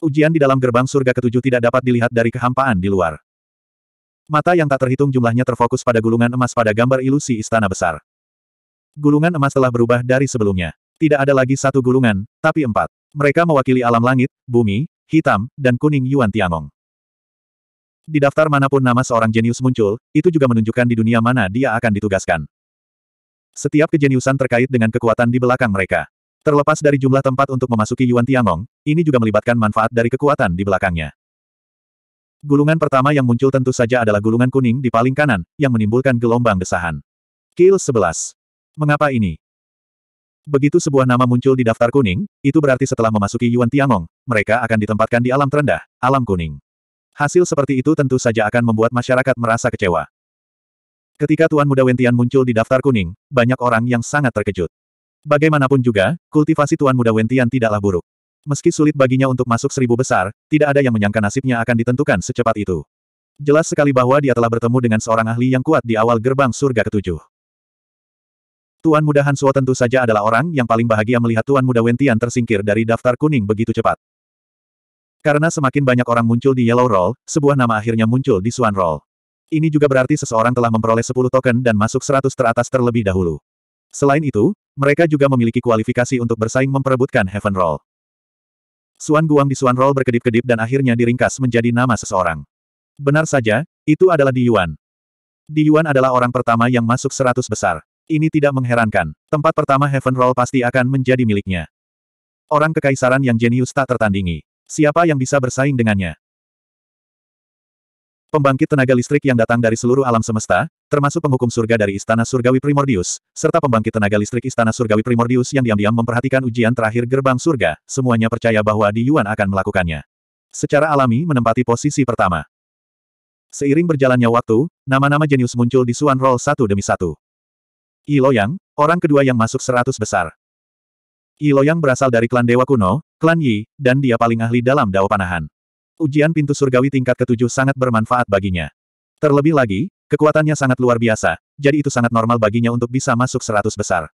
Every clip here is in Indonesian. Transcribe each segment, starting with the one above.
Ujian di dalam gerbang surga ketujuh tidak dapat dilihat dari kehampaan di luar. Mata yang tak terhitung jumlahnya terfokus pada gulungan emas pada gambar ilusi istana besar. Gulungan emas telah berubah dari sebelumnya. Tidak ada lagi satu gulungan, tapi empat. Mereka mewakili alam langit, bumi, hitam, dan kuning Yuan Tiangong. Di daftar manapun nama seorang jenius muncul, itu juga menunjukkan di dunia mana dia akan ditugaskan. Setiap kejeniusan terkait dengan kekuatan di belakang mereka. Terlepas dari jumlah tempat untuk memasuki Yuan Tiangong, ini juga melibatkan manfaat dari kekuatan di belakangnya. Gulungan pertama yang muncul tentu saja adalah gulungan kuning di paling kanan, yang menimbulkan gelombang desahan. Kill 11. Mengapa ini? Begitu sebuah nama muncul di daftar kuning, itu berarti setelah memasuki Yuan Tiangong, mereka akan ditempatkan di alam terendah, alam kuning. Hasil seperti itu tentu saja akan membuat masyarakat merasa kecewa. Ketika Tuan Muda Wentian muncul di daftar kuning, banyak orang yang sangat terkejut. Bagaimanapun juga, kultivasi Tuan Muda Wentian tidaklah buruk. Meski sulit baginya untuk masuk seribu besar, tidak ada yang menyangka nasibnya akan ditentukan secepat itu. Jelas sekali bahwa dia telah bertemu dengan seorang ahli yang kuat di awal gerbang surga ketujuh. Tuan Muda Hansuo tentu saja adalah orang yang paling bahagia melihat Tuan Muda Wentian tersingkir dari daftar kuning begitu cepat. Karena semakin banyak orang muncul di Yellow Roll, sebuah nama akhirnya muncul di Swan Roll. Ini juga berarti seseorang telah memperoleh 10 token dan masuk 100 teratas terlebih dahulu. Selain itu, mereka juga memiliki kualifikasi untuk bersaing memperebutkan Heaven Roll. Suan Guang di Suan Roll berkedip-kedip dan akhirnya diringkas menjadi nama seseorang. Benar saja, itu adalah Di Yuan. Di Yuan adalah orang pertama yang masuk seratus besar. Ini tidak mengherankan. Tempat pertama Heaven Roll pasti akan menjadi miliknya. Orang kekaisaran yang jenius tak tertandingi. Siapa yang bisa bersaing dengannya? Pembangkit tenaga listrik yang datang dari seluruh alam semesta, termasuk penghukum surga dari Istana Surgawi Primordius, serta pembangkit tenaga listrik Istana Surgawi Primordius yang diam-diam memperhatikan ujian terakhir gerbang surga, semuanya percaya bahwa Di Yuan akan melakukannya. Secara alami menempati posisi pertama. Seiring berjalannya waktu, nama-nama jenius muncul di Suan Roll satu demi satu. Yi Loyang, orang kedua yang masuk seratus besar. Yi Loyang berasal dari klan Dewa Kuno, klan Yi, dan dia paling ahli dalam Dao Panahan ujian pintu surgawi tingkat ketujuh sangat bermanfaat baginya. Terlebih lagi, kekuatannya sangat luar biasa, jadi itu sangat normal baginya untuk bisa masuk seratus besar.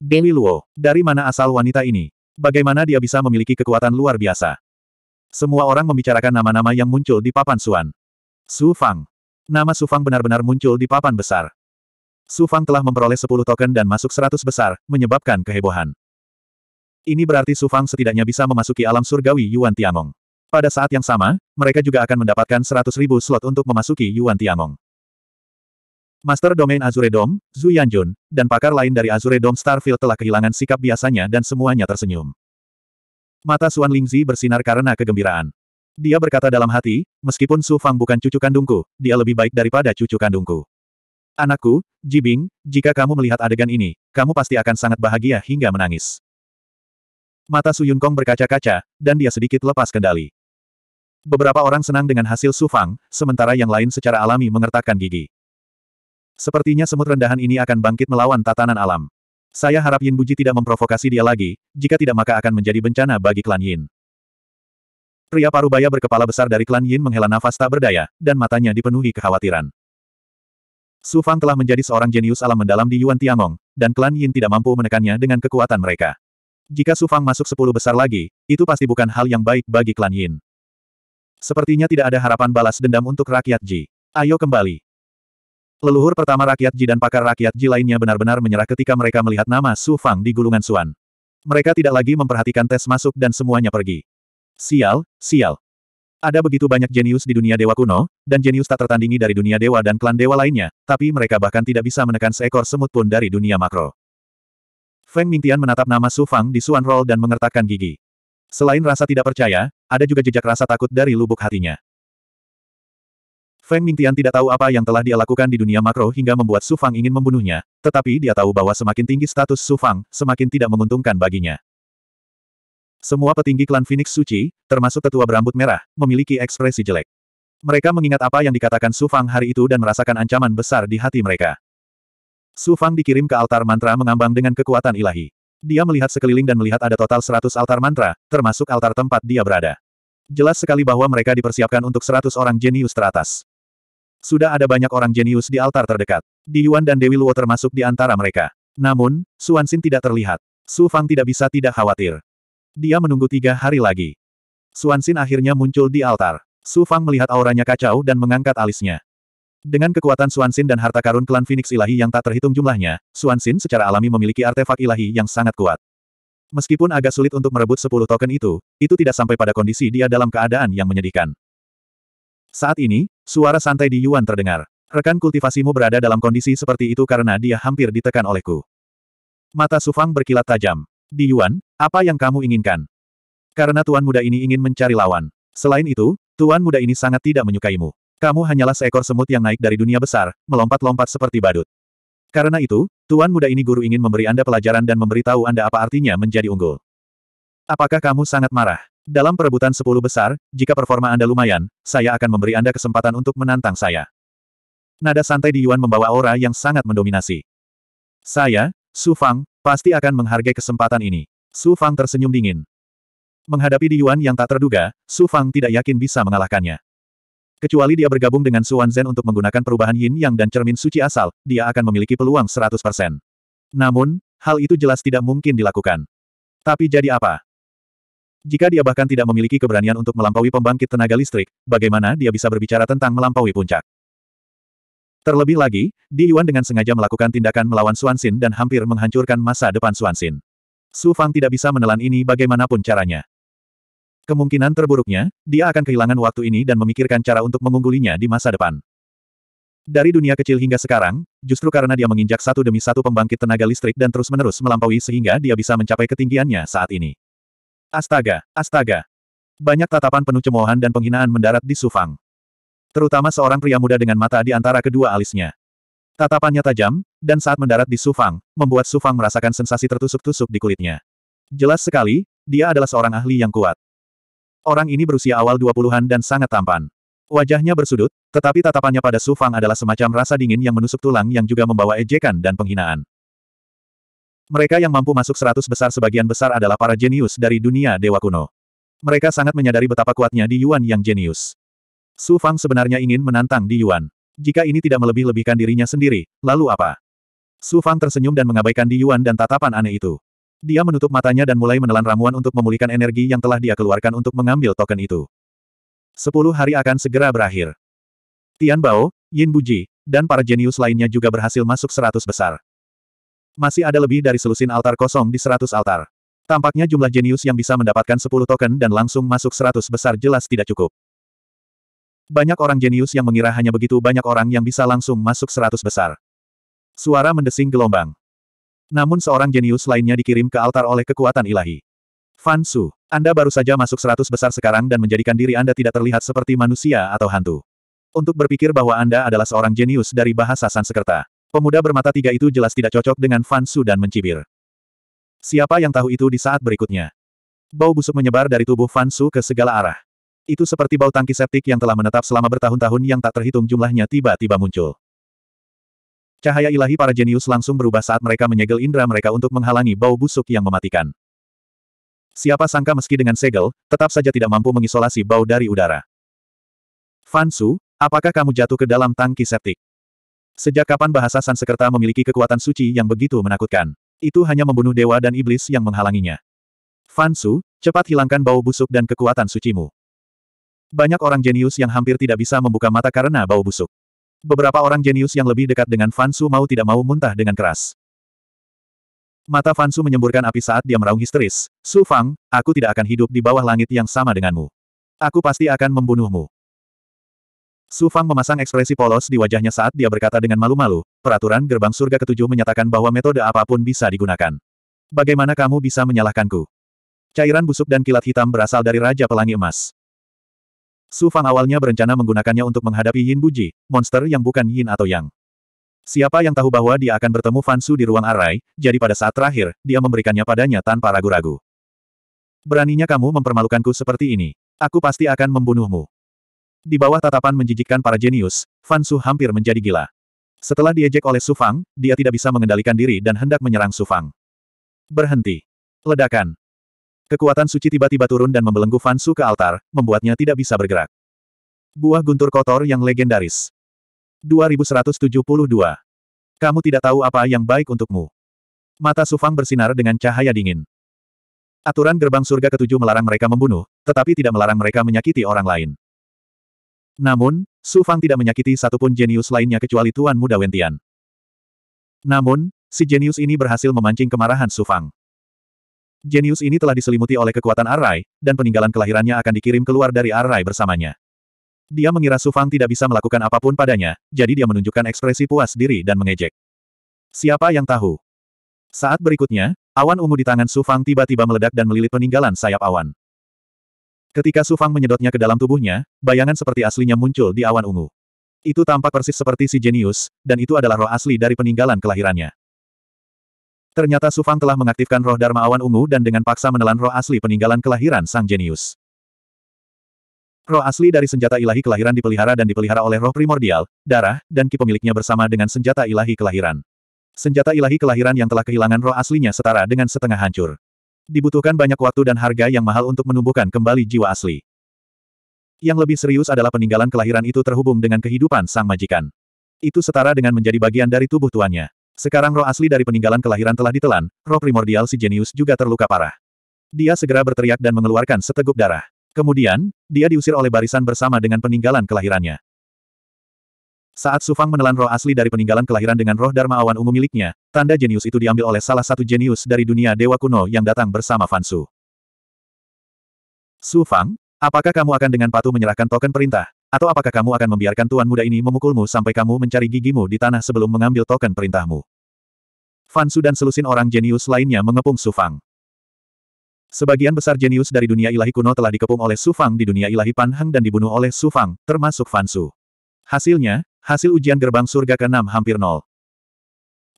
Dewi Luo, dari mana asal wanita ini? Bagaimana dia bisa memiliki kekuatan luar biasa? Semua orang membicarakan nama-nama yang muncul di papan Suan. Su Fang. Nama Su Fang benar-benar muncul di papan besar. Su Fang telah memperoleh 10 token dan masuk 100 besar, menyebabkan kehebohan. Ini berarti Su Fang setidaknya bisa memasuki alam surgawi Yuan Tiangong. Pada saat yang sama, mereka juga akan mendapatkan 100.000 slot untuk memasuki Yuan Tiangong. Master Domain Azure Dome, Zhu Yanjun, dan pakar lain dari Azure Dome Starfield telah kehilangan sikap biasanya dan semuanya tersenyum. Mata Suan Lingzi bersinar karena kegembiraan. Dia berkata dalam hati, meskipun Su Fang bukan cucu kandungku, dia lebih baik daripada cucu kandungku. Anakku, Ji Bing, jika kamu melihat adegan ini, kamu pasti akan sangat bahagia hingga menangis. Mata Su Yunkong berkaca-kaca, dan dia sedikit lepas kendali. Beberapa orang senang dengan hasil Sufang, sementara yang lain secara alami mengertakkan gigi. Sepertinya semut rendahan ini akan bangkit melawan tatanan alam. Saya harap Yin Buji tidak memprovokasi dia lagi, jika tidak maka akan menjadi bencana bagi klan Yin. Pria parubaya berkepala besar dari klan Yin menghela nafas tak berdaya, dan matanya dipenuhi kekhawatiran. Su Fang telah menjadi seorang jenius alam mendalam di Yuan Tiangong, dan klan Yin tidak mampu menekannya dengan kekuatan mereka. Jika Su Fang masuk sepuluh besar lagi, itu pasti bukan hal yang baik bagi klan Yin. Sepertinya tidak ada harapan balas dendam untuk rakyat Ji. Ayo kembali. Leluhur pertama rakyat Ji dan pakar rakyat Ji lainnya benar-benar menyerah ketika mereka melihat nama Su Fang di gulungan Suan. Mereka tidak lagi memperhatikan tes masuk dan semuanya pergi. Sial, sial. Ada begitu banyak jenius di dunia dewa kuno, dan jenius tak tertandingi dari dunia dewa dan klan dewa lainnya, tapi mereka bahkan tidak bisa menekan seekor semut pun dari dunia makro. Feng Mingtian menatap nama Su Fang di Suan Roll dan mengertakkan gigi. Selain rasa tidak percaya, ada juga jejak rasa takut dari lubuk hatinya. Feng Mingtian tidak tahu apa yang telah dia lakukan di dunia makro hingga membuat Su Fang ingin membunuhnya, tetapi dia tahu bahwa semakin tinggi status Su Fang, semakin tidak menguntungkan baginya. Semua petinggi klan Phoenix Suci, termasuk tetua berambut merah, memiliki ekspresi jelek. Mereka mengingat apa yang dikatakan Su Fang hari itu dan merasakan ancaman besar di hati mereka. Su Fang dikirim ke altar mantra mengambang dengan kekuatan ilahi. Dia melihat sekeliling dan melihat ada total 100 altar mantra, termasuk altar tempat dia berada. Jelas sekali bahwa mereka dipersiapkan untuk seratus orang jenius teratas. Sudah ada banyak orang jenius di altar terdekat. Di Yuan dan Dewi Luo termasuk di antara mereka. Namun, Xin tidak terlihat. Su Fang tidak bisa tidak khawatir. Dia menunggu tiga hari lagi. Xin akhirnya muncul di altar. Su Fang melihat auranya kacau dan mengangkat alisnya. Dengan kekuatan Xin dan harta karun klan Phoenix Ilahi yang tak terhitung jumlahnya, Xin secara alami memiliki artefak ilahi yang sangat kuat. Meskipun agak sulit untuk merebut 10 token itu, itu tidak sampai pada kondisi dia dalam keadaan yang menyedihkan. Saat ini, suara santai di Yuan terdengar. Rekan kultivasimu berada dalam kondisi seperti itu karena dia hampir ditekan olehku. Mata Sufang berkilat tajam. Di Yuan, apa yang kamu inginkan? Karena tuan muda ini ingin mencari lawan. Selain itu, tuan muda ini sangat tidak menyukaimu. Kamu hanyalah seekor semut yang naik dari dunia besar, melompat-lompat seperti badut. Karena itu, Tuan muda ini guru ingin memberi Anda pelajaran dan memberitahu Anda apa artinya menjadi unggul. Apakah kamu sangat marah? Dalam perebutan sepuluh besar, jika performa Anda lumayan, saya akan memberi Anda kesempatan untuk menantang saya. Nada santai di Yuan membawa aura yang sangat mendominasi. Saya, Su Fang, pasti akan menghargai kesempatan ini. Su Fang tersenyum dingin. Menghadapi Di Yuan yang tak terduga, Su Fang tidak yakin bisa mengalahkannya. Kecuali dia bergabung dengan Suan Zhen untuk menggunakan perubahan yin yang dan cermin suci asal, dia akan memiliki peluang 100%. Namun, hal itu jelas tidak mungkin dilakukan. Tapi jadi apa? Jika dia bahkan tidak memiliki keberanian untuk melampaui pembangkit tenaga listrik, bagaimana dia bisa berbicara tentang melampaui puncak? Terlebih lagi, Di Yuan dengan sengaja melakukan tindakan melawan Suan Xin dan hampir menghancurkan masa depan Suan Xin. Su Fang tidak bisa menelan ini bagaimanapun caranya. Kemungkinan terburuknya, dia akan kehilangan waktu ini dan memikirkan cara untuk mengunggulinya di masa depan. Dari dunia kecil hingga sekarang, justru karena dia menginjak satu demi satu pembangkit tenaga listrik dan terus-menerus melampaui sehingga dia bisa mencapai ketinggiannya saat ini. Astaga, astaga. Banyak tatapan penuh cemoohan dan penghinaan mendarat di Sufang. Terutama seorang pria muda dengan mata di antara kedua alisnya. Tatapannya tajam, dan saat mendarat di Sufang, membuat Sufang merasakan sensasi tertusuk-tusuk di kulitnya. Jelas sekali, dia adalah seorang ahli yang kuat. Orang ini berusia awal 20-an dan sangat tampan. Wajahnya bersudut, tetapi tatapannya pada Su Fang adalah semacam rasa dingin yang menusuk tulang yang juga membawa ejekan dan penghinaan. Mereka yang mampu masuk seratus besar sebagian besar adalah para jenius dari dunia dewa kuno. Mereka sangat menyadari betapa kuatnya di Yuan yang jenius. Su Fang sebenarnya ingin menantang di Yuan. Jika ini tidak melebih-lebihkan dirinya sendiri, lalu apa? Su Fang tersenyum dan mengabaikan Di Yuan dan tatapan aneh itu. Dia menutup matanya dan mulai menelan ramuan untuk memulihkan energi yang telah dia keluarkan untuk mengambil token itu. Sepuluh hari akan segera berakhir. Tian Bao, Yin Buji, dan para jenius lainnya juga berhasil masuk seratus besar. Masih ada lebih dari selusin altar kosong di seratus altar. Tampaknya jumlah jenius yang bisa mendapatkan sepuluh token dan langsung masuk seratus besar jelas tidak cukup. Banyak orang jenius yang mengira hanya begitu banyak orang yang bisa langsung masuk seratus besar. Suara mendesing gelombang. Namun seorang jenius lainnya dikirim ke altar oleh kekuatan ilahi. Fan Su, Anda baru saja masuk seratus besar sekarang dan menjadikan diri Anda tidak terlihat seperti manusia atau hantu. Untuk berpikir bahwa Anda adalah seorang jenius dari bahasa Sansekerta. Pemuda bermata tiga itu jelas tidak cocok dengan Fan Su dan mencibir. Siapa yang tahu itu di saat berikutnya? Bau busuk menyebar dari tubuh Fan Su ke segala arah. Itu seperti bau tangki septik yang telah menetap selama bertahun-tahun yang tak terhitung jumlahnya tiba-tiba muncul. Cahaya ilahi para jenius langsung berubah saat mereka menyegel indera mereka untuk menghalangi bau busuk yang mematikan. Siapa sangka meski dengan segel, tetap saja tidak mampu mengisolasi bau dari udara. Fansu, apakah kamu jatuh ke dalam tangki septik? Sejak kapan bahasa Sansekerta memiliki kekuatan suci yang begitu menakutkan? Itu hanya membunuh dewa dan iblis yang menghalanginya. Fansu, cepat hilangkan bau busuk dan kekuatan sucimu. Banyak orang jenius yang hampir tidak bisa membuka mata karena bau busuk. Beberapa orang jenius yang lebih dekat dengan Fansu mau tidak mau muntah dengan keras. Mata Fansu menyemburkan api saat dia meraung histeris. Su Fang, aku tidak akan hidup di bawah langit yang sama denganmu. Aku pasti akan membunuhmu. Su Fang memasang ekspresi polos di wajahnya saat dia berkata dengan malu-malu, peraturan gerbang surga ketujuh menyatakan bahwa metode apapun bisa digunakan. Bagaimana kamu bisa menyalahkanku? Cairan busuk dan kilat hitam berasal dari Raja Pelangi Emas. Su Fang awalnya berencana menggunakannya untuk menghadapi Yin Buji, monster yang bukan Yin atau Yang. Siapa yang tahu bahwa dia akan bertemu Fansu di ruang arai, jadi pada saat terakhir, dia memberikannya padanya tanpa ragu-ragu. Beraninya kamu mempermalukanku seperti ini. Aku pasti akan membunuhmu. Di bawah tatapan menjijikkan para jenius, Fansu hampir menjadi gila. Setelah diejek oleh Su Fang, dia tidak bisa mengendalikan diri dan hendak menyerang Su Fang. Berhenti. Ledakan. Kekuatan suci tiba-tiba turun dan membelenggu Fansu ke altar, membuatnya tidak bisa bergerak. Buah guntur kotor yang legendaris. 2172. Kamu tidak tahu apa yang baik untukmu. Mata Sufang bersinar dengan cahaya dingin. Aturan gerbang surga ketujuh melarang mereka membunuh, tetapi tidak melarang mereka menyakiti orang lain. Namun, Sufang tidak menyakiti satupun jenius lainnya kecuali Tuan Muda Wentian. Namun, si jenius ini berhasil memancing kemarahan Sufang. Genius ini telah diselimuti oleh kekuatan Arai, dan peninggalan kelahirannya akan dikirim keluar dari Arai bersamanya. Dia mengira Su Fang tidak bisa melakukan apapun padanya, jadi dia menunjukkan ekspresi puas diri dan mengejek. Siapa yang tahu? Saat berikutnya, awan ungu di tangan Su Fang tiba-tiba meledak dan melilit peninggalan sayap awan. Ketika Su Fang menyedotnya ke dalam tubuhnya, bayangan seperti aslinya muncul di awan ungu. Itu tampak persis seperti si jenius, dan itu adalah roh asli dari peninggalan kelahirannya. Ternyata Sufang telah mengaktifkan roh Dharma Awan Ungu dan dengan paksa menelan roh asli peninggalan kelahiran sang jenius. Roh asli dari senjata ilahi kelahiran dipelihara dan dipelihara oleh roh primordial, darah, dan ki pemiliknya bersama dengan senjata ilahi kelahiran. Senjata ilahi kelahiran yang telah kehilangan roh aslinya setara dengan setengah hancur. Dibutuhkan banyak waktu dan harga yang mahal untuk menumbuhkan kembali jiwa asli. Yang lebih serius adalah peninggalan kelahiran itu terhubung dengan kehidupan sang majikan. Itu setara dengan menjadi bagian dari tubuh tuannya. Sekarang roh asli dari peninggalan kelahiran telah ditelan, roh primordial si jenius juga terluka parah. Dia segera berteriak dan mengeluarkan seteguk darah. Kemudian, dia diusir oleh barisan bersama dengan peninggalan kelahirannya. Saat Sufang menelan roh asli dari peninggalan kelahiran dengan roh Dharma Awan Ungu miliknya, tanda jenius itu diambil oleh salah satu jenius dari dunia dewa kuno yang datang bersama Fansu. Sufang, apakah kamu akan dengan patuh menyerahkan token perintah, atau apakah kamu akan membiarkan tuan muda ini memukulmu sampai kamu mencari gigimu di tanah sebelum mengambil token perintahmu? Fansu dan selusin orang jenius lainnya mengepung Sufang. Sebagian besar jenius dari dunia ilahi kuno telah dikepung oleh Sufang di dunia ilahi Panhang dan dibunuh oleh Sufang, termasuk Fansu. Hasilnya, hasil ujian gerbang surga ke-6 hampir nol.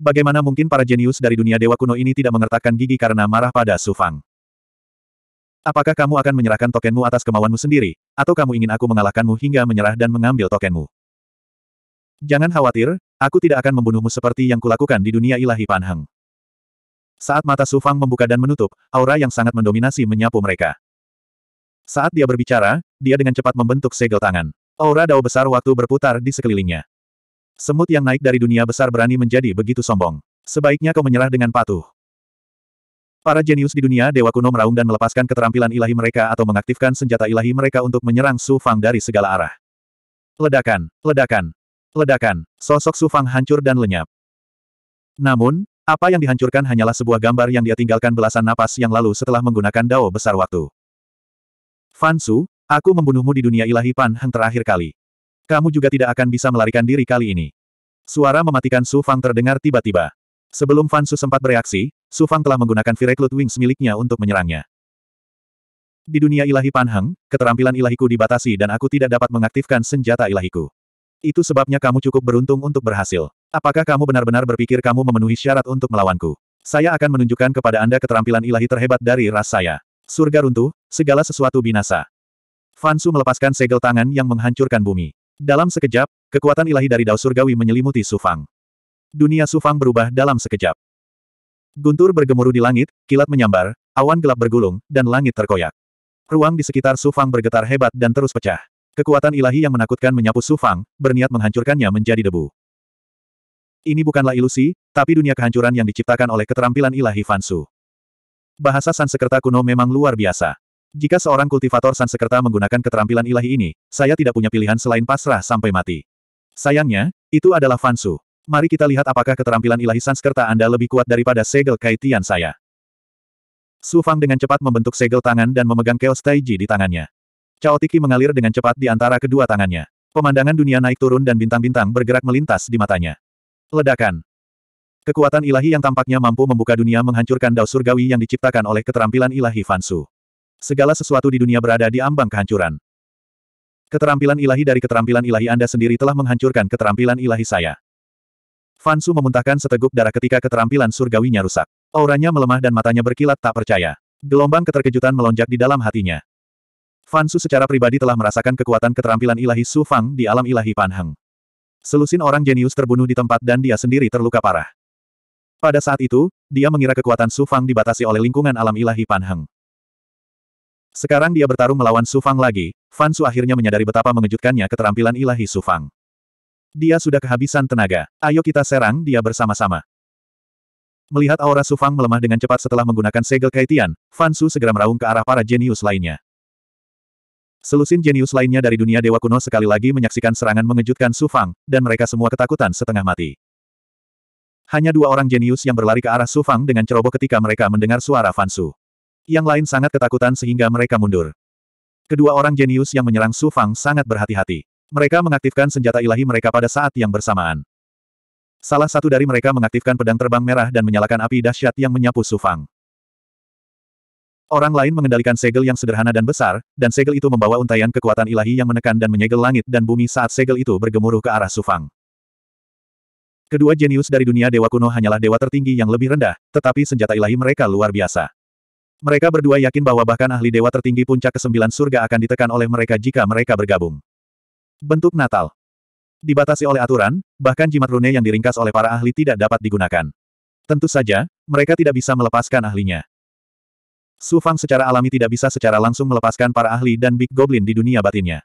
Bagaimana mungkin para jenius dari dunia dewa kuno ini tidak mengertakkan gigi karena marah pada Sufang? Apakah kamu akan menyerahkan tokenmu atas kemauanmu sendiri, atau kamu ingin aku mengalahkanmu hingga menyerah dan mengambil tokenmu? Jangan khawatir, Aku tidak akan membunuhmu seperti yang kulakukan di dunia ilahi Panheng. Saat mata Sufang membuka dan menutup, aura yang sangat mendominasi menyapu mereka. Saat dia berbicara, dia dengan cepat membentuk segel tangan. Aura dao besar waktu berputar di sekelilingnya. Semut yang naik dari dunia besar berani menjadi begitu sombong. Sebaiknya kau menyerah dengan patuh. Para jenius di dunia dewa kuno meraung dan melepaskan keterampilan ilahi mereka atau mengaktifkan senjata ilahi mereka untuk menyerang Su Fang dari segala arah. Ledakan, ledakan, Ledakan, sosok Sufang hancur dan lenyap. Namun, apa yang dihancurkan hanyalah sebuah gambar yang dia tinggalkan belasan napas yang lalu setelah menggunakan dao besar waktu. Fansu, aku membunuhmu di dunia ilahi Pan Heng terakhir kali. Kamu juga tidak akan bisa melarikan diri kali ini. Suara mematikan Su Fang terdengar tiba-tiba. Sebelum Fansu sempat bereaksi, Su Fang telah menggunakan Vireclut Wings miliknya untuk menyerangnya. Di dunia ilahi Pan Heng, keterampilan ilahiku dibatasi dan aku tidak dapat mengaktifkan senjata ilahiku. Itu sebabnya kamu cukup beruntung untuk berhasil. Apakah kamu benar-benar berpikir kamu memenuhi syarat untuk melawanku? Saya akan menunjukkan kepada Anda keterampilan ilahi terhebat dari ras saya. Surga runtuh, segala sesuatu binasa. Fansu melepaskan segel tangan yang menghancurkan bumi. Dalam sekejap, kekuatan ilahi dari Dao Surgawi menyelimuti Sufang. Dunia Sufang berubah dalam sekejap. Guntur bergemuruh di langit, kilat menyambar, awan gelap bergulung, dan langit terkoyak. Ruang di sekitar Sufang bergetar hebat dan terus pecah. Kekuatan ilahi yang menakutkan menyapu Sufang, berniat menghancurkannya menjadi debu. Ini bukanlah ilusi, tapi dunia kehancuran yang diciptakan oleh keterampilan ilahi Fansu. Bahasa Sansekerta kuno memang luar biasa. Jika seorang kultivator Sansekerta menggunakan keterampilan ilahi ini, saya tidak punya pilihan selain pasrah sampai mati. Sayangnya, itu adalah Fansu. Mari kita lihat apakah keterampilan ilahi Sansekerta Anda lebih kuat daripada segel kaitian saya. Su Fang dengan cepat membentuk segel tangan dan memegang Chaos Taiji di tangannya. Chaotiki mengalir dengan cepat di antara kedua tangannya. Pemandangan dunia naik turun dan bintang-bintang bergerak melintas di matanya. Ledakan. Kekuatan ilahi yang tampaknya mampu membuka dunia menghancurkan dao surgawi yang diciptakan oleh keterampilan ilahi Fansu. Segala sesuatu di dunia berada di ambang kehancuran. Keterampilan ilahi dari keterampilan ilahi Anda sendiri telah menghancurkan keterampilan ilahi saya. Fansu memuntahkan seteguk darah ketika keterampilan surgawinya rusak. Auranya melemah dan matanya berkilat tak percaya. Gelombang keterkejutan melonjak di dalam hatinya. Fansu secara pribadi telah merasakan kekuatan keterampilan ilahi Su Fang di alam ilahi Panheng. Selusin orang jenius terbunuh di tempat dan dia sendiri terluka parah. Pada saat itu, dia mengira kekuatan Su Fang dibatasi oleh lingkungan alam ilahi Panheng. Sekarang dia bertarung melawan Su Fang lagi, Fansu akhirnya menyadari betapa mengejutkannya keterampilan ilahi Su Fang. Dia sudah kehabisan tenaga, ayo kita serang dia bersama-sama. Melihat aura Su Fang melemah dengan cepat setelah menggunakan segel kaitian, Fansu segera meraung ke arah para jenius lainnya. Selusin jenius lainnya dari dunia dewa kuno sekali lagi menyaksikan serangan mengejutkan Su Fang, dan mereka semua ketakutan setengah mati. Hanya dua orang jenius yang berlari ke arah Su Fang dengan ceroboh ketika mereka mendengar suara Fan Su. Yang lain sangat ketakutan sehingga mereka mundur. Kedua orang jenius yang menyerang Su Fang sangat berhati-hati. Mereka mengaktifkan senjata ilahi mereka pada saat yang bersamaan. Salah satu dari mereka mengaktifkan pedang terbang merah dan menyalakan api dahsyat yang menyapu Su Fang. Orang lain mengendalikan segel yang sederhana dan besar, dan segel itu membawa untaian kekuatan ilahi yang menekan dan menyegel langit dan bumi saat segel itu bergemuruh ke arah Sufang. Kedua jenius dari dunia dewa kuno hanyalah dewa tertinggi yang lebih rendah, tetapi senjata ilahi mereka luar biasa. Mereka berdua yakin bahwa bahkan ahli dewa tertinggi puncak kesembilan surga akan ditekan oleh mereka jika mereka bergabung. Bentuk Natal Dibatasi oleh aturan, bahkan jimat rune yang diringkas oleh para ahli tidak dapat digunakan. Tentu saja, mereka tidak bisa melepaskan ahlinya. Su Fang secara alami tidak bisa secara langsung melepaskan para ahli dan Big Goblin di dunia batinnya.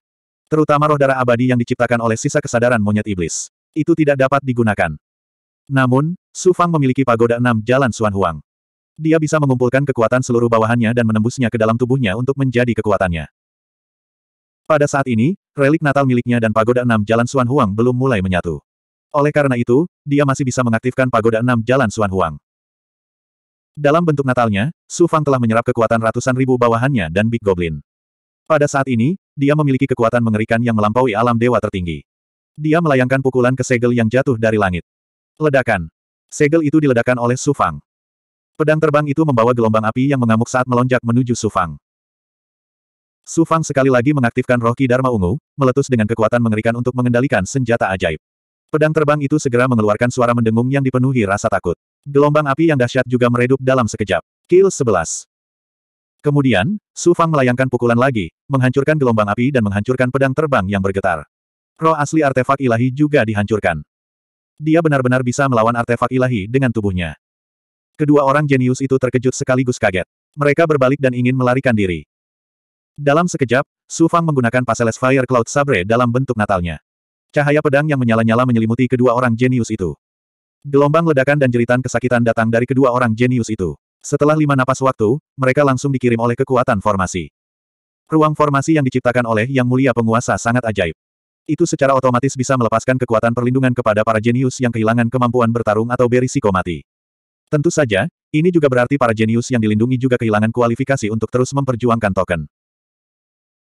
Terutama roh darah abadi yang diciptakan oleh sisa kesadaran monyet iblis. Itu tidak dapat digunakan. Namun, Su Fang memiliki pagoda enam jalan Suan Huang. Dia bisa mengumpulkan kekuatan seluruh bawahannya dan menembusnya ke dalam tubuhnya untuk menjadi kekuatannya. Pada saat ini, relik Natal miliknya dan pagoda enam jalan Suan Huang belum mulai menyatu. Oleh karena itu, dia masih bisa mengaktifkan pagoda enam jalan Suan Huang. Dalam bentuk Natalnya, Su Fang telah menyerap kekuatan ratusan ribu bawahannya dan Big Goblin. Pada saat ini, dia memiliki kekuatan mengerikan yang melampaui alam dewa tertinggi. Dia melayangkan pukulan ke segel yang jatuh dari langit. Ledakan. Segel itu diledakkan oleh Su Fang. Pedang terbang itu membawa gelombang api yang mengamuk saat melonjak menuju Su Fang. Su Fang sekali lagi mengaktifkan roh Ki Dharma Ungu, meletus dengan kekuatan mengerikan untuk mengendalikan senjata ajaib. Pedang terbang itu segera mengeluarkan suara mendengung yang dipenuhi rasa takut. Gelombang api yang dahsyat juga meredup dalam sekejap. Kill 11. Kemudian, Su Fang melayangkan pukulan lagi, menghancurkan gelombang api dan menghancurkan pedang terbang yang bergetar. Roh asli artefak ilahi juga dihancurkan. Dia benar-benar bisa melawan artefak ilahi dengan tubuhnya. Kedua orang jenius itu terkejut sekaligus kaget. Mereka berbalik dan ingin melarikan diri. Dalam sekejap, Su Fang menggunakan Paseles Fire Cloud Sabre dalam bentuk natalnya. Cahaya pedang yang menyala-nyala menyelimuti kedua orang jenius itu. Gelombang ledakan dan jeritan kesakitan datang dari kedua orang jenius itu. Setelah lima napas waktu, mereka langsung dikirim oleh kekuatan formasi. Ruang formasi yang diciptakan oleh Yang Mulia Penguasa sangat ajaib. Itu secara otomatis bisa melepaskan kekuatan perlindungan kepada para jenius yang kehilangan kemampuan bertarung atau berisiko mati. Tentu saja, ini juga berarti para jenius yang dilindungi juga kehilangan kualifikasi untuk terus memperjuangkan token.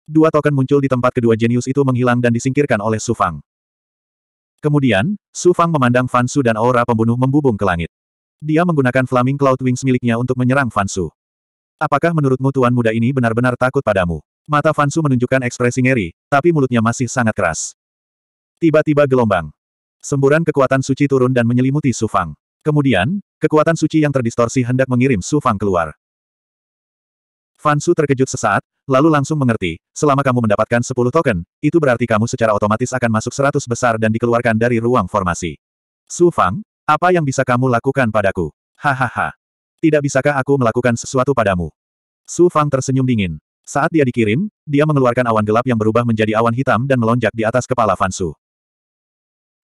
Dua token muncul di tempat kedua jenius itu menghilang dan disingkirkan oleh Sufang. Kemudian, Su Fang memandang Fansu dan aura pembunuh membubung ke langit. Dia menggunakan Flaming Cloud Wings miliknya untuk menyerang Fansu. Apakah menurutmu tuan muda ini benar-benar takut padamu? Mata Fansu menunjukkan ekspresi ngeri, tapi mulutnya masih sangat keras. Tiba-tiba gelombang. Semburan kekuatan suci turun dan menyelimuti Su Fang. Kemudian, kekuatan suci yang terdistorsi hendak mengirim Su Fang keluar. Fansu terkejut sesaat, lalu langsung mengerti, selama kamu mendapatkan 10 token, itu berarti kamu secara otomatis akan masuk 100 besar dan dikeluarkan dari ruang formasi. Su Fang, apa yang bisa kamu lakukan padaku? Hahaha. Tidak bisakah aku melakukan sesuatu padamu? Su Fang tersenyum dingin. Saat dia dikirim, dia mengeluarkan awan gelap yang berubah menjadi awan hitam dan melonjak di atas kepala Fansu.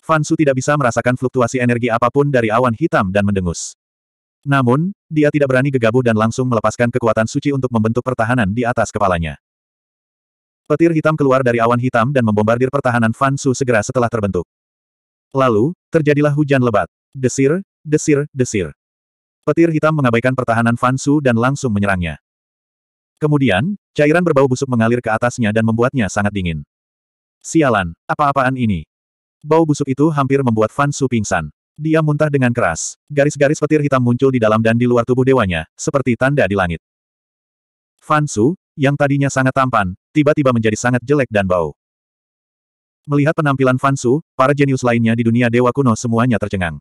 Fansu tidak bisa merasakan fluktuasi energi apapun dari awan hitam dan mendengus. Namun, dia tidak berani gegabah dan langsung melepaskan kekuatan suci untuk membentuk pertahanan di atas kepalanya. Petir hitam keluar dari awan hitam dan membombardir pertahanan Fan Su segera setelah terbentuk. Lalu, terjadilah hujan lebat. Desir, desir, desir. Petir hitam mengabaikan pertahanan Fan Su dan langsung menyerangnya. Kemudian, cairan berbau busuk mengalir ke atasnya dan membuatnya sangat dingin. Sialan, apa-apaan ini? Bau busuk itu hampir membuat Fan Su pingsan. Dia muntah dengan keras. Garis-garis petir hitam muncul di dalam dan di luar tubuh dewanya, seperti tanda di langit. Fansu, yang tadinya sangat tampan, tiba-tiba menjadi sangat jelek dan bau. Melihat penampilan Fansu, para jenius lainnya di dunia dewa kuno semuanya tercengang.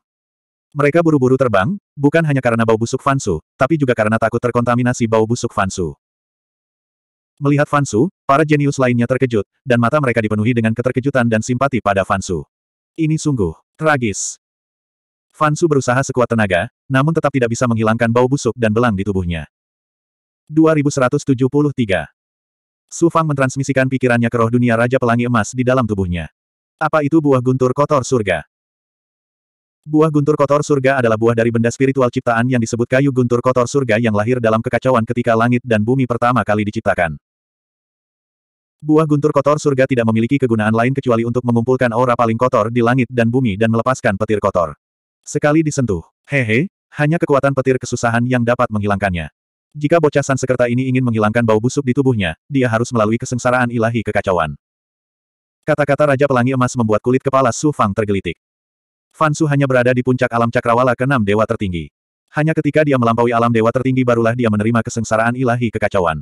Mereka buru-buru terbang, bukan hanya karena bau busuk Fansu, tapi juga karena takut terkontaminasi bau busuk Fansu. Melihat Fansu, para jenius lainnya terkejut, dan mata mereka dipenuhi dengan keterkejutan dan simpati pada Fansu. Ini sungguh tragis. Fansu berusaha sekuat tenaga, namun tetap tidak bisa menghilangkan bau busuk dan belang di tubuhnya. 2173 Su Fang mentransmisikan pikirannya ke roh dunia Raja Pelangi Emas di dalam tubuhnya. Apa itu buah guntur kotor surga? Buah guntur kotor surga adalah buah dari benda spiritual ciptaan yang disebut kayu guntur kotor surga yang lahir dalam kekacauan ketika langit dan bumi pertama kali diciptakan. Buah guntur kotor surga tidak memiliki kegunaan lain kecuali untuk mengumpulkan aura paling kotor di langit dan bumi dan melepaskan petir kotor. Sekali disentuh, hehe, hanya kekuatan petir kesusahan yang dapat menghilangkannya. Jika bocah sansekerta ini ingin menghilangkan bau busuk di tubuhnya, dia harus melalui kesengsaraan ilahi kekacauan. Kata-kata Raja Pelangi Emas membuat kulit kepala Su Fang tergelitik. Fansu hanya berada di puncak alam cakrawala ke keenam dewa tertinggi. Hanya ketika dia melampaui alam dewa tertinggi barulah dia menerima kesengsaraan ilahi kekacauan.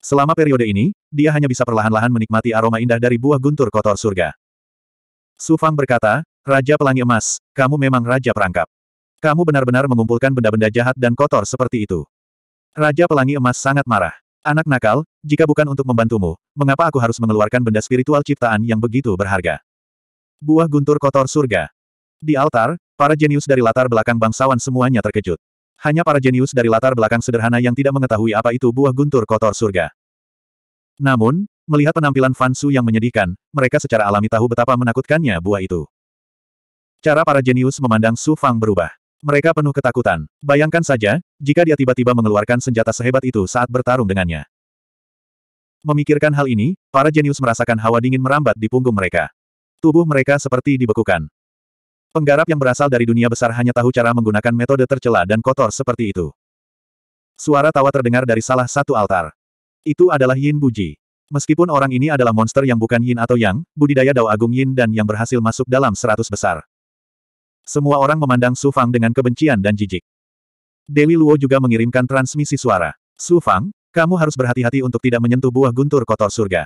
Selama periode ini, dia hanya bisa perlahan-lahan menikmati aroma indah dari buah guntur kotor surga. Su Fang berkata, Raja Pelangi Emas, kamu memang Raja Perangkap. Kamu benar-benar mengumpulkan benda-benda jahat dan kotor seperti itu. Raja Pelangi Emas sangat marah. Anak nakal, jika bukan untuk membantumu, mengapa aku harus mengeluarkan benda spiritual ciptaan yang begitu berharga? Buah guntur kotor surga. Di altar, para jenius dari latar belakang bangsawan semuanya terkejut. Hanya para jenius dari latar belakang sederhana yang tidak mengetahui apa itu buah guntur kotor surga. Namun, melihat penampilan Fansu yang menyedihkan, mereka secara alami tahu betapa menakutkannya buah itu. Cara para jenius memandang Su Fang berubah. Mereka penuh ketakutan. Bayangkan saja, jika dia tiba-tiba mengeluarkan senjata sehebat itu saat bertarung dengannya. Memikirkan hal ini, para jenius merasakan hawa dingin merambat di punggung mereka. Tubuh mereka seperti dibekukan. Penggarap yang berasal dari dunia besar hanya tahu cara menggunakan metode tercela dan kotor seperti itu. Suara tawa terdengar dari salah satu altar. Itu adalah Yin Buji. Meskipun orang ini adalah monster yang bukan Yin atau Yang, budidaya Dao Agung Yin dan yang berhasil masuk dalam seratus besar. Semua orang memandang Su Fang dengan kebencian dan jijik. Dewi Luo juga mengirimkan transmisi suara. Su Fang, kamu harus berhati-hati untuk tidak menyentuh buah guntur kotor surga.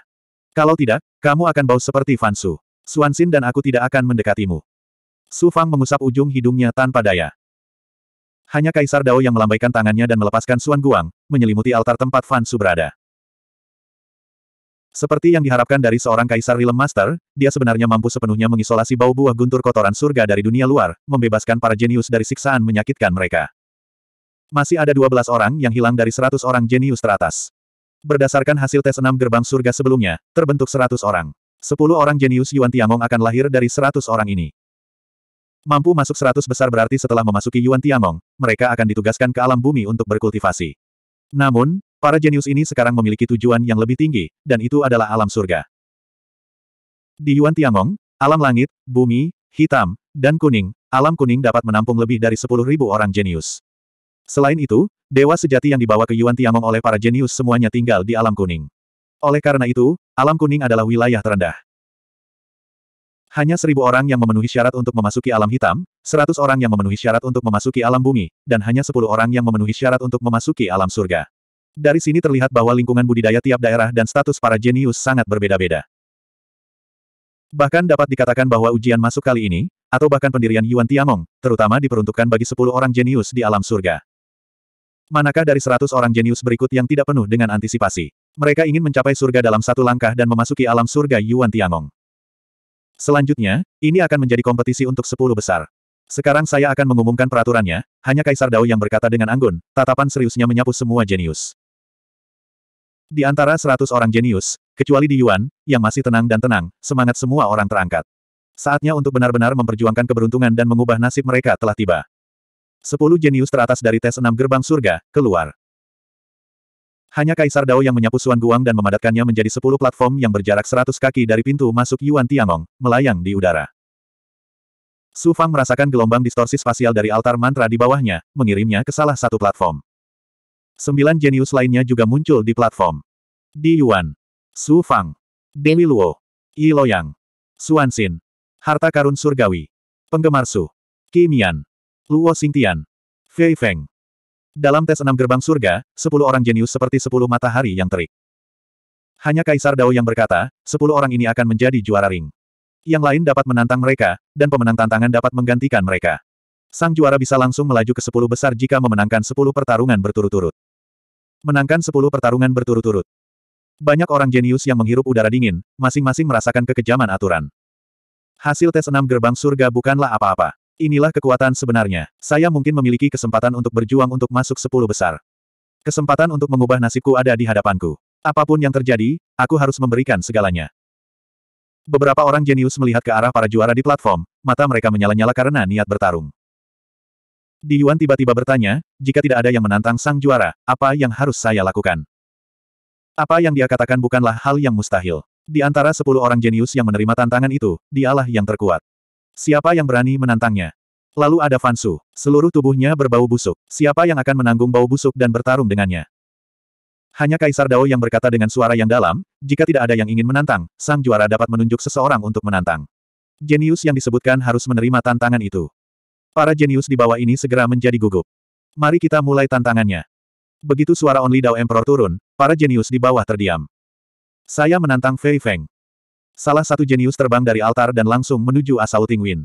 Kalau tidak, kamu akan bau seperti Fansu. Xin dan aku tidak akan mendekatimu. Su Fang mengusap ujung hidungnya tanpa daya. Hanya Kaisar Dao yang melambaikan tangannya dan melepaskan Suan Guang, menyelimuti altar tempat Fan Su berada. Seperti yang diharapkan dari seorang kaisar Realm Master, dia sebenarnya mampu sepenuhnya mengisolasi bau buah guntur kotoran surga dari dunia luar, membebaskan para jenius dari siksaan menyakitkan mereka. Masih ada 12 orang yang hilang dari 100 orang jenius teratas. Berdasarkan hasil tes enam gerbang surga sebelumnya, terbentuk 100 orang. 10 orang jenius Yuan Tiamong akan lahir dari 100 orang ini. Mampu masuk 100 besar berarti setelah memasuki Yuan Tiamong, mereka akan ditugaskan ke alam bumi untuk berkultivasi. Namun, Para jenius ini sekarang memiliki tujuan yang lebih tinggi, dan itu adalah alam surga. Di Yuan Tiangong, alam langit, bumi, hitam, dan kuning, alam kuning dapat menampung lebih dari 10.000 orang jenius. Selain itu, dewa sejati yang dibawa ke Yuan Tiangong oleh para jenius semuanya tinggal di alam kuning. Oleh karena itu, alam kuning adalah wilayah terendah. Hanya seribu orang yang memenuhi syarat untuk memasuki alam hitam, seratus orang yang memenuhi syarat untuk memasuki alam bumi, dan hanya sepuluh orang yang memenuhi syarat untuk memasuki alam surga. Dari sini terlihat bahwa lingkungan budidaya tiap daerah dan status para jenius sangat berbeda-beda. Bahkan dapat dikatakan bahwa ujian masuk kali ini, atau bahkan pendirian Yuan Tiamong, terutama diperuntukkan bagi 10 orang jenius di alam surga. Manakah dari 100 orang jenius berikut yang tidak penuh dengan antisipasi? Mereka ingin mencapai surga dalam satu langkah dan memasuki alam surga Yuan Tiangong. Selanjutnya, ini akan menjadi kompetisi untuk 10 besar. Sekarang saya akan mengumumkan peraturannya, hanya Kaisar Dao yang berkata dengan anggun, tatapan seriusnya menyapu semua jenius. Di antara seratus orang jenius, kecuali di Yuan, yang masih tenang dan tenang, semangat semua orang terangkat. Saatnya untuk benar-benar memperjuangkan keberuntungan dan mengubah nasib mereka telah tiba. Sepuluh jenius teratas dari tes enam gerbang surga, keluar. Hanya Kaisar Dao yang menyapu Suan Guang dan memadatkannya menjadi sepuluh platform yang berjarak seratus kaki dari pintu masuk Yuan Tiangong, melayang di udara. Su Fang merasakan gelombang distorsi spasial dari altar mantra di bawahnya, mengirimnya ke salah satu platform. Sembilan jenius lainnya juga muncul di platform. Di Yuan, Su Fang, Dewi Luo, Yi Loyang, Xuan Xin, Harta Karun Surgawi, Penggemar Su, Kimian, Luo Xingtian, Fei Feng. Dalam tes enam gerbang surga, sepuluh orang jenius seperti sepuluh matahari yang terik. Hanya Kaisar Dao yang berkata, sepuluh orang ini akan menjadi juara ring. Yang lain dapat menantang mereka, dan pemenang tantangan dapat menggantikan mereka. Sang juara bisa langsung melaju ke sepuluh besar jika memenangkan sepuluh pertarungan berturut-turut menangkan sepuluh pertarungan berturut-turut. Banyak orang jenius yang menghirup udara dingin, masing-masing merasakan kekejaman aturan. Hasil tes enam gerbang surga bukanlah apa-apa. Inilah kekuatan sebenarnya. Saya mungkin memiliki kesempatan untuk berjuang untuk masuk sepuluh besar. Kesempatan untuk mengubah nasibku ada di hadapanku. Apapun yang terjadi, aku harus memberikan segalanya. Beberapa orang jenius melihat ke arah para juara di platform, mata mereka menyala-nyala karena niat bertarung. Di Yuan tiba-tiba bertanya, jika tidak ada yang menantang sang juara, apa yang harus saya lakukan? Apa yang dia katakan bukanlah hal yang mustahil. Di antara sepuluh orang jenius yang menerima tantangan itu, dialah yang terkuat. Siapa yang berani menantangnya? Lalu ada Fansu. Seluruh tubuhnya berbau busuk. Siapa yang akan menanggung bau busuk dan bertarung dengannya? Hanya Kaisar Dao yang berkata dengan suara yang dalam, jika tidak ada yang ingin menantang, sang juara dapat menunjuk seseorang untuk menantang. Jenius yang disebutkan harus menerima tantangan itu. Para jenius di bawah ini segera menjadi gugup. Mari kita mulai tantangannya. Begitu suara Only Dao Emperor turun, para jenius di bawah terdiam. Saya menantang Fei Feng. Salah satu jenius terbang dari altar dan langsung menuju Asal Tingwin.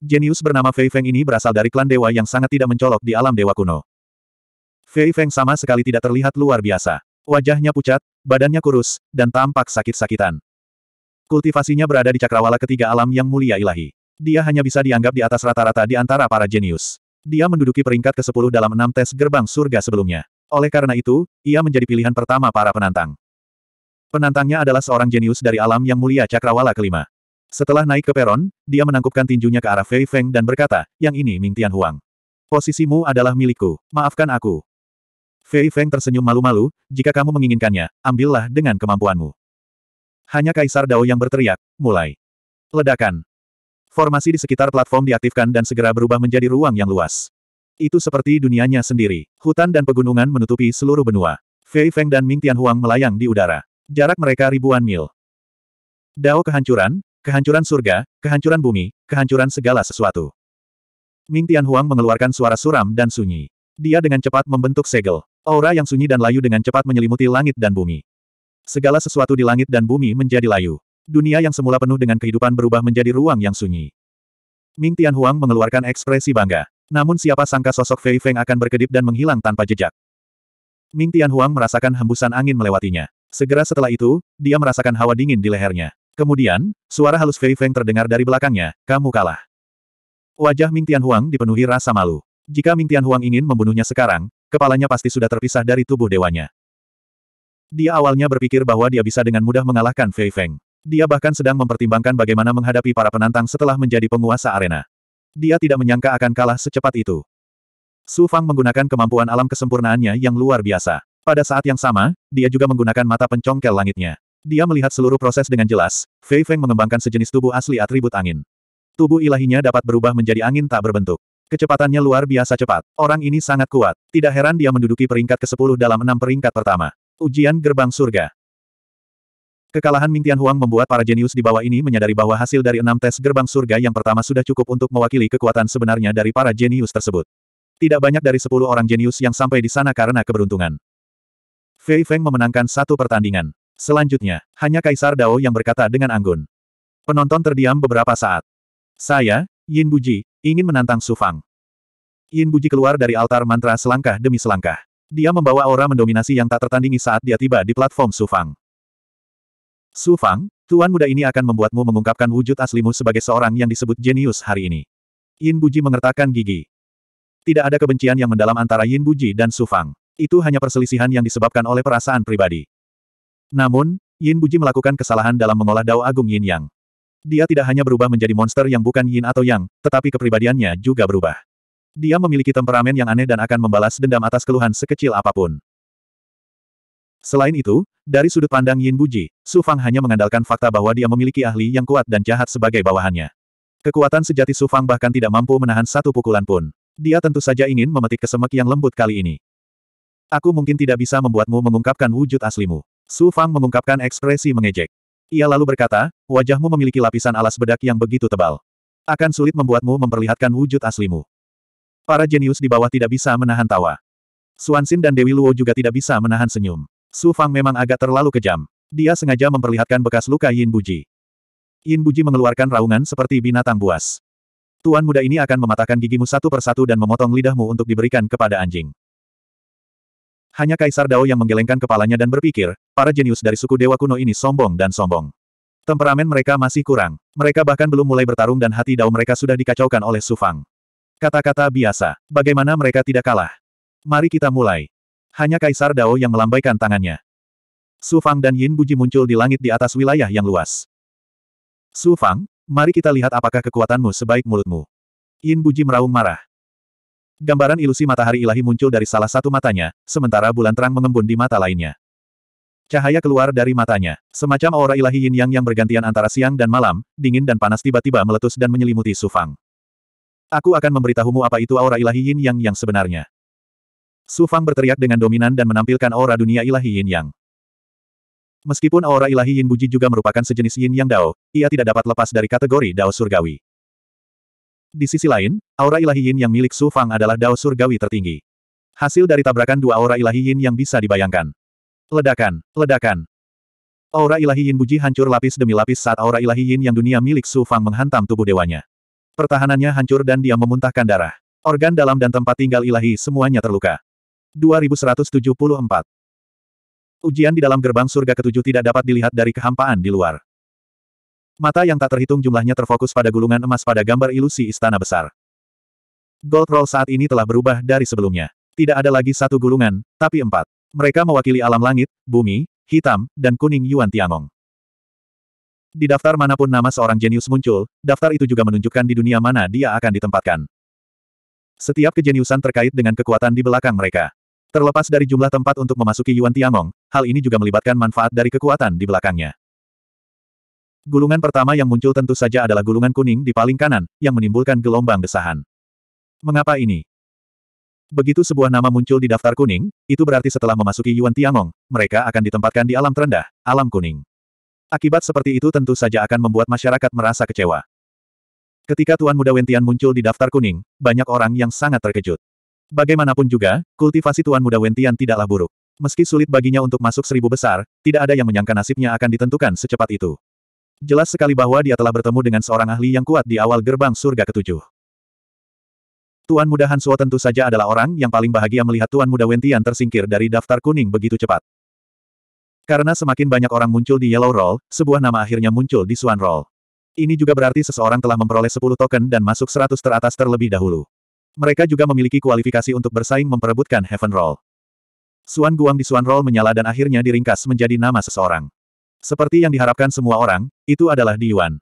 Jenius bernama Fei Feng ini berasal dari klan dewa yang sangat tidak mencolok di alam dewa kuno. Fei Feng sama sekali tidak terlihat luar biasa. Wajahnya pucat, badannya kurus, dan tampak sakit-sakitan. Kultivasinya berada di cakrawala ketiga alam yang mulia ilahi. Dia hanya bisa dianggap di atas rata-rata di antara para jenius. Dia menduduki peringkat ke-10 dalam enam tes gerbang surga sebelumnya. Oleh karena itu, ia menjadi pilihan pertama para penantang. Penantangnya adalah seorang jenius dari alam yang mulia Cakrawala kelima. Setelah naik ke peron, dia menangkupkan tinjunya ke arah Fei Feng dan berkata, yang ini Ming Tian Huang. Posisimu adalah milikku, maafkan aku. Fei Feng tersenyum malu-malu, jika kamu menginginkannya, ambillah dengan kemampuanmu. Hanya Kaisar Dao yang berteriak, mulai. Ledakan. Formasi di sekitar platform diaktifkan dan segera berubah menjadi ruang yang luas. Itu seperti dunianya sendiri. Hutan dan pegunungan menutupi seluruh benua. Fei Feng dan Ming Tian Huang melayang di udara. Jarak mereka ribuan mil. Dao kehancuran, kehancuran surga, kehancuran bumi, kehancuran segala sesuatu. Ming Tian Huang mengeluarkan suara suram dan sunyi. Dia dengan cepat membentuk segel. Aura yang sunyi dan layu dengan cepat menyelimuti langit dan bumi. Segala sesuatu di langit dan bumi menjadi layu. Dunia yang semula penuh dengan kehidupan berubah menjadi ruang yang sunyi. Ming Tianhuang mengeluarkan ekspresi bangga. Namun siapa sangka sosok Fei Feng akan berkedip dan menghilang tanpa jejak. Ming Tianhuang merasakan hembusan angin melewatinya. Segera setelah itu, dia merasakan hawa dingin di lehernya. Kemudian, suara halus Fei Feng terdengar dari belakangnya, kamu kalah. Wajah Ming Tianhuang dipenuhi rasa malu. Jika Ming Tianhuang ingin membunuhnya sekarang, kepalanya pasti sudah terpisah dari tubuh dewanya. Dia awalnya berpikir bahwa dia bisa dengan mudah mengalahkan Fei Feng. Dia bahkan sedang mempertimbangkan bagaimana menghadapi para penantang setelah menjadi penguasa arena. Dia tidak menyangka akan kalah secepat itu. Su Fang menggunakan kemampuan alam kesempurnaannya yang luar biasa. Pada saat yang sama, dia juga menggunakan mata pencongkel langitnya. Dia melihat seluruh proses dengan jelas, Fei Feng mengembangkan sejenis tubuh asli atribut angin. Tubuh ilahinya dapat berubah menjadi angin tak berbentuk. Kecepatannya luar biasa cepat. Orang ini sangat kuat. Tidak heran dia menduduki peringkat ke-10 dalam enam peringkat pertama. Ujian Gerbang Surga Kekalahan Ming Tian Huang membuat para jenius di bawah ini menyadari bahwa hasil dari enam tes gerbang surga yang pertama sudah cukup untuk mewakili kekuatan sebenarnya dari para jenius tersebut. Tidak banyak dari sepuluh orang jenius yang sampai di sana karena keberuntungan. Fei Feng memenangkan satu pertandingan. Selanjutnya, hanya Kaisar Dao yang berkata dengan anggun. Penonton terdiam beberapa saat. Saya, Yin Buji, ingin menantang Su Fang. Yin Buji keluar dari altar mantra selangkah demi selangkah. Dia membawa aura mendominasi yang tak tertandingi saat dia tiba di platform Su Fang. Su Fang, tuan muda ini akan membuatmu mengungkapkan wujud aslimu sebagai seorang yang disebut jenius hari ini. Yin Buji mengertakkan gigi. Tidak ada kebencian yang mendalam antara Yin Buji dan Su Fang. Itu hanya perselisihan yang disebabkan oleh perasaan pribadi. Namun, Yin Buji melakukan kesalahan dalam mengolah Dao Agung Yin Yang. Dia tidak hanya berubah menjadi monster yang bukan Yin atau Yang, tetapi kepribadiannya juga berubah. Dia memiliki temperamen yang aneh dan akan membalas dendam atas keluhan sekecil apapun. Selain itu, dari sudut pandang Yin Buji, Su Fang hanya mengandalkan fakta bahwa dia memiliki ahli yang kuat dan jahat sebagai bawahannya. Kekuatan sejati Su Fang bahkan tidak mampu menahan satu pukulan pun. Dia tentu saja ingin memetik kesemek yang lembut kali ini. Aku mungkin tidak bisa membuatmu mengungkapkan wujud aslimu. Su Fang mengungkapkan ekspresi mengejek. Ia lalu berkata, wajahmu memiliki lapisan alas bedak yang begitu tebal. Akan sulit membuatmu memperlihatkan wujud aslimu. Para jenius di bawah tidak bisa menahan tawa. Suansin dan Dewi Luo juga tidak bisa menahan senyum. Su Fang memang agak terlalu kejam. Dia sengaja memperlihatkan bekas luka Yin Buji. Yin Buji mengeluarkan raungan seperti binatang buas. Tuan muda ini akan mematahkan gigimu satu persatu dan memotong lidahmu untuk diberikan kepada anjing. Hanya Kaisar Dao yang menggelengkan kepalanya dan berpikir, para jenius dari suku dewa kuno ini sombong dan sombong. Temperamen mereka masih kurang. Mereka bahkan belum mulai bertarung dan hati Dao mereka sudah dikacaukan oleh Su Fang. Kata-kata biasa. Bagaimana mereka tidak kalah? Mari kita mulai. Hanya Kaisar Dao yang melambaikan tangannya. Su Fang dan Yin Buji muncul di langit di atas wilayah yang luas. Su Fang, mari kita lihat apakah kekuatanmu sebaik mulutmu. Yin Buji meraung marah. Gambaran ilusi matahari ilahi muncul dari salah satu matanya, sementara bulan terang mengembun di mata lainnya. Cahaya keluar dari matanya, semacam aura ilahi yin yang yang bergantian antara siang dan malam, dingin dan panas tiba-tiba meletus dan menyelimuti Sufang. Aku akan memberitahumu apa itu aura ilahi yin yang yang sebenarnya. Su Fang berteriak dengan dominan dan menampilkan aura dunia ilahi Yin Yang. Meskipun aura ilahi Yin Buji juga merupakan sejenis Yin Yang Dao, ia tidak dapat lepas dari kategori Dao Surgawi. Di sisi lain, aura ilahi Yin yang milik Su Fang adalah Dao Surgawi tertinggi. Hasil dari tabrakan dua aura ilahi Yin yang bisa dibayangkan. Ledakan, ledakan. Aura ilahi Yin Buji hancur lapis demi lapis saat aura ilahi Yin yang dunia milik Su Fang menghantam tubuh dewanya. Pertahanannya hancur dan dia memuntahkan darah. Organ dalam dan tempat tinggal ilahi semuanya terluka. 2174. Ujian di dalam gerbang surga ketujuh tidak dapat dilihat dari kehampaan di luar. Mata yang tak terhitung jumlahnya terfokus pada gulungan emas pada gambar ilusi istana besar. Gold roll saat ini telah berubah dari sebelumnya. Tidak ada lagi satu gulungan, tapi empat. Mereka mewakili alam langit, bumi, hitam, dan kuning Yuan Tiangong. Di daftar manapun nama seorang jenius muncul, daftar itu juga menunjukkan di dunia mana dia akan ditempatkan. Setiap kejeniusan terkait dengan kekuatan di belakang mereka. Terlepas dari jumlah tempat untuk memasuki Yuan Tiangong, hal ini juga melibatkan manfaat dari kekuatan di belakangnya. Gulungan pertama yang muncul tentu saja adalah gulungan kuning di paling kanan, yang menimbulkan gelombang desahan. Mengapa ini? Begitu sebuah nama muncul di daftar kuning, itu berarti setelah memasuki Yuan Tiangong, mereka akan ditempatkan di alam terendah, alam kuning. Akibat seperti itu tentu saja akan membuat masyarakat merasa kecewa. Ketika Tuan Muda Wentian muncul di daftar kuning, banyak orang yang sangat terkejut. Bagaimanapun juga, kultivasi Tuan Muda Wentian tidaklah buruk. Meski sulit baginya untuk masuk seribu besar, tidak ada yang menyangka nasibnya akan ditentukan secepat itu. Jelas sekali bahwa dia telah bertemu dengan seorang ahli yang kuat di awal gerbang surga ketujuh. Tuan Muda Hansuo tentu saja adalah orang yang paling bahagia melihat Tuan Muda Wentian tersingkir dari daftar kuning begitu cepat. Karena semakin banyak orang muncul di Yellow Roll, sebuah nama akhirnya muncul di Swan Roll. Ini juga berarti seseorang telah memperoleh 10 token dan masuk 100 teratas terlebih dahulu. Mereka juga memiliki kualifikasi untuk bersaing memperebutkan Heaven Roll. Suan Guang di Suan Roll menyala dan akhirnya diringkas menjadi nama seseorang. Seperti yang diharapkan semua orang, itu adalah Di Yuan.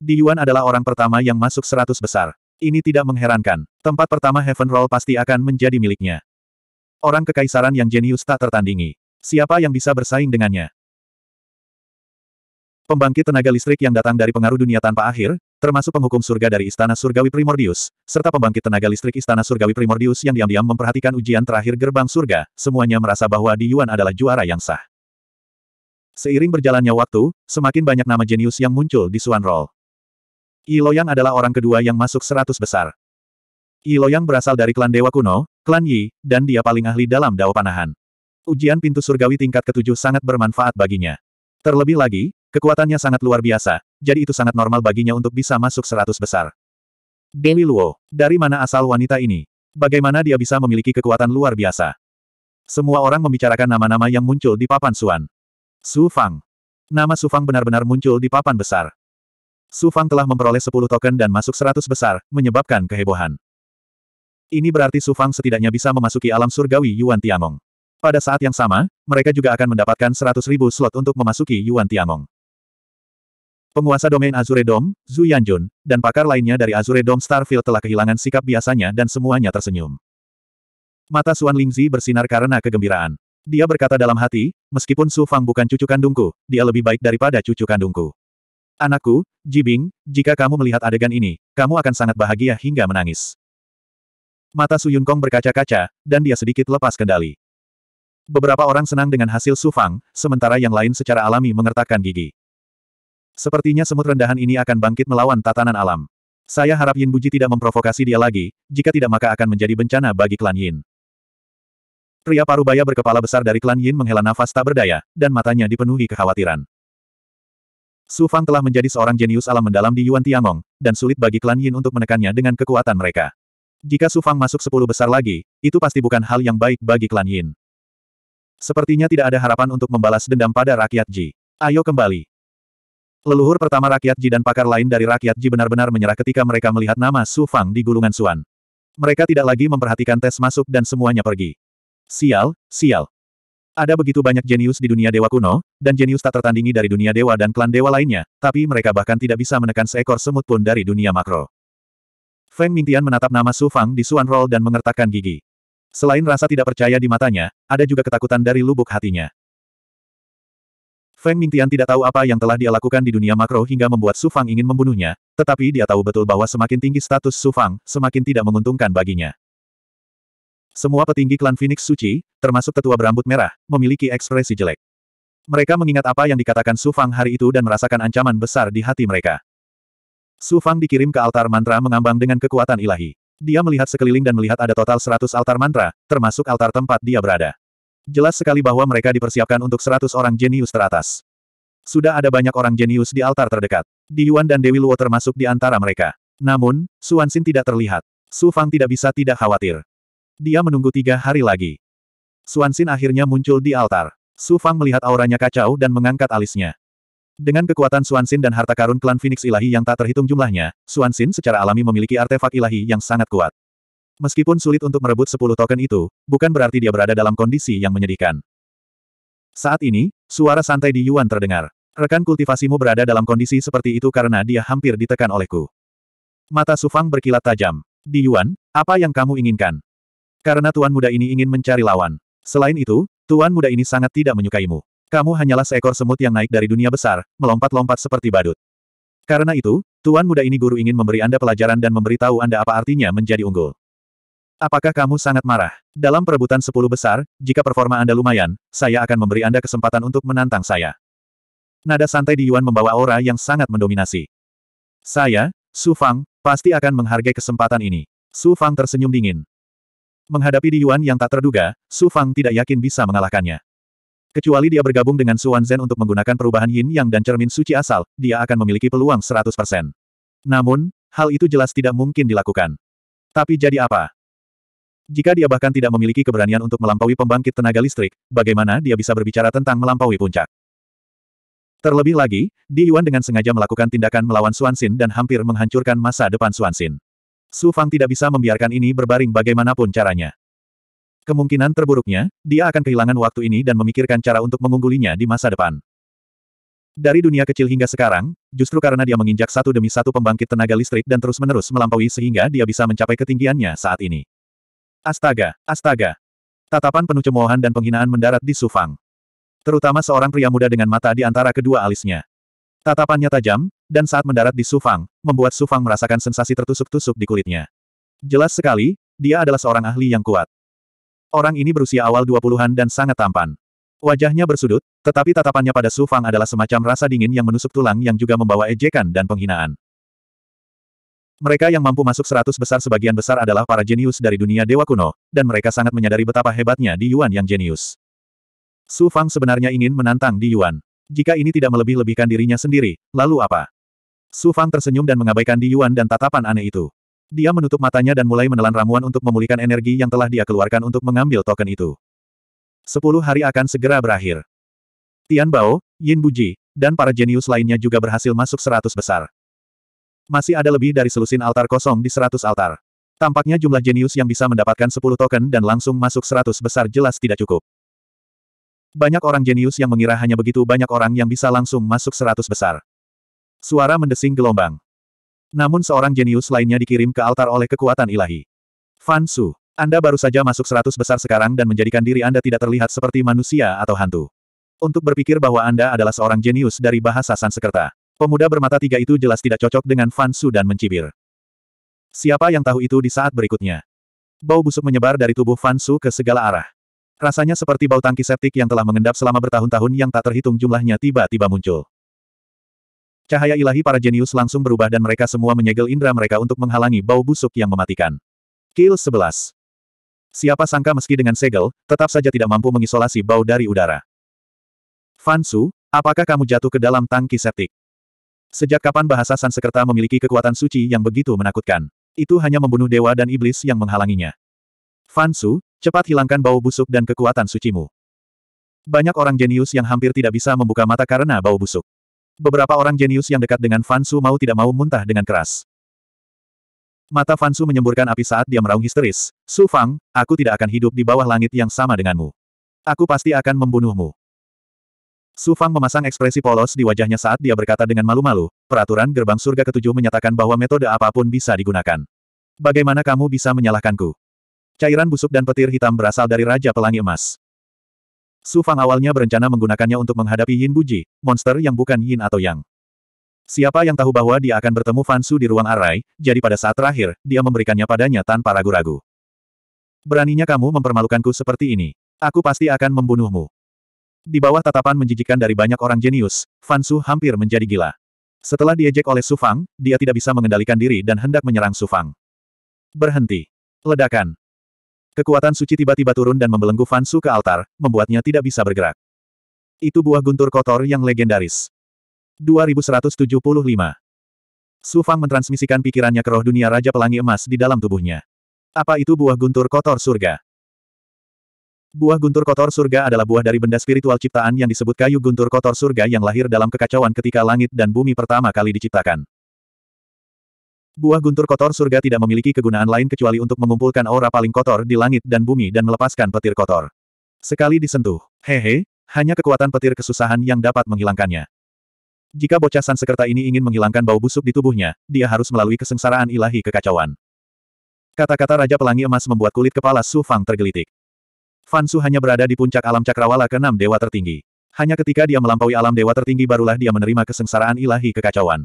Di Yuan adalah orang pertama yang masuk seratus besar. Ini tidak mengherankan. Tempat pertama Heaven Roll pasti akan menjadi miliknya. Orang kekaisaran yang jenius tak tertandingi. Siapa yang bisa bersaing dengannya? Pembangkit tenaga listrik yang datang dari pengaruh dunia tanpa akhir, termasuk penghukum surga dari Istana Surgawi Primordius, serta pembangkit tenaga listrik Istana Surgawi Primordius yang diam-diam memperhatikan ujian terakhir gerbang surga, semuanya merasa bahwa Di Yuan adalah juara yang sah. Seiring berjalannya waktu, semakin banyak nama jenius yang muncul di Suan Roll. Yi Loyang adalah orang kedua yang masuk seratus besar. Yi Loyang berasal dari klan Dewa Kuno, klan Yi, dan dia paling ahli dalam Dao Panahan. Ujian pintu surgawi tingkat ketujuh sangat bermanfaat baginya. Terlebih lagi, Kekuatannya sangat luar biasa, jadi itu sangat normal baginya untuk bisa masuk seratus besar. Dewi Luo, dari mana asal wanita ini? Bagaimana dia bisa memiliki kekuatan luar biasa? Semua orang membicarakan nama-nama yang muncul di papan Suan. Su Fang. Nama Su Fang benar-benar muncul di papan besar. Su Fang telah memperoleh 10 token dan masuk 100 besar, menyebabkan kehebohan. Ini berarti Su Fang setidaknya bisa memasuki alam surgawi Yuan Tiangong. Pada saat yang sama, mereka juga akan mendapatkan ribu slot untuk memasuki Yuan Tiangong. Penguasa domain Azure Dome, Zhu Yanjun, dan pakar lainnya dari Azure Dome Starfield telah kehilangan sikap biasanya dan semuanya tersenyum. Mata Suan Lingzi bersinar karena kegembiraan. Dia berkata dalam hati, meskipun Su Fang bukan cucu kandungku, dia lebih baik daripada cucu kandungku. Anakku, Ji Bing, jika kamu melihat adegan ini, kamu akan sangat bahagia hingga menangis. Mata Su Yun Kong berkaca-kaca, dan dia sedikit lepas kendali. Beberapa orang senang dengan hasil Su Fang, sementara yang lain secara alami mengertakkan gigi. Sepertinya semut rendahan ini akan bangkit melawan tatanan alam. Saya harap Yin Buji tidak memprovokasi dia lagi, jika tidak maka akan menjadi bencana bagi klan Yin. Pria parubaya berkepala besar dari klan Yin menghela nafas tak berdaya, dan matanya dipenuhi kekhawatiran. Su Fang telah menjadi seorang jenius alam mendalam di Yuan Tiangong, dan sulit bagi klan Yin untuk menekannya dengan kekuatan mereka. Jika Su Fang masuk sepuluh besar lagi, itu pasti bukan hal yang baik bagi klan Yin. Sepertinya tidak ada harapan untuk membalas dendam pada rakyat Ji. Ayo kembali. Leluhur pertama rakyat Ji dan pakar lain dari rakyat Ji benar-benar menyerah ketika mereka melihat nama Su Fang di gulungan Suan. Mereka tidak lagi memperhatikan tes masuk dan semuanya pergi. Sial, sial. Ada begitu banyak jenius di dunia dewa kuno, dan jenius tak tertandingi dari dunia dewa dan klan dewa lainnya, tapi mereka bahkan tidak bisa menekan seekor semut pun dari dunia makro. Feng Mingtian menatap nama Su Fang di Suan Roll dan mengertakkan gigi. Selain rasa tidak percaya di matanya, ada juga ketakutan dari lubuk hatinya. Feng Mingtian tidak tahu apa yang telah dia lakukan di dunia makro hingga membuat Su Fang ingin membunuhnya, tetapi dia tahu betul bahwa semakin tinggi status Su Fang, semakin tidak menguntungkan baginya. Semua petinggi klan Phoenix Suci, termasuk tetua berambut merah, memiliki ekspresi jelek. Mereka mengingat apa yang dikatakan Su Fang hari itu dan merasakan ancaman besar di hati mereka. Su Fang dikirim ke altar mantra mengambang dengan kekuatan ilahi. Dia melihat sekeliling dan melihat ada total 100 altar mantra, termasuk altar tempat dia berada. Jelas sekali bahwa mereka dipersiapkan untuk seratus orang jenius teratas. Sudah ada banyak orang jenius di altar terdekat. Di Yuan dan Dewi Luo termasuk di antara mereka. Namun, Suansin tidak terlihat. Su Fang tidak bisa tidak khawatir. Dia menunggu tiga hari lagi. Suansin akhirnya muncul di altar. Su Fang melihat auranya kacau dan mengangkat alisnya. Dengan kekuatan Suansin dan harta karun klan Phoenix Ilahi yang tak terhitung jumlahnya, Suansin secara alami memiliki artefak ilahi yang sangat kuat. Meskipun sulit untuk merebut sepuluh token itu, bukan berarti dia berada dalam kondisi yang menyedihkan. Saat ini, suara santai di Yuan terdengar. Rekan kultivasimu berada dalam kondisi seperti itu karena dia hampir ditekan olehku. Mata Sufang berkilat tajam. Di Yuan, apa yang kamu inginkan? Karena tuan muda ini ingin mencari lawan. Selain itu, tuan muda ini sangat tidak menyukaimu. Kamu hanyalah seekor semut yang naik dari dunia besar, melompat-lompat seperti badut. Karena itu, tuan muda ini guru ingin memberi Anda pelajaran dan memberitahu Anda apa artinya menjadi unggul. Apakah kamu sangat marah? Dalam perebutan sepuluh besar, jika performa Anda lumayan, saya akan memberi Anda kesempatan untuk menantang saya. Nada santai di Yuan membawa aura yang sangat mendominasi. Saya, Su Fang, pasti akan menghargai kesempatan ini. Su Fang tersenyum dingin. Menghadapi di Yuan yang tak terduga, Su Fang tidak yakin bisa mengalahkannya. Kecuali dia bergabung dengan Suan Zhen untuk menggunakan perubahan yin yang dan cermin suci asal, dia akan memiliki peluang 100%. Namun, hal itu jelas tidak mungkin dilakukan. Tapi jadi apa? Jika dia bahkan tidak memiliki keberanian untuk melampaui pembangkit tenaga listrik, bagaimana dia bisa berbicara tentang melampaui puncak? Terlebih lagi, Di Yuan dengan sengaja melakukan tindakan melawan Suansin dan hampir menghancurkan masa depan Suansin. Su Fang tidak bisa membiarkan ini berbaring bagaimanapun caranya. Kemungkinan terburuknya, dia akan kehilangan waktu ini dan memikirkan cara untuk mengunggulinya di masa depan. Dari dunia kecil hingga sekarang, justru karena dia menginjak satu demi satu pembangkit tenaga listrik dan terus-menerus melampaui sehingga dia bisa mencapai ketinggiannya saat ini. Astaga, astaga. Tatapan penuh cemoohan dan penghinaan mendarat di Sufang. Terutama seorang pria muda dengan mata di antara kedua alisnya. Tatapannya tajam, dan saat mendarat di Sufang, membuat Sufang merasakan sensasi tertusuk-tusuk di kulitnya. Jelas sekali, dia adalah seorang ahli yang kuat. Orang ini berusia awal 20-an dan sangat tampan. Wajahnya bersudut, tetapi tatapannya pada Sufang adalah semacam rasa dingin yang menusuk tulang yang juga membawa ejekan dan penghinaan. Mereka yang mampu masuk seratus besar sebagian besar adalah para jenius dari dunia dewa kuno, dan mereka sangat menyadari betapa hebatnya Di Yuan yang jenius. Su Fang sebenarnya ingin menantang Di Yuan. Jika ini tidak melebih-lebihkan dirinya sendiri, lalu apa? Su Fang tersenyum dan mengabaikan Di Yuan dan tatapan aneh itu. Dia menutup matanya dan mulai menelan ramuan untuk memulihkan energi yang telah dia keluarkan untuk mengambil token itu. Sepuluh hari akan segera berakhir. Tian Bao, Yin Buji, dan para jenius lainnya juga berhasil masuk seratus besar. Masih ada lebih dari selusin altar kosong di seratus altar. Tampaknya jumlah jenius yang bisa mendapatkan sepuluh token dan langsung masuk seratus besar jelas tidak cukup. Banyak orang jenius yang mengira hanya begitu banyak orang yang bisa langsung masuk seratus besar. Suara mendesing gelombang. Namun seorang jenius lainnya dikirim ke altar oleh kekuatan ilahi. Fan Su, Anda baru saja masuk seratus besar sekarang dan menjadikan diri Anda tidak terlihat seperti manusia atau hantu. Untuk berpikir bahwa Anda adalah seorang jenius dari bahasa Sansekerta. Pemuda bermata tiga itu jelas tidak cocok dengan Fansu dan mencibir. Siapa yang tahu itu di saat berikutnya? Bau busuk menyebar dari tubuh Fansu ke segala arah. Rasanya seperti bau tangki septik yang telah mengendap selama bertahun-tahun yang tak terhitung jumlahnya tiba-tiba muncul. Cahaya ilahi para jenius langsung berubah dan mereka semua menyegel indera mereka untuk menghalangi bau busuk yang mematikan. Kill 11. Siapa sangka meski dengan segel, tetap saja tidak mampu mengisolasi bau dari udara. Fansu, apakah kamu jatuh ke dalam tangki septik? Sejak kapan bahasa Sansekerta memiliki kekuatan suci yang begitu menakutkan? Itu hanya membunuh dewa dan iblis yang menghalanginya. Fansu, cepat hilangkan bau busuk dan kekuatan sucimu. Banyak orang jenius yang hampir tidak bisa membuka mata karena bau busuk. Beberapa orang jenius yang dekat dengan Fansu mau tidak mau muntah dengan keras. Mata Fansu menyemburkan api saat dia meraung histeris. Su Fang, aku tidak akan hidup di bawah langit yang sama denganmu. Aku pasti akan membunuhmu. Su Fang memasang ekspresi polos di wajahnya saat dia berkata dengan malu-malu, peraturan gerbang surga ketujuh menyatakan bahwa metode apapun bisa digunakan. Bagaimana kamu bisa menyalahkanku? Cairan busuk dan petir hitam berasal dari Raja Pelangi Emas. Su Fang awalnya berencana menggunakannya untuk menghadapi Yin Buji, monster yang bukan Yin atau Yang. Siapa yang tahu bahwa dia akan bertemu Fansu di ruang arai, jadi pada saat terakhir, dia memberikannya padanya tanpa ragu-ragu. Beraninya kamu mempermalukanku seperti ini. Aku pasti akan membunuhmu. Di bawah tatapan menjijikan dari banyak orang jenius, Fansu hampir menjadi gila. Setelah diejek oleh Su Fang, dia tidak bisa mengendalikan diri dan hendak menyerang Su Fang. Berhenti. Ledakan. Kekuatan suci tiba-tiba turun dan membelenggu Fansu ke altar, membuatnya tidak bisa bergerak. Itu buah guntur kotor yang legendaris. 2175. Su Fang mentransmisikan pikirannya ke roh dunia Raja Pelangi Emas di dalam tubuhnya. Apa itu buah guntur kotor surga? Buah guntur kotor surga adalah buah dari benda spiritual ciptaan yang disebut kayu guntur kotor surga yang lahir dalam kekacauan ketika langit dan bumi pertama kali diciptakan. Buah guntur kotor surga tidak memiliki kegunaan lain kecuali untuk mengumpulkan aura paling kotor di langit dan bumi dan melepaskan petir kotor. Sekali disentuh, hehe, hanya kekuatan petir kesusahan yang dapat menghilangkannya. Jika bocah sansekerta ini ingin menghilangkan bau busuk di tubuhnya, dia harus melalui kesengsaraan ilahi kekacauan. Kata-kata Raja Pelangi Emas membuat kulit kepala Su Fang tergelitik. Fansu hanya berada di puncak alam cakrawala ke-6 dewa tertinggi. Hanya ketika dia melampaui alam dewa tertinggi barulah dia menerima kesengsaraan ilahi kekacauan.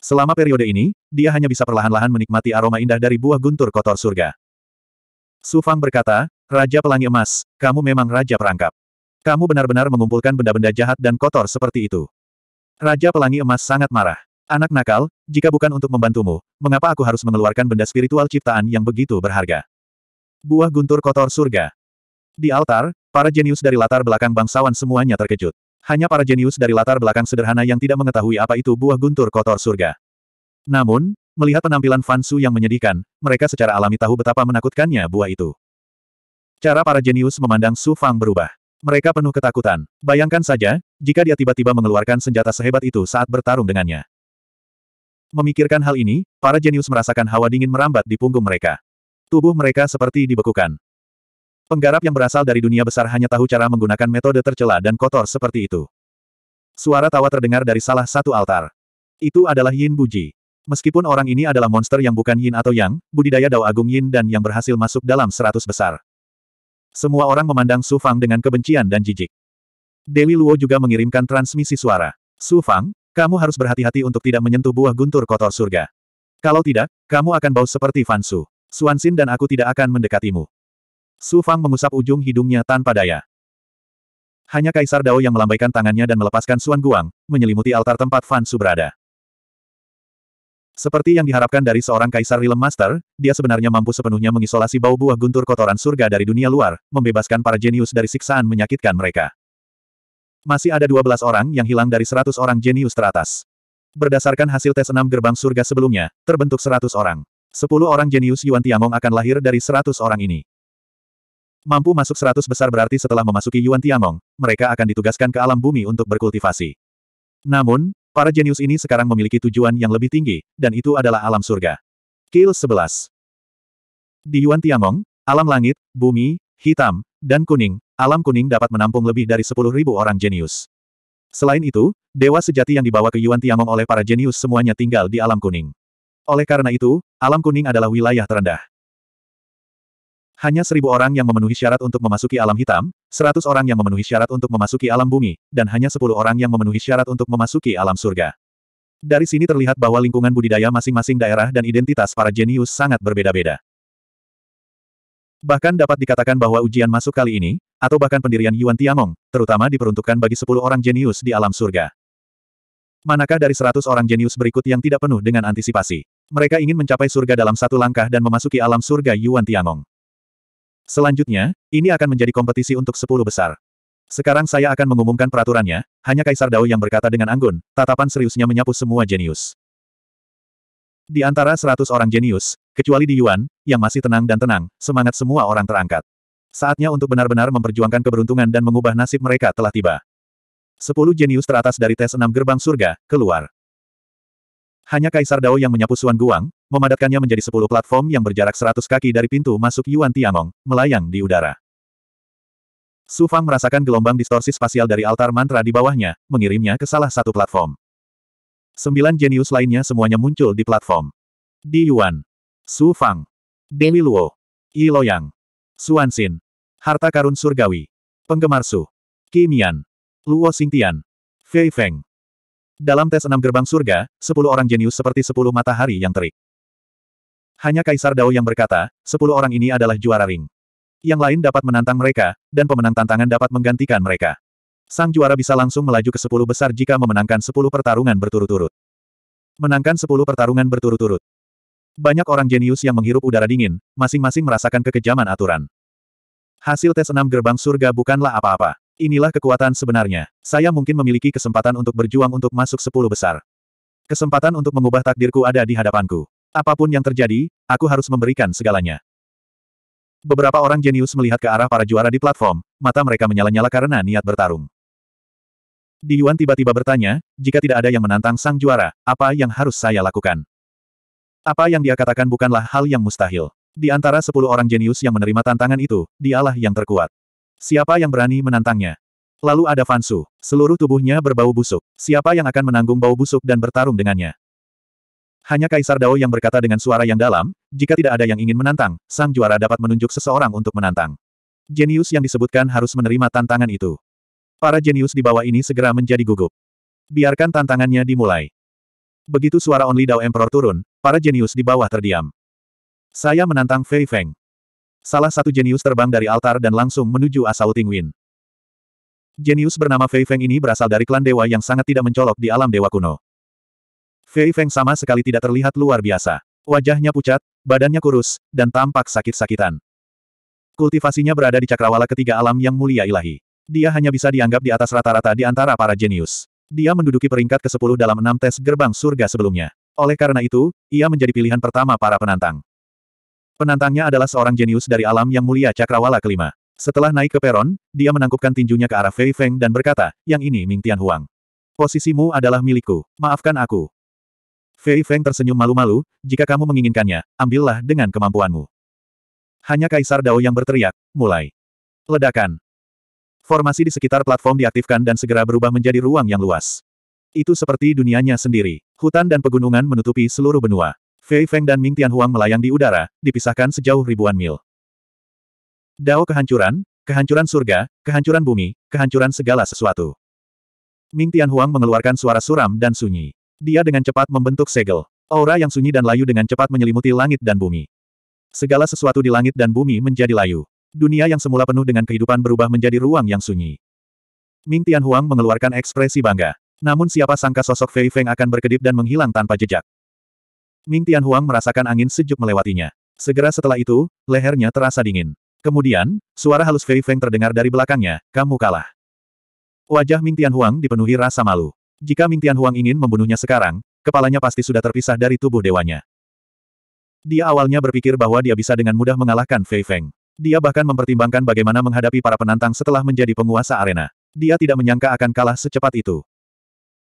Selama periode ini, dia hanya bisa perlahan-lahan menikmati aroma indah dari buah guntur kotor surga. Su Fang berkata, Raja Pelangi Emas, kamu memang Raja Perangkap. Kamu benar-benar mengumpulkan benda-benda jahat dan kotor seperti itu. Raja Pelangi Emas sangat marah. Anak nakal, jika bukan untuk membantumu, mengapa aku harus mengeluarkan benda spiritual ciptaan yang begitu berharga? Buah guntur kotor surga, di altar, para jenius dari latar belakang bangsawan semuanya terkejut. Hanya para jenius dari latar belakang sederhana yang tidak mengetahui apa itu buah guntur kotor surga. Namun, melihat penampilan Fansu yang menyedihkan, mereka secara alami tahu betapa menakutkannya buah itu. Cara para jenius memandang Su Fang berubah. Mereka penuh ketakutan. Bayangkan saja, jika dia tiba-tiba mengeluarkan senjata sehebat itu saat bertarung dengannya. Memikirkan hal ini, para jenius merasakan hawa dingin merambat di punggung mereka. Tubuh mereka seperti dibekukan. Penggarap yang berasal dari dunia besar hanya tahu cara menggunakan metode tercela dan kotor seperti itu. Suara tawa terdengar dari salah satu altar. Itu adalah Yin Buji. Meskipun orang ini adalah monster yang bukan Yin atau Yang, budidaya Dao Agung Yin dan Yang berhasil masuk dalam seratus besar. Semua orang memandang Su Fang dengan kebencian dan jijik. Dewi Luo juga mengirimkan transmisi suara. Su Fang, kamu harus berhati-hati untuk tidak menyentuh buah guntur kotor surga. Kalau tidak, kamu akan bau seperti Fansu. Suansin dan aku tidak akan mendekatimu. Su Fang mengusap ujung hidungnya tanpa daya. Hanya Kaisar Dao yang melambaikan tangannya dan melepaskan Suan Guang, menyelimuti altar tempat Fan Su berada. Seperti yang diharapkan dari seorang Kaisar Realm Master, dia sebenarnya mampu sepenuhnya mengisolasi bau buah guntur kotoran surga dari dunia luar, membebaskan para jenius dari siksaan menyakitkan mereka. Masih ada 12 orang yang hilang dari 100 orang jenius teratas. Berdasarkan hasil tes 6 gerbang surga sebelumnya, terbentuk 100 orang. 10 orang jenius Yuan Tiangong akan lahir dari 100 orang ini. Mampu masuk seratus besar berarti setelah memasuki Yuan Tiangong, mereka akan ditugaskan ke alam bumi untuk berkultivasi. Namun, para jenius ini sekarang memiliki tujuan yang lebih tinggi, dan itu adalah alam surga. Kill 11 Di Yuan Tiangong, alam langit, bumi, hitam, dan kuning, alam kuning dapat menampung lebih dari sepuluh ribu orang jenius. Selain itu, dewa sejati yang dibawa ke Yuan Tiangong oleh para jenius semuanya tinggal di alam kuning. Oleh karena itu, alam kuning adalah wilayah terendah. Hanya seribu orang yang memenuhi syarat untuk memasuki alam hitam, seratus orang yang memenuhi syarat untuk memasuki alam bumi, dan hanya sepuluh orang yang memenuhi syarat untuk memasuki alam surga. Dari sini terlihat bahwa lingkungan budidaya masing-masing daerah dan identitas para jenius sangat berbeda-beda. Bahkan dapat dikatakan bahwa ujian masuk kali ini, atau bahkan pendirian Yuan Tiamong, terutama diperuntukkan bagi sepuluh orang jenius di alam surga. Manakah dari seratus orang jenius berikut yang tidak penuh dengan antisipasi? Mereka ingin mencapai surga dalam satu langkah dan memasuki alam surga Yuan Tiamong. Selanjutnya, ini akan menjadi kompetisi untuk sepuluh besar. Sekarang saya akan mengumumkan peraturannya, hanya Kaisar Dao yang berkata dengan anggun, tatapan seriusnya menyapu semua jenius. Di antara seratus orang jenius, kecuali di Yuan, yang masih tenang dan tenang, semangat semua orang terangkat. Saatnya untuk benar-benar memperjuangkan keberuntungan dan mengubah nasib mereka telah tiba. Sepuluh jenius teratas dari tes enam gerbang surga, keluar. Hanya Kaisar Dao yang menyapu Suan Guang, memadatkannya menjadi sepuluh platform yang berjarak seratus kaki dari pintu masuk Yuan Tianong, melayang di udara. Su Fang merasakan gelombang distorsi spasial dari altar mantra di bawahnya, mengirimnya ke salah satu platform. Sembilan jenius lainnya semuanya muncul di platform. Di Yuan, Su Fang, Dewi Luo, Yi Loyang, Xuan Xin, Harta Karun Surgawi, Penggemar Su, Kimian, Luo Xingtian, Fei Feng. Dalam tes enam gerbang surga, sepuluh orang jenius seperti sepuluh matahari yang terik. Hanya Kaisar Dao yang berkata, sepuluh orang ini adalah juara ring. Yang lain dapat menantang mereka, dan pemenang tantangan dapat menggantikan mereka. Sang juara bisa langsung melaju ke sepuluh besar jika memenangkan sepuluh pertarungan berturut-turut. Menangkan sepuluh pertarungan berturut-turut. Banyak orang jenius yang menghirup udara dingin, masing-masing merasakan kekejaman aturan. Hasil tes enam gerbang surga bukanlah apa-apa. Inilah kekuatan sebenarnya. Saya mungkin memiliki kesempatan untuk berjuang untuk masuk sepuluh besar. Kesempatan untuk mengubah takdirku ada di hadapanku. Apapun yang terjadi, aku harus memberikan segalanya. Beberapa orang jenius melihat ke arah para juara di platform, mata mereka menyala-nyala karena niat bertarung. Di Yuan tiba-tiba bertanya, jika tidak ada yang menantang sang juara, apa yang harus saya lakukan? Apa yang dia katakan bukanlah hal yang mustahil. Di antara sepuluh orang jenius yang menerima tantangan itu, dialah yang terkuat. Siapa yang berani menantangnya? Lalu ada Fansu. Seluruh tubuhnya berbau busuk. Siapa yang akan menanggung bau busuk dan bertarung dengannya? Hanya Kaisar Dao yang berkata dengan suara yang dalam, jika tidak ada yang ingin menantang, sang juara dapat menunjuk seseorang untuk menantang. Jenius yang disebutkan harus menerima tantangan itu. Para jenius di bawah ini segera menjadi gugup. Biarkan tantangannya dimulai. Begitu suara Only Dao Emperor turun, para jenius di bawah terdiam. Saya menantang Fei Feng. Salah satu jenius terbang dari altar dan langsung menuju Asal Ting Tingwin. Jenius bernama Fei Feng ini berasal dari klan dewa yang sangat tidak mencolok di alam dewa kuno. Fei Feng sama sekali tidak terlihat luar biasa. Wajahnya pucat, badannya kurus, dan tampak sakit-sakitan. Kultivasinya berada di cakrawala ketiga alam yang mulia ilahi. Dia hanya bisa dianggap di atas rata-rata di antara para jenius. Dia menduduki peringkat ke-10 dalam enam tes gerbang surga sebelumnya. Oleh karena itu, ia menjadi pilihan pertama para penantang. Penantangnya adalah seorang jenius dari alam yang mulia cakrawala kelima. Setelah naik ke peron, dia menangkupkan tinjunya ke arah Fei Feng dan berkata, yang ini Ming Tian Huang. Posisimu adalah milikku, maafkan aku. Fei Feng tersenyum malu-malu, jika kamu menginginkannya, ambillah dengan kemampuanmu. Hanya Kaisar Dao yang berteriak, mulai. Ledakan. Formasi di sekitar platform diaktifkan dan segera berubah menjadi ruang yang luas. Itu seperti dunianya sendiri. Hutan dan pegunungan menutupi seluruh benua. Fei Feng dan Ming Tianhuang melayang di udara, dipisahkan sejauh ribuan mil. Dao kehancuran, kehancuran surga, kehancuran bumi, kehancuran segala sesuatu. Ming Tianhuang mengeluarkan suara suram dan sunyi. Dia dengan cepat membentuk segel. Aura yang sunyi dan layu dengan cepat menyelimuti langit dan bumi. Segala sesuatu di langit dan bumi menjadi layu. Dunia yang semula penuh dengan kehidupan berubah menjadi ruang yang sunyi. Ming Tianhuang mengeluarkan ekspresi bangga. Namun siapa sangka sosok Fei Feng akan berkedip dan menghilang tanpa jejak. Ming Tianhuang merasakan angin sejuk melewatinya. Segera setelah itu, lehernya terasa dingin. Kemudian, suara halus Fei Feng terdengar dari belakangnya, kamu kalah. Wajah Ming Tianhuang dipenuhi rasa malu. Jika Ming Tian Huang ingin membunuhnya sekarang, kepalanya pasti sudah terpisah dari tubuh dewanya. Dia awalnya berpikir bahwa dia bisa dengan mudah mengalahkan Fei Feng. Dia bahkan mempertimbangkan bagaimana menghadapi para penantang setelah menjadi penguasa arena. Dia tidak menyangka akan kalah secepat itu.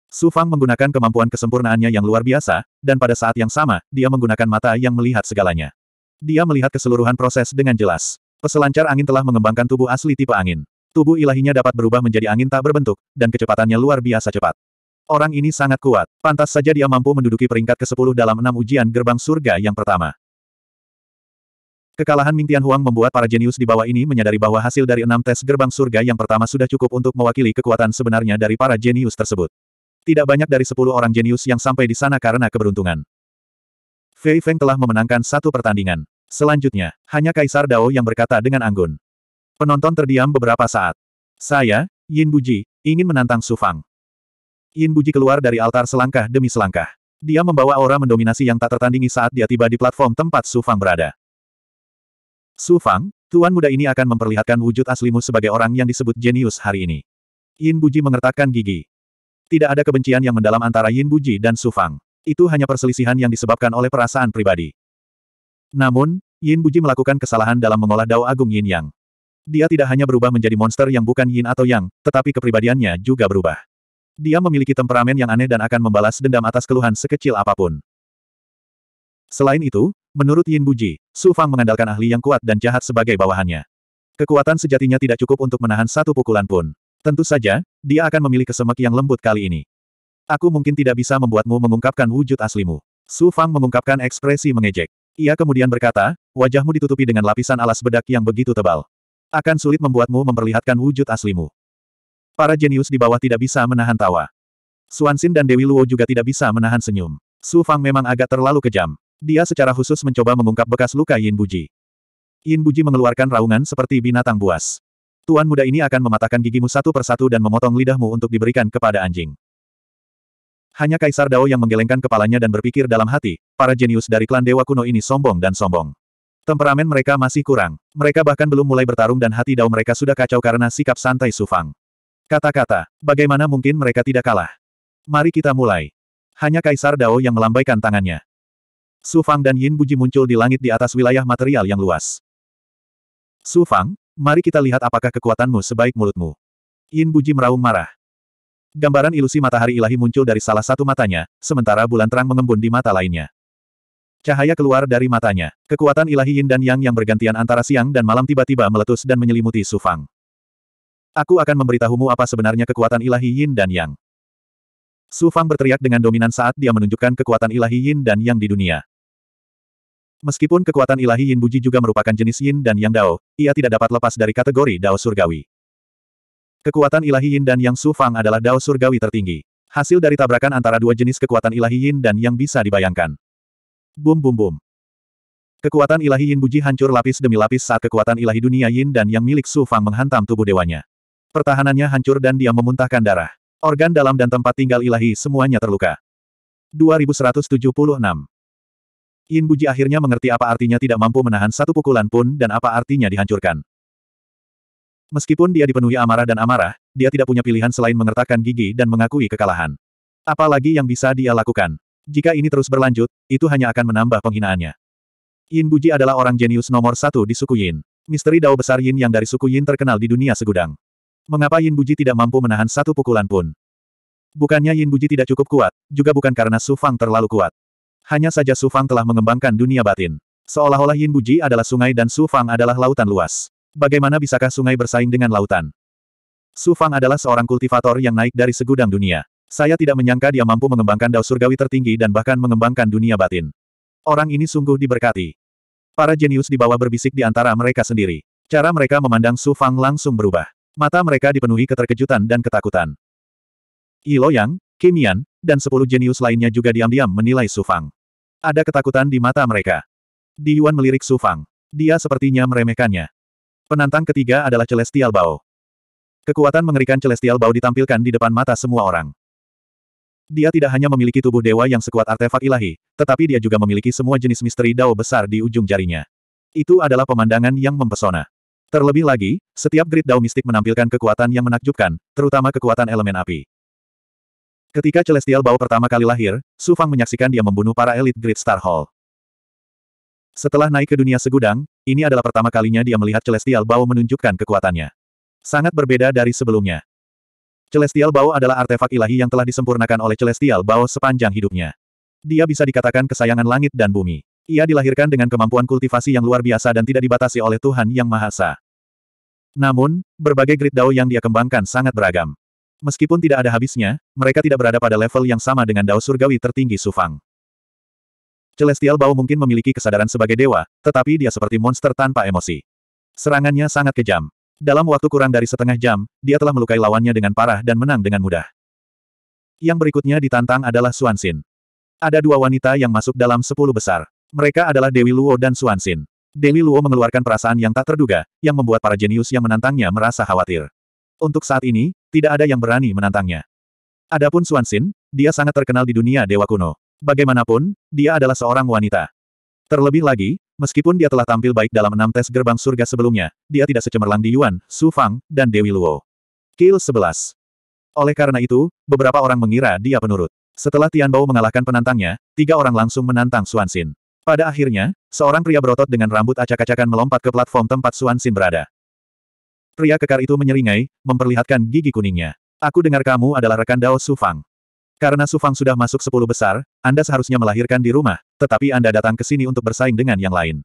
Su Fang menggunakan kemampuan kesempurnaannya yang luar biasa, dan pada saat yang sama, dia menggunakan mata yang melihat segalanya. Dia melihat keseluruhan proses dengan jelas. Peselancar angin telah mengembangkan tubuh asli tipe angin. Tubuh ilahinya dapat berubah menjadi angin tak berbentuk, dan kecepatannya luar biasa cepat. Orang ini sangat kuat, pantas saja dia mampu menduduki peringkat ke-10 dalam enam ujian gerbang surga yang pertama. Kekalahan Ming Tian Huang membuat para jenius di bawah ini menyadari bahwa hasil dari enam tes gerbang surga yang pertama sudah cukup untuk mewakili kekuatan sebenarnya dari para jenius tersebut. Tidak banyak dari sepuluh orang jenius yang sampai di sana karena keberuntungan. Fei Feng telah memenangkan satu pertandingan. Selanjutnya, hanya Kaisar Dao yang berkata dengan anggun. Penonton terdiam beberapa saat. Saya, Yin Buji, ingin menantang Su Fang. Yin Buji keluar dari altar selangkah demi selangkah. Dia membawa aura mendominasi yang tak tertandingi saat dia tiba di platform tempat Su Fang berada. Su Fang, tuan muda ini akan memperlihatkan wujud aslimu sebagai orang yang disebut jenius hari ini. Yin Buji mengertakkan gigi. Tidak ada kebencian yang mendalam antara Yin Buji dan Su Fang. Itu hanya perselisihan yang disebabkan oleh perasaan pribadi. Namun, Yin Buji melakukan kesalahan dalam mengolah dao agung Yin Yang. Dia tidak hanya berubah menjadi monster yang bukan Yin atau Yang, tetapi kepribadiannya juga berubah. Dia memiliki temperamen yang aneh dan akan membalas dendam atas keluhan sekecil apapun. Selain itu, menurut Yin Buji, Su Fang mengandalkan ahli yang kuat dan jahat sebagai bawahannya. Kekuatan sejatinya tidak cukup untuk menahan satu pukulan pun. Tentu saja, dia akan memilih kesemek yang lembut kali ini. Aku mungkin tidak bisa membuatmu mengungkapkan wujud aslimu. Su Fang mengungkapkan ekspresi mengejek. Ia kemudian berkata, wajahmu ditutupi dengan lapisan alas bedak yang begitu tebal. Akan sulit membuatmu memperlihatkan wujud aslimu. Para jenius di bawah tidak bisa menahan tawa. Suansin dan Dewi Luo juga tidak bisa menahan senyum. Su Fang memang agak terlalu kejam. Dia secara khusus mencoba mengungkap bekas luka Yin Buji. Yin Buji mengeluarkan raungan seperti binatang buas. Tuan muda ini akan mematahkan gigimu satu persatu dan memotong lidahmu untuk diberikan kepada anjing. Hanya Kaisar Dao yang menggelengkan kepalanya dan berpikir dalam hati, para jenius dari klan Dewa Kuno ini sombong dan sombong. Temperamen mereka masih kurang. Mereka bahkan belum mulai bertarung dan hati Dao mereka sudah kacau karena sikap santai Sufang. Kata-kata, bagaimana mungkin mereka tidak kalah? Mari kita mulai. Hanya Kaisar Dao yang melambaikan tangannya. Su Fang dan Yin Buji muncul di langit di atas wilayah material yang luas. Su Fang, mari kita lihat apakah kekuatanmu sebaik mulutmu. Yin Buji meraung marah. Gambaran ilusi matahari ilahi muncul dari salah satu matanya, sementara bulan terang mengembun di mata lainnya. Cahaya keluar dari matanya. Kekuatan ilahi yin dan yang yang bergantian antara siang dan malam tiba-tiba meletus dan menyelimuti Su Fang. Aku akan memberitahumu apa sebenarnya kekuatan ilahi Yin dan Yang. Su Fang berteriak dengan dominan saat dia menunjukkan kekuatan ilahi Yin dan Yang di dunia. Meskipun kekuatan ilahi Yin Buji juga merupakan jenis Yin dan Yang Dao, ia tidak dapat lepas dari kategori Dao Surgawi. Kekuatan ilahi Yin dan Yang Su Fang adalah Dao Surgawi tertinggi. Hasil dari tabrakan antara dua jenis kekuatan ilahi Yin dan Yang bisa dibayangkan. Bum bum bum. Kekuatan ilahi Yin Buji hancur lapis demi lapis saat kekuatan ilahi dunia Yin dan Yang milik Su Fang menghantam tubuh dewanya. Pertahanannya hancur dan dia memuntahkan darah. Organ dalam dan tempat tinggal ilahi semuanya terluka. 2176 Yin Buji akhirnya mengerti apa artinya tidak mampu menahan satu pukulan pun dan apa artinya dihancurkan. Meskipun dia dipenuhi amarah dan amarah, dia tidak punya pilihan selain mengertakkan gigi dan mengakui kekalahan. Apalagi yang bisa dia lakukan. Jika ini terus berlanjut, itu hanya akan menambah penghinaannya. Yin Buji adalah orang jenius nomor satu di suku Yin. Misteri dao besar Yin yang dari suku Yin terkenal di dunia segudang. Mengapa Yin Buji tidak mampu menahan satu pukulan pun? Bukannya Yin Buji tidak cukup kuat, juga bukan karena Su Fang terlalu kuat. Hanya saja Su Fang telah mengembangkan dunia batin. Seolah-olah Yin Buji adalah sungai dan Su Fang adalah lautan luas. Bagaimana bisakah sungai bersaing dengan lautan? Su Fang adalah seorang kultivator yang naik dari segudang dunia. Saya tidak menyangka dia mampu mengembangkan dao surgawi tertinggi dan bahkan mengembangkan dunia batin. Orang ini sungguh diberkati. Para jenius di bawah berbisik di antara mereka sendiri. Cara mereka memandang Su Fang langsung berubah. Mata mereka dipenuhi keterkejutan dan ketakutan. Yi Yang, Kim Yan, dan sepuluh jenius lainnya juga diam-diam menilai Su Fang. Ada ketakutan di mata mereka. Di Yuan melirik Su Fang. Dia sepertinya meremehkannya. Penantang ketiga adalah Celestial Bao. Kekuatan mengerikan Celestial Bao ditampilkan di depan mata semua orang. Dia tidak hanya memiliki tubuh dewa yang sekuat artefak ilahi, tetapi dia juga memiliki semua jenis misteri dao besar di ujung jarinya. Itu adalah pemandangan yang mempesona. Terlebih lagi, setiap grid Dao mistik menampilkan kekuatan yang menakjubkan, terutama kekuatan elemen api. Ketika Celestial Bao pertama kali lahir, Su Fang menyaksikan dia membunuh para elit Grid Star Hall. Setelah naik ke dunia segudang, ini adalah pertama kalinya dia melihat Celestial Bao menunjukkan kekuatannya. Sangat berbeda dari sebelumnya. Celestial Bao adalah artefak ilahi yang telah disempurnakan oleh Celestial Bao sepanjang hidupnya. Dia bisa dikatakan kesayangan langit dan bumi. Ia dilahirkan dengan kemampuan kultivasi yang luar biasa dan tidak dibatasi oleh Tuhan Yang Maha Esa. Namun, berbagai grid Dao yang dia kembangkan sangat beragam. Meskipun tidak ada habisnya, mereka tidak berada pada level yang sama dengan Dao Surgawi tertinggi Sufang. Celestial Bao mungkin memiliki kesadaran sebagai dewa, tetapi dia seperti monster tanpa emosi. Serangannya sangat kejam. Dalam waktu kurang dari setengah jam, dia telah melukai lawannya dengan parah dan menang dengan mudah. Yang berikutnya ditantang adalah Suansin. Ada dua wanita yang masuk dalam sepuluh besar. Mereka adalah Dewi Luo dan Suansin. Dewi Luo mengeluarkan perasaan yang tak terduga, yang membuat para jenius yang menantangnya merasa khawatir. Untuk saat ini, tidak ada yang berani menantangnya. Adapun Suansin, dia sangat terkenal di dunia dewa kuno. Bagaimanapun, dia adalah seorang wanita. Terlebih lagi, meskipun dia telah tampil baik dalam enam tes gerbang surga sebelumnya, dia tidak secemerlang di Yuan, Su Fang, dan Dewi Luo. Kill 11. Oleh karena itu, beberapa orang mengira dia penurut. Setelah Tian Bao mengalahkan penantangnya, tiga orang langsung menantang Suansin. Pada akhirnya, seorang pria berotot dengan rambut acak-acakan melompat ke platform tempat Suan Xin berada. Pria kekar itu menyeringai, memperlihatkan gigi kuningnya. Aku dengar kamu adalah rekan Dao Sufang. Karena Sufang sudah masuk sepuluh besar, Anda seharusnya melahirkan di rumah, tetapi Anda datang ke sini untuk bersaing dengan yang lain.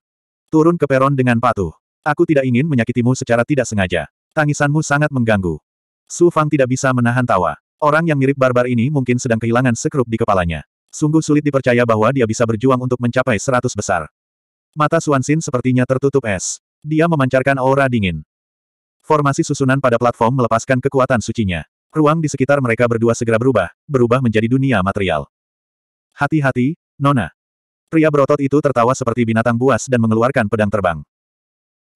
Turun ke peron dengan patuh. Aku tidak ingin menyakitimu secara tidak sengaja. Tangisanmu sangat mengganggu. Su Fang tidak bisa menahan tawa. Orang yang mirip barbar ini mungkin sedang kehilangan sekrup di kepalanya. Sungguh sulit dipercaya bahwa dia bisa berjuang untuk mencapai seratus besar. Mata Suansin sepertinya tertutup es. Dia memancarkan aura dingin. Formasi susunan pada platform melepaskan kekuatan sucinya. Ruang di sekitar mereka berdua segera berubah, berubah menjadi dunia material. Hati-hati, Nona. Pria berotot itu tertawa seperti binatang buas dan mengeluarkan pedang terbang.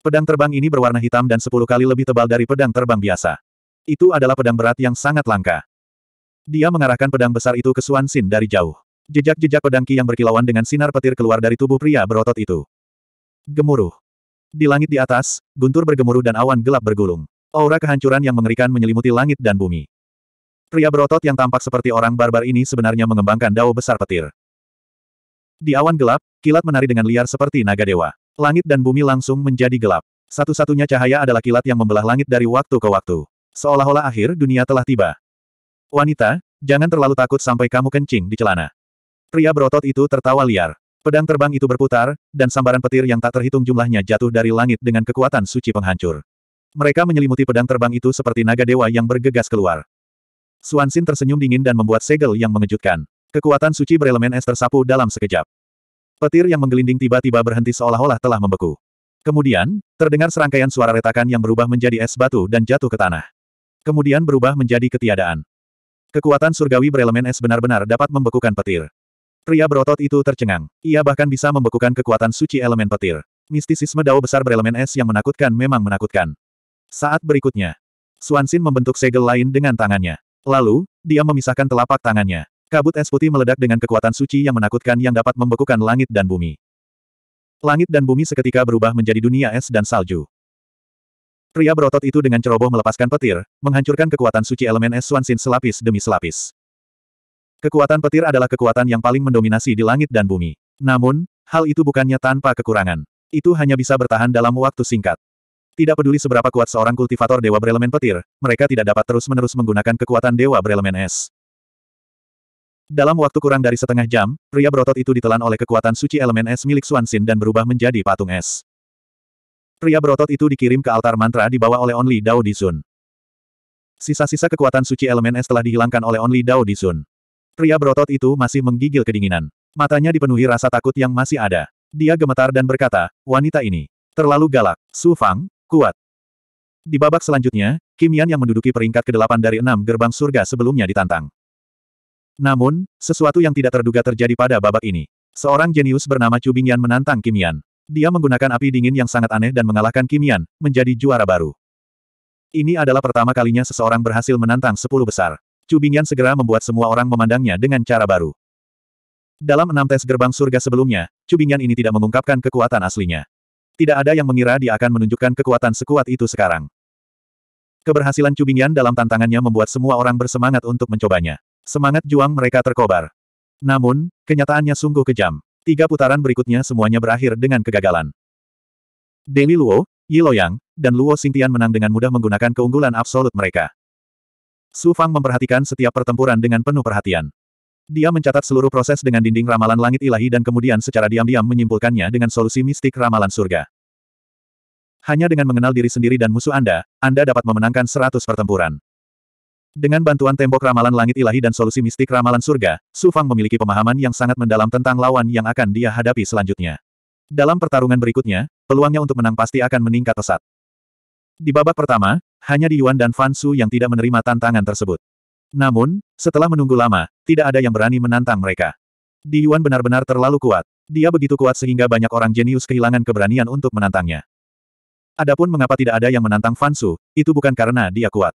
Pedang terbang ini berwarna hitam dan sepuluh kali lebih tebal dari pedang terbang biasa. Itu adalah pedang berat yang sangat langka. Dia mengarahkan pedang besar itu ke Suansin dari jauh. Jejak-jejak pedangki yang berkilauan dengan sinar petir keluar dari tubuh pria berotot itu. Gemuruh. Di langit di atas, guntur bergemuruh dan awan gelap bergulung. Aura kehancuran yang mengerikan menyelimuti langit dan bumi. Pria berotot yang tampak seperti orang barbar ini sebenarnya mengembangkan dao besar petir. Di awan gelap, kilat menari dengan liar seperti naga dewa. Langit dan bumi langsung menjadi gelap. Satu-satunya cahaya adalah kilat yang membelah langit dari waktu ke waktu. Seolah-olah akhir dunia telah tiba. Wanita, jangan terlalu takut sampai kamu kencing di celana. Pria berotot itu tertawa liar. Pedang terbang itu berputar, dan sambaran petir yang tak terhitung jumlahnya jatuh dari langit dengan kekuatan suci penghancur. Mereka menyelimuti pedang terbang itu seperti naga dewa yang bergegas keluar. Suansin tersenyum dingin dan membuat segel yang mengejutkan. Kekuatan suci berelemen es tersapu dalam sekejap. Petir yang menggelinding tiba-tiba berhenti seolah-olah telah membeku. Kemudian, terdengar serangkaian suara retakan yang berubah menjadi es batu dan jatuh ke tanah. Kemudian berubah menjadi ketiadaan. Kekuatan surgawi berelemen es benar-benar dapat membekukan petir. Pria berotot itu tercengang. Ia bahkan bisa membekukan kekuatan suci elemen petir. Mistisisme dao besar berelemen es yang menakutkan memang menakutkan. Saat berikutnya, Suansin membentuk segel lain dengan tangannya. Lalu, dia memisahkan telapak tangannya. Kabut es putih meledak dengan kekuatan suci yang menakutkan yang dapat membekukan langit dan bumi. Langit dan bumi seketika berubah menjadi dunia es dan salju. Pria berotot itu dengan ceroboh melepaskan petir, menghancurkan kekuatan suci elemen es Suansin selapis demi selapis. Kekuatan petir adalah kekuatan yang paling mendominasi di langit dan bumi. Namun, hal itu bukannya tanpa kekurangan. Itu hanya bisa bertahan dalam waktu singkat. Tidak peduli seberapa kuat seorang kultivator dewa berelemen petir, mereka tidak dapat terus-menerus menggunakan kekuatan dewa berelemen es. Dalam waktu kurang dari setengah jam, pria berotot itu ditelan oleh kekuatan suci elemen es milik Swansin dan berubah menjadi patung es. Pria berotot itu dikirim ke altar mantra dibawa oleh Only Dao Dizun. Sisa-sisa kekuatan suci elemen es telah dihilangkan oleh Only Dao Dizun. Pria berotot itu masih menggigil kedinginan. Matanya dipenuhi rasa takut yang masih ada. Dia gemetar dan berkata, wanita ini terlalu galak, Su Fang, kuat. Di babak selanjutnya, Kim Yan yang menduduki peringkat ke-8 dari enam gerbang surga sebelumnya ditantang. Namun, sesuatu yang tidak terduga terjadi pada babak ini. Seorang jenius bernama Chu Bing Yan menantang Kim Yan. Dia menggunakan api dingin yang sangat aneh dan mengalahkan Kim Yan, menjadi juara baru. Ini adalah pertama kalinya seseorang berhasil menantang sepuluh besar. Chu segera membuat semua orang memandangnya dengan cara baru. Dalam enam tes gerbang surga sebelumnya, Chu ini tidak mengungkapkan kekuatan aslinya. Tidak ada yang mengira dia akan menunjukkan kekuatan sekuat itu sekarang. Keberhasilan Chu dalam tantangannya membuat semua orang bersemangat untuk mencobanya. Semangat juang mereka terkobar. Namun, kenyataannya sungguh kejam. Tiga putaran berikutnya semuanya berakhir dengan kegagalan. Deli Luo, Yi Loyang, dan Luo Xingtian menang dengan mudah menggunakan keunggulan absolut mereka. Su Fang memperhatikan setiap pertempuran dengan penuh perhatian. Dia mencatat seluruh proses dengan dinding ramalan langit ilahi dan kemudian secara diam-diam menyimpulkannya dengan solusi mistik ramalan surga. Hanya dengan mengenal diri sendiri dan musuh Anda, Anda dapat memenangkan 100 pertempuran. Dengan bantuan tembok ramalan langit ilahi dan solusi mistik ramalan surga, Su Fang memiliki pemahaman yang sangat mendalam tentang lawan yang akan dia hadapi selanjutnya. Dalam pertarungan berikutnya, peluangnya untuk menang pasti akan meningkat pesat. Di babak pertama, hanya Di Yuan dan Fansu yang tidak menerima tantangan tersebut. Namun, setelah menunggu lama, tidak ada yang berani menantang mereka. Di Yuan benar-benar terlalu kuat. Dia begitu kuat sehingga banyak orang jenius kehilangan keberanian untuk menantangnya. Adapun mengapa tidak ada yang menantang Fansu, itu bukan karena dia kuat.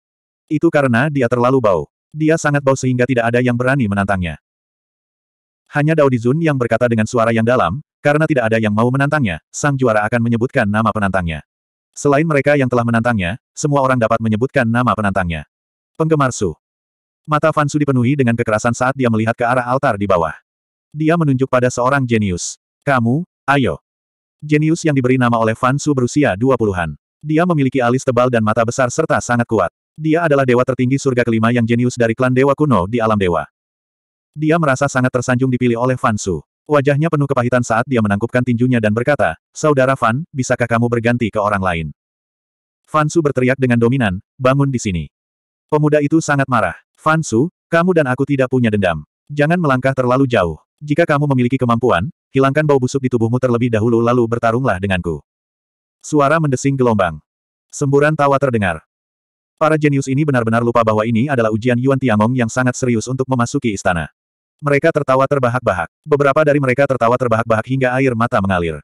Itu karena dia terlalu bau. Dia sangat bau sehingga tidak ada yang berani menantangnya. Hanya Dao Dizun yang berkata dengan suara yang dalam, karena tidak ada yang mau menantangnya, sang juara akan menyebutkan nama penantangnya. Selain mereka yang telah menantangnya, semua orang dapat menyebutkan nama penantangnya. Penggemar Su. Mata Fansu dipenuhi dengan kekerasan saat dia melihat ke arah altar di bawah. Dia menunjuk pada seorang jenius. Kamu, ayo. Jenius yang diberi nama oleh Fansu berusia dua puluhan. Dia memiliki alis tebal dan mata besar serta sangat kuat. Dia adalah dewa tertinggi surga kelima yang jenius dari klan dewa kuno di alam dewa. Dia merasa sangat tersanjung dipilih oleh Fansu. Wajahnya penuh kepahitan saat dia menangkupkan tinjunya dan berkata, Saudara Fan, bisakah kamu berganti ke orang lain? Fansu berteriak dengan dominan, bangun di sini. Pemuda itu sangat marah. Fansu, kamu dan aku tidak punya dendam. Jangan melangkah terlalu jauh. Jika kamu memiliki kemampuan, hilangkan bau busuk di tubuhmu terlebih dahulu lalu bertarunglah denganku. Suara mendesing gelombang. Semburan tawa terdengar. Para jenius ini benar-benar lupa bahwa ini adalah ujian Yuan Tiangong yang sangat serius untuk memasuki istana. Mereka tertawa terbahak-bahak. Beberapa dari mereka tertawa terbahak-bahak hingga air mata mengalir.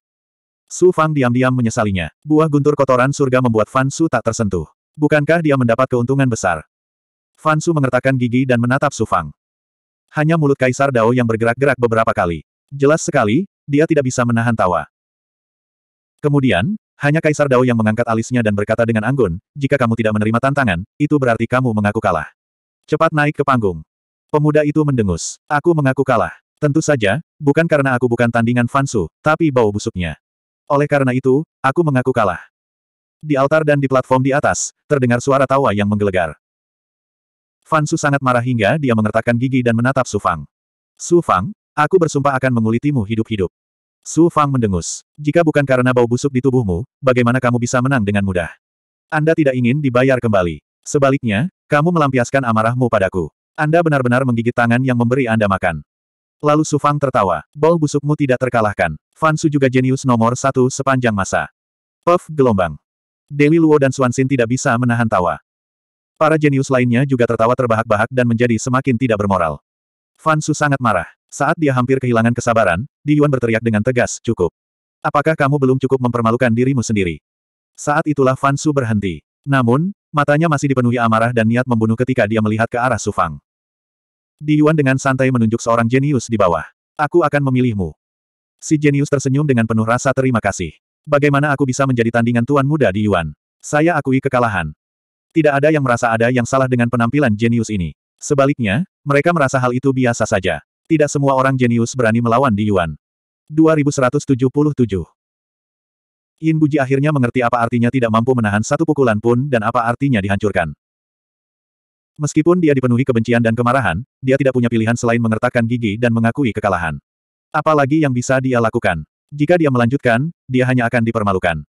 Su Fang diam-diam menyesalinya. Buah guntur kotoran surga membuat Fan Su tak tersentuh. Bukankah dia mendapat keuntungan besar? Fan Su mengertakkan gigi dan menatap Su Fang. Hanya mulut Kaisar Dao yang bergerak-gerak beberapa kali. Jelas sekali, dia tidak bisa menahan tawa. Kemudian, hanya Kaisar Dao yang mengangkat alisnya dan berkata dengan anggun, jika kamu tidak menerima tantangan, itu berarti kamu mengaku kalah. Cepat naik ke panggung. Pemuda itu mendengus. Aku mengaku kalah. Tentu saja, bukan karena aku bukan tandingan Fansu, tapi bau busuknya. Oleh karena itu, aku mengaku kalah. Di altar dan di platform di atas, terdengar suara tawa yang menggelegar. Fansu sangat marah hingga dia mengertakkan gigi dan menatap Su Fang. Su Fang, aku bersumpah akan mengulitimu hidup-hidup. Su Fang mendengus. Jika bukan karena bau busuk di tubuhmu, bagaimana kamu bisa menang dengan mudah? Anda tidak ingin dibayar kembali. Sebaliknya, kamu melampiaskan amarahmu padaku. Anda benar-benar menggigit tangan yang memberi Anda makan. Lalu Sufang tertawa. Bol busukmu tidak terkalahkan. Fansu juga jenius nomor satu sepanjang masa. Puff gelombang. Dewi Luo dan Xuanxin tidak bisa menahan tawa. Para jenius lainnya juga tertawa terbahak-bahak dan menjadi semakin tidak bermoral. Fansu sangat marah. Saat dia hampir kehilangan kesabaran, Di Yuan berteriak dengan tegas, cukup. Apakah kamu belum cukup mempermalukan dirimu sendiri? Saat itulah Fansu berhenti. Namun, matanya masih dipenuhi amarah dan niat membunuh ketika dia melihat ke arah Sufang. Di Yuan dengan santai menunjuk seorang jenius di bawah. Aku akan memilihmu. Si jenius tersenyum dengan penuh rasa terima kasih. Bagaimana aku bisa menjadi tandingan tuan muda Di Yuan? Saya akui kekalahan. Tidak ada yang merasa ada yang salah dengan penampilan jenius ini. Sebaliknya, mereka merasa hal itu biasa saja. Tidak semua orang jenius berani melawan Di Yuan. 2177 Yin Buji akhirnya mengerti apa artinya tidak mampu menahan satu pukulan pun dan apa artinya dihancurkan. Meskipun dia dipenuhi kebencian dan kemarahan, dia tidak punya pilihan selain mengertakkan gigi dan mengakui kekalahan. Apalagi yang bisa dia lakukan. Jika dia melanjutkan, dia hanya akan dipermalukan.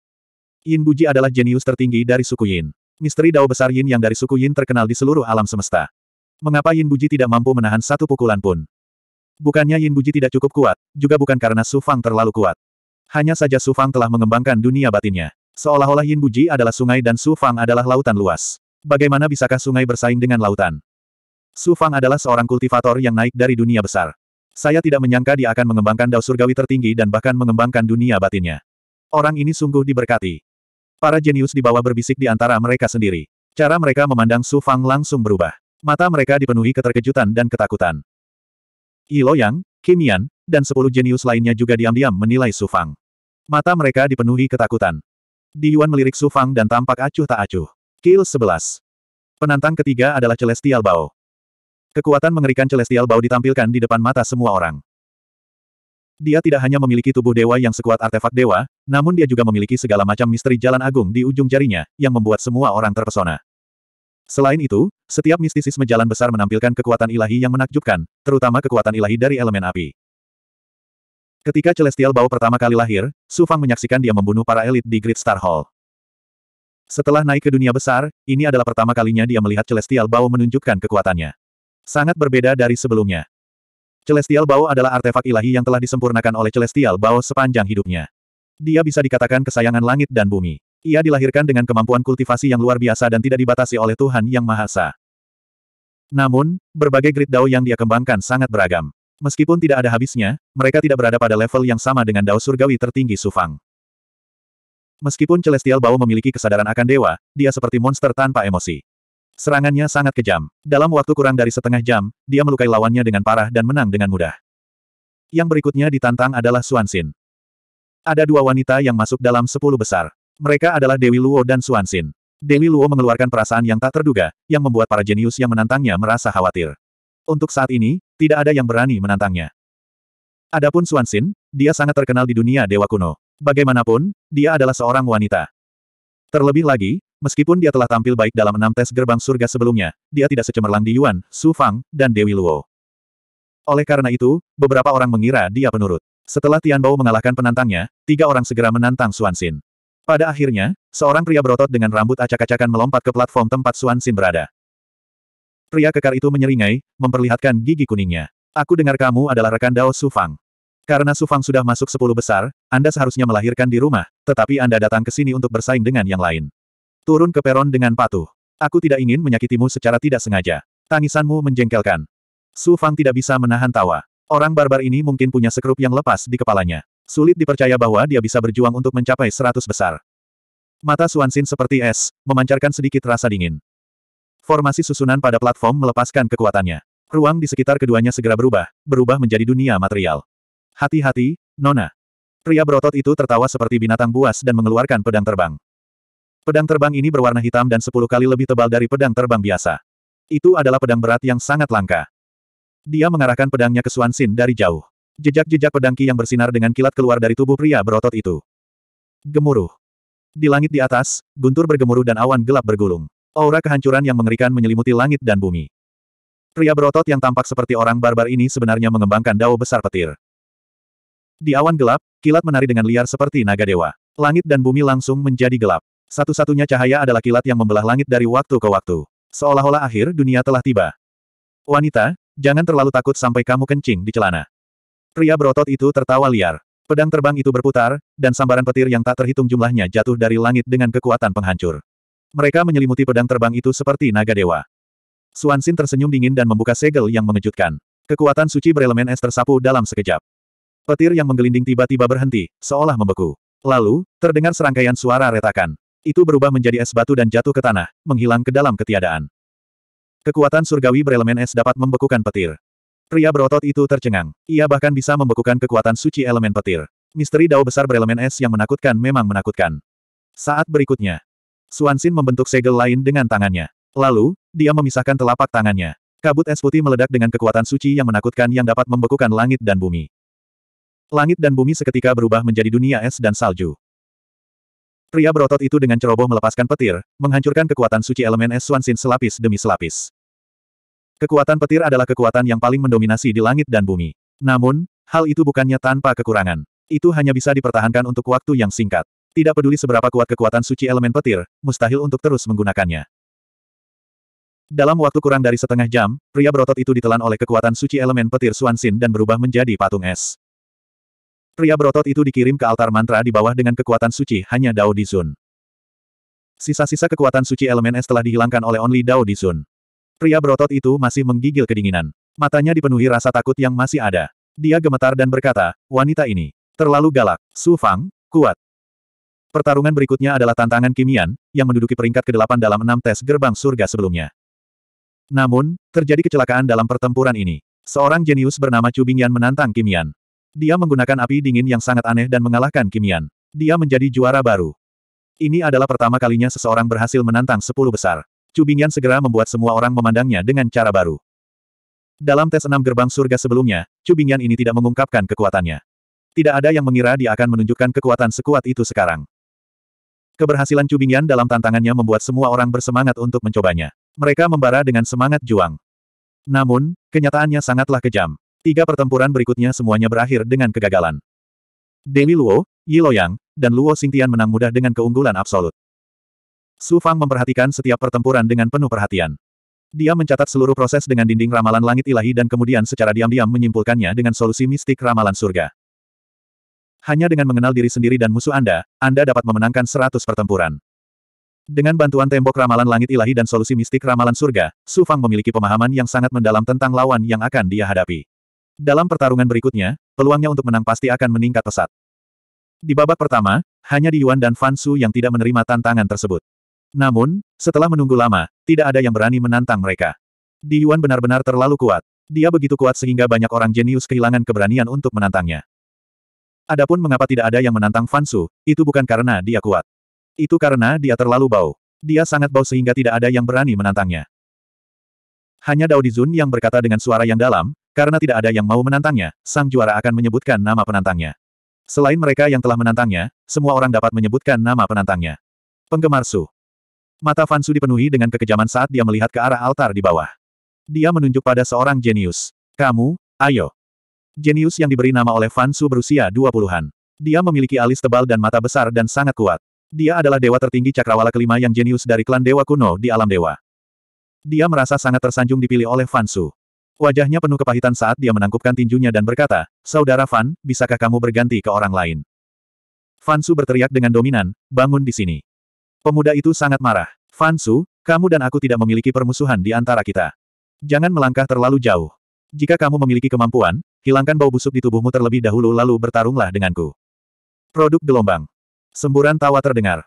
Yin Buji adalah jenius tertinggi dari suku Yin. Misteri dao besar Yin yang dari suku Yin terkenal di seluruh alam semesta. Mengapa Yin Buji tidak mampu menahan satu pukulan pun? Bukannya Yin Buji tidak cukup kuat, juga bukan karena Su Fang terlalu kuat. Hanya saja Su Fang telah mengembangkan dunia batinnya. Seolah-olah Yin Buji adalah sungai dan Su Fang adalah lautan luas. Bagaimana bisakah sungai bersaing dengan lautan? Su Fang adalah seorang kultivator yang naik dari dunia besar. Saya tidak menyangka dia akan mengembangkan dao surgawi tertinggi dan bahkan mengembangkan dunia batinnya. Orang ini sungguh diberkati. Para jenius di bawah berbisik di antara mereka sendiri. Cara mereka memandang Su Fang langsung berubah. Mata mereka dipenuhi keterkejutan dan ketakutan. Yi Loyang, Kim Yan, dan sepuluh jenius lainnya juga diam-diam menilai Su Fang. Mata mereka dipenuhi ketakutan. Di Yuan melirik Su Fang dan tampak acuh tak acuh. Kill 11. Penantang ketiga adalah Celestial Bao. Kekuatan mengerikan Celestial Bao ditampilkan di depan mata semua orang. Dia tidak hanya memiliki tubuh dewa yang sekuat artefak dewa, namun dia juga memiliki segala macam misteri jalan agung di ujung jarinya, yang membuat semua orang terpesona. Selain itu, setiap mistisisme jalan besar menampilkan kekuatan ilahi yang menakjubkan, terutama kekuatan ilahi dari elemen api. Ketika Celestial Bao pertama kali lahir, Su Fang menyaksikan dia membunuh para elit di Great Star Hall. Setelah naik ke dunia besar, ini adalah pertama kalinya dia melihat Celestial Bao menunjukkan kekuatannya. Sangat berbeda dari sebelumnya. Celestial Bao adalah artefak ilahi yang telah disempurnakan oleh Celestial Bao sepanjang hidupnya. Dia bisa dikatakan kesayangan langit dan bumi. Ia dilahirkan dengan kemampuan kultivasi yang luar biasa dan tidak dibatasi oleh Tuhan Yang Maha Esa. Namun, berbagai grid dao yang dia kembangkan sangat beragam. Meskipun tidak ada habisnya, mereka tidak berada pada level yang sama dengan dao surgawi tertinggi Sufang. Meskipun Celestial Bao memiliki kesadaran akan dewa, dia seperti monster tanpa emosi. Serangannya sangat kejam. Dalam waktu kurang dari setengah jam, dia melukai lawannya dengan parah dan menang dengan mudah. Yang berikutnya ditantang adalah Suansin. Ada dua wanita yang masuk dalam sepuluh besar. Mereka adalah Dewi Luo dan Suansin. Dewi Luo mengeluarkan perasaan yang tak terduga, yang membuat para jenius yang menantangnya merasa khawatir. Untuk saat ini, tidak ada yang berani menantangnya. Adapun Xin, dia sangat terkenal di dunia dewa kuno. Bagaimanapun, dia adalah seorang wanita. Terlebih lagi, meskipun dia telah tampil baik dalam enam tes gerbang surga sebelumnya, dia tidak secemerlang di Yuan, Su Fang, dan Dewi Luo. Oleh karena itu, beberapa orang mengira dia penurut. Setelah Tianbao mengalahkan penantangnya, tiga orang segera menantang Xin. Pada akhirnya, seorang pria berotot dengan rambut acak-acakan melompat ke platform tempat Xin berada. Pria kekar itu menyeringai, memperlihatkan gigi kuningnya. Aku dengar kamu adalah rekan Dao Sufang. Karena Sufang sudah masuk sepuluh besar, Anda seharusnya melahirkan di rumah, tetapi Anda datang ke sini untuk bersaing dengan yang lain. Turun ke peron dengan patuh. Aku tidak ingin menyakitimu secara tidak sengaja. Tangisanmu menjengkelkan. Sufang tidak bisa menahan tawa. Orang barbar ini mungkin punya sekrup yang lepas di kepalanya. Sulit dipercaya bahwa dia bisa berjuang untuk mencapai seratus besar. Mata Suansin seperti es, memancarkan sedikit rasa dingin. Formasi susunan pada platform melepaskan kekuatannya. Ruang di sekitar keduanya segera berubah, berubah menjadi dunia material. Hati-hati, Nona. Pria berotot itu tertawa seperti binatang buas dan mengeluarkan pedang terbang. Pedang terbang ini berwarna hitam dan sepuluh kali lebih tebal dari pedang terbang biasa. Itu adalah pedang berat yang sangat langka. Dia mengarahkan pedangnya ke Suansin dari jauh. Jejak-jejak pedangki yang bersinar dengan kilat keluar dari tubuh pria berotot itu. Gemuruh. Di langit di atas, guntur bergemuruh dan awan gelap bergulung. Aura kehancuran yang mengerikan menyelimuti langit dan bumi. Pria berotot yang tampak seperti orang barbar ini sebenarnya mengembangkan dao besar petir. Di awan gelap, kilat menari dengan liar seperti naga dewa. Langit dan bumi langsung menjadi gelap. Satu-satunya cahaya adalah kilat yang membelah langit dari waktu ke waktu. Seolah-olah akhir dunia telah tiba. Wanita, jangan terlalu takut sampai kamu kencing di celana. Pria berotot itu tertawa liar. Pedang terbang itu berputar, dan sambaran petir yang tak terhitung jumlahnya jatuh dari langit dengan kekuatan penghancur. Mereka menyelimuti pedang terbang itu seperti naga dewa. Suansin tersenyum dingin dan membuka segel yang mengejutkan. Kekuatan suci berelemen es tersapu dalam sekejap. Petir yang menggelinding tiba-tiba berhenti, seolah membeku. Lalu, terdengar serangkaian suara retakan. Itu berubah menjadi es batu dan jatuh ke tanah, menghilang ke dalam ketiadaan. Kekuatan surgawi berelemen es dapat membekukan petir. Pria berotot itu tercengang. Ia bahkan bisa membekukan kekuatan suci elemen petir. Misteri dao besar berelemen es yang menakutkan memang menakutkan. Saat berikutnya, Suansin membentuk segel lain dengan tangannya. Lalu, dia memisahkan telapak tangannya. Kabut es putih meledak dengan kekuatan suci yang menakutkan yang dapat membekukan langit dan bumi. Langit dan bumi seketika berubah menjadi dunia es dan salju. Pria berotot itu dengan ceroboh melepaskan petir, menghancurkan kekuatan suci elemen es Suansin selapis demi selapis. Kekuatan petir adalah kekuatan yang paling mendominasi di langit dan bumi. Namun, hal itu bukannya tanpa kekurangan. Itu hanya bisa dipertahankan untuk waktu yang singkat. Tidak peduli seberapa kuat kekuatan suci elemen petir, mustahil untuk terus menggunakannya. Dalam waktu kurang dari setengah jam, pria berotot itu ditelan oleh kekuatan suci elemen petir Suansin dan berubah menjadi patung es. Pria berotot itu dikirim ke altar mantra di bawah dengan kekuatan suci hanya Dao Dizun. Sisa-sisa kekuatan suci elemen es telah dihilangkan oleh Only Dao Dizun. Pria berotot itu masih menggigil kedinginan. Matanya dipenuhi rasa takut yang masih ada. Dia gemetar dan berkata, wanita ini terlalu galak, Su Fang, kuat. Pertarungan berikutnya adalah tantangan Kimian, yang menduduki peringkat ke-8 dalam enam tes gerbang surga sebelumnya. Namun, terjadi kecelakaan dalam pertempuran ini. Seorang jenius bernama Chu Bingyan menantang Kimian. Dia menggunakan api dingin yang sangat aneh dan mengalahkan Kimian. Dia menjadi juara baru. Ini adalah pertama kalinya seseorang berhasil menantang sepuluh besar. Chu Bingyan segera membuat semua orang memandangnya dengan cara baru. Dalam tes enam gerbang surga sebelumnya, Chu Bingyan ini tidak mengungkapkan kekuatannya. Tidak ada yang mengira dia akan menunjukkan kekuatan sekuat itu sekarang. Keberhasilan Cubingyan dalam tantangannya membuat semua orang bersemangat untuk mencobanya. Mereka membara dengan semangat juang. Namun, kenyataannya sangatlah kejam. Tiga pertempuran berikutnya semuanya berakhir dengan kegagalan. Demi Luo, Yi Loyang, dan Luo Xingtian menang mudah dengan keunggulan absolut. Su Fang memperhatikan setiap pertempuran dengan penuh perhatian. Dia mencatat seluruh proses dengan dinding ramalan langit ilahi dan kemudian secara diam-diam menyimpulkannya dengan solusi mistik ramalan surga. Hanya dengan mengenal diri sendiri dan musuh Anda, Anda dapat memenangkan 100 pertempuran. Dengan bantuan tembok ramalan langit ilahi dan solusi mistik ramalan surga, Su Fang memiliki pemahaman yang sangat mendalam tentang lawan yang akan dia hadapi. Dalam pertarungan berikutnya, peluangnya untuk menang pasti akan meningkat pesat. Di babak pertama, hanya di Yuan dan Fan Su yang tidak menerima tantangan tersebut. Namun, setelah menunggu lama, tidak ada yang berani menantang mereka. Di Yuan benar-benar terlalu kuat. Dia begitu kuat sehingga banyak orang jenius kehilangan keberanian untuk menantangnya. Adapun mengapa tidak ada yang menantang Fansu, itu bukan karena dia kuat. Itu karena dia terlalu bau. Dia sangat bau sehingga tidak ada yang berani menantangnya. Hanya Dao Dizun yang berkata dengan suara yang dalam, karena tidak ada yang mau menantangnya, sang juara akan menyebutkan nama penantangnya. Selain mereka yang telah menantangnya, semua orang dapat menyebutkan nama penantangnya. Penggemar Su. Mata Fansu dipenuhi dengan kekejaman saat dia melihat ke arah altar di bawah. Dia menunjuk pada seorang jenius. Kamu, ayo. Jenius yang diberi nama oleh Fansu berusia 20-an. Dia memiliki alis tebal dan mata besar dan sangat kuat. Dia adalah dewa tertinggi cakrawala kelima yang jenius dari klan dewa kuno di alam dewa. Dia merasa sangat tersanjung dipilih oleh Fansu. Wajahnya penuh kepahitan saat dia menangkupkan tinjunya dan berkata, Saudara Fan, bisakah kamu berganti ke orang lain? Fansu berteriak dengan dominan, bangun di sini. Pemuda itu sangat marah. Fansu, kamu dan aku tidak memiliki permusuhan di antara kita. Jangan melangkah terlalu jauh. Jika kamu memiliki kemampuan, hilangkan bau busuk di tubuhmu terlebih dahulu lalu bertarunglah denganku. Produk gelombang. Semburan tawa terdengar.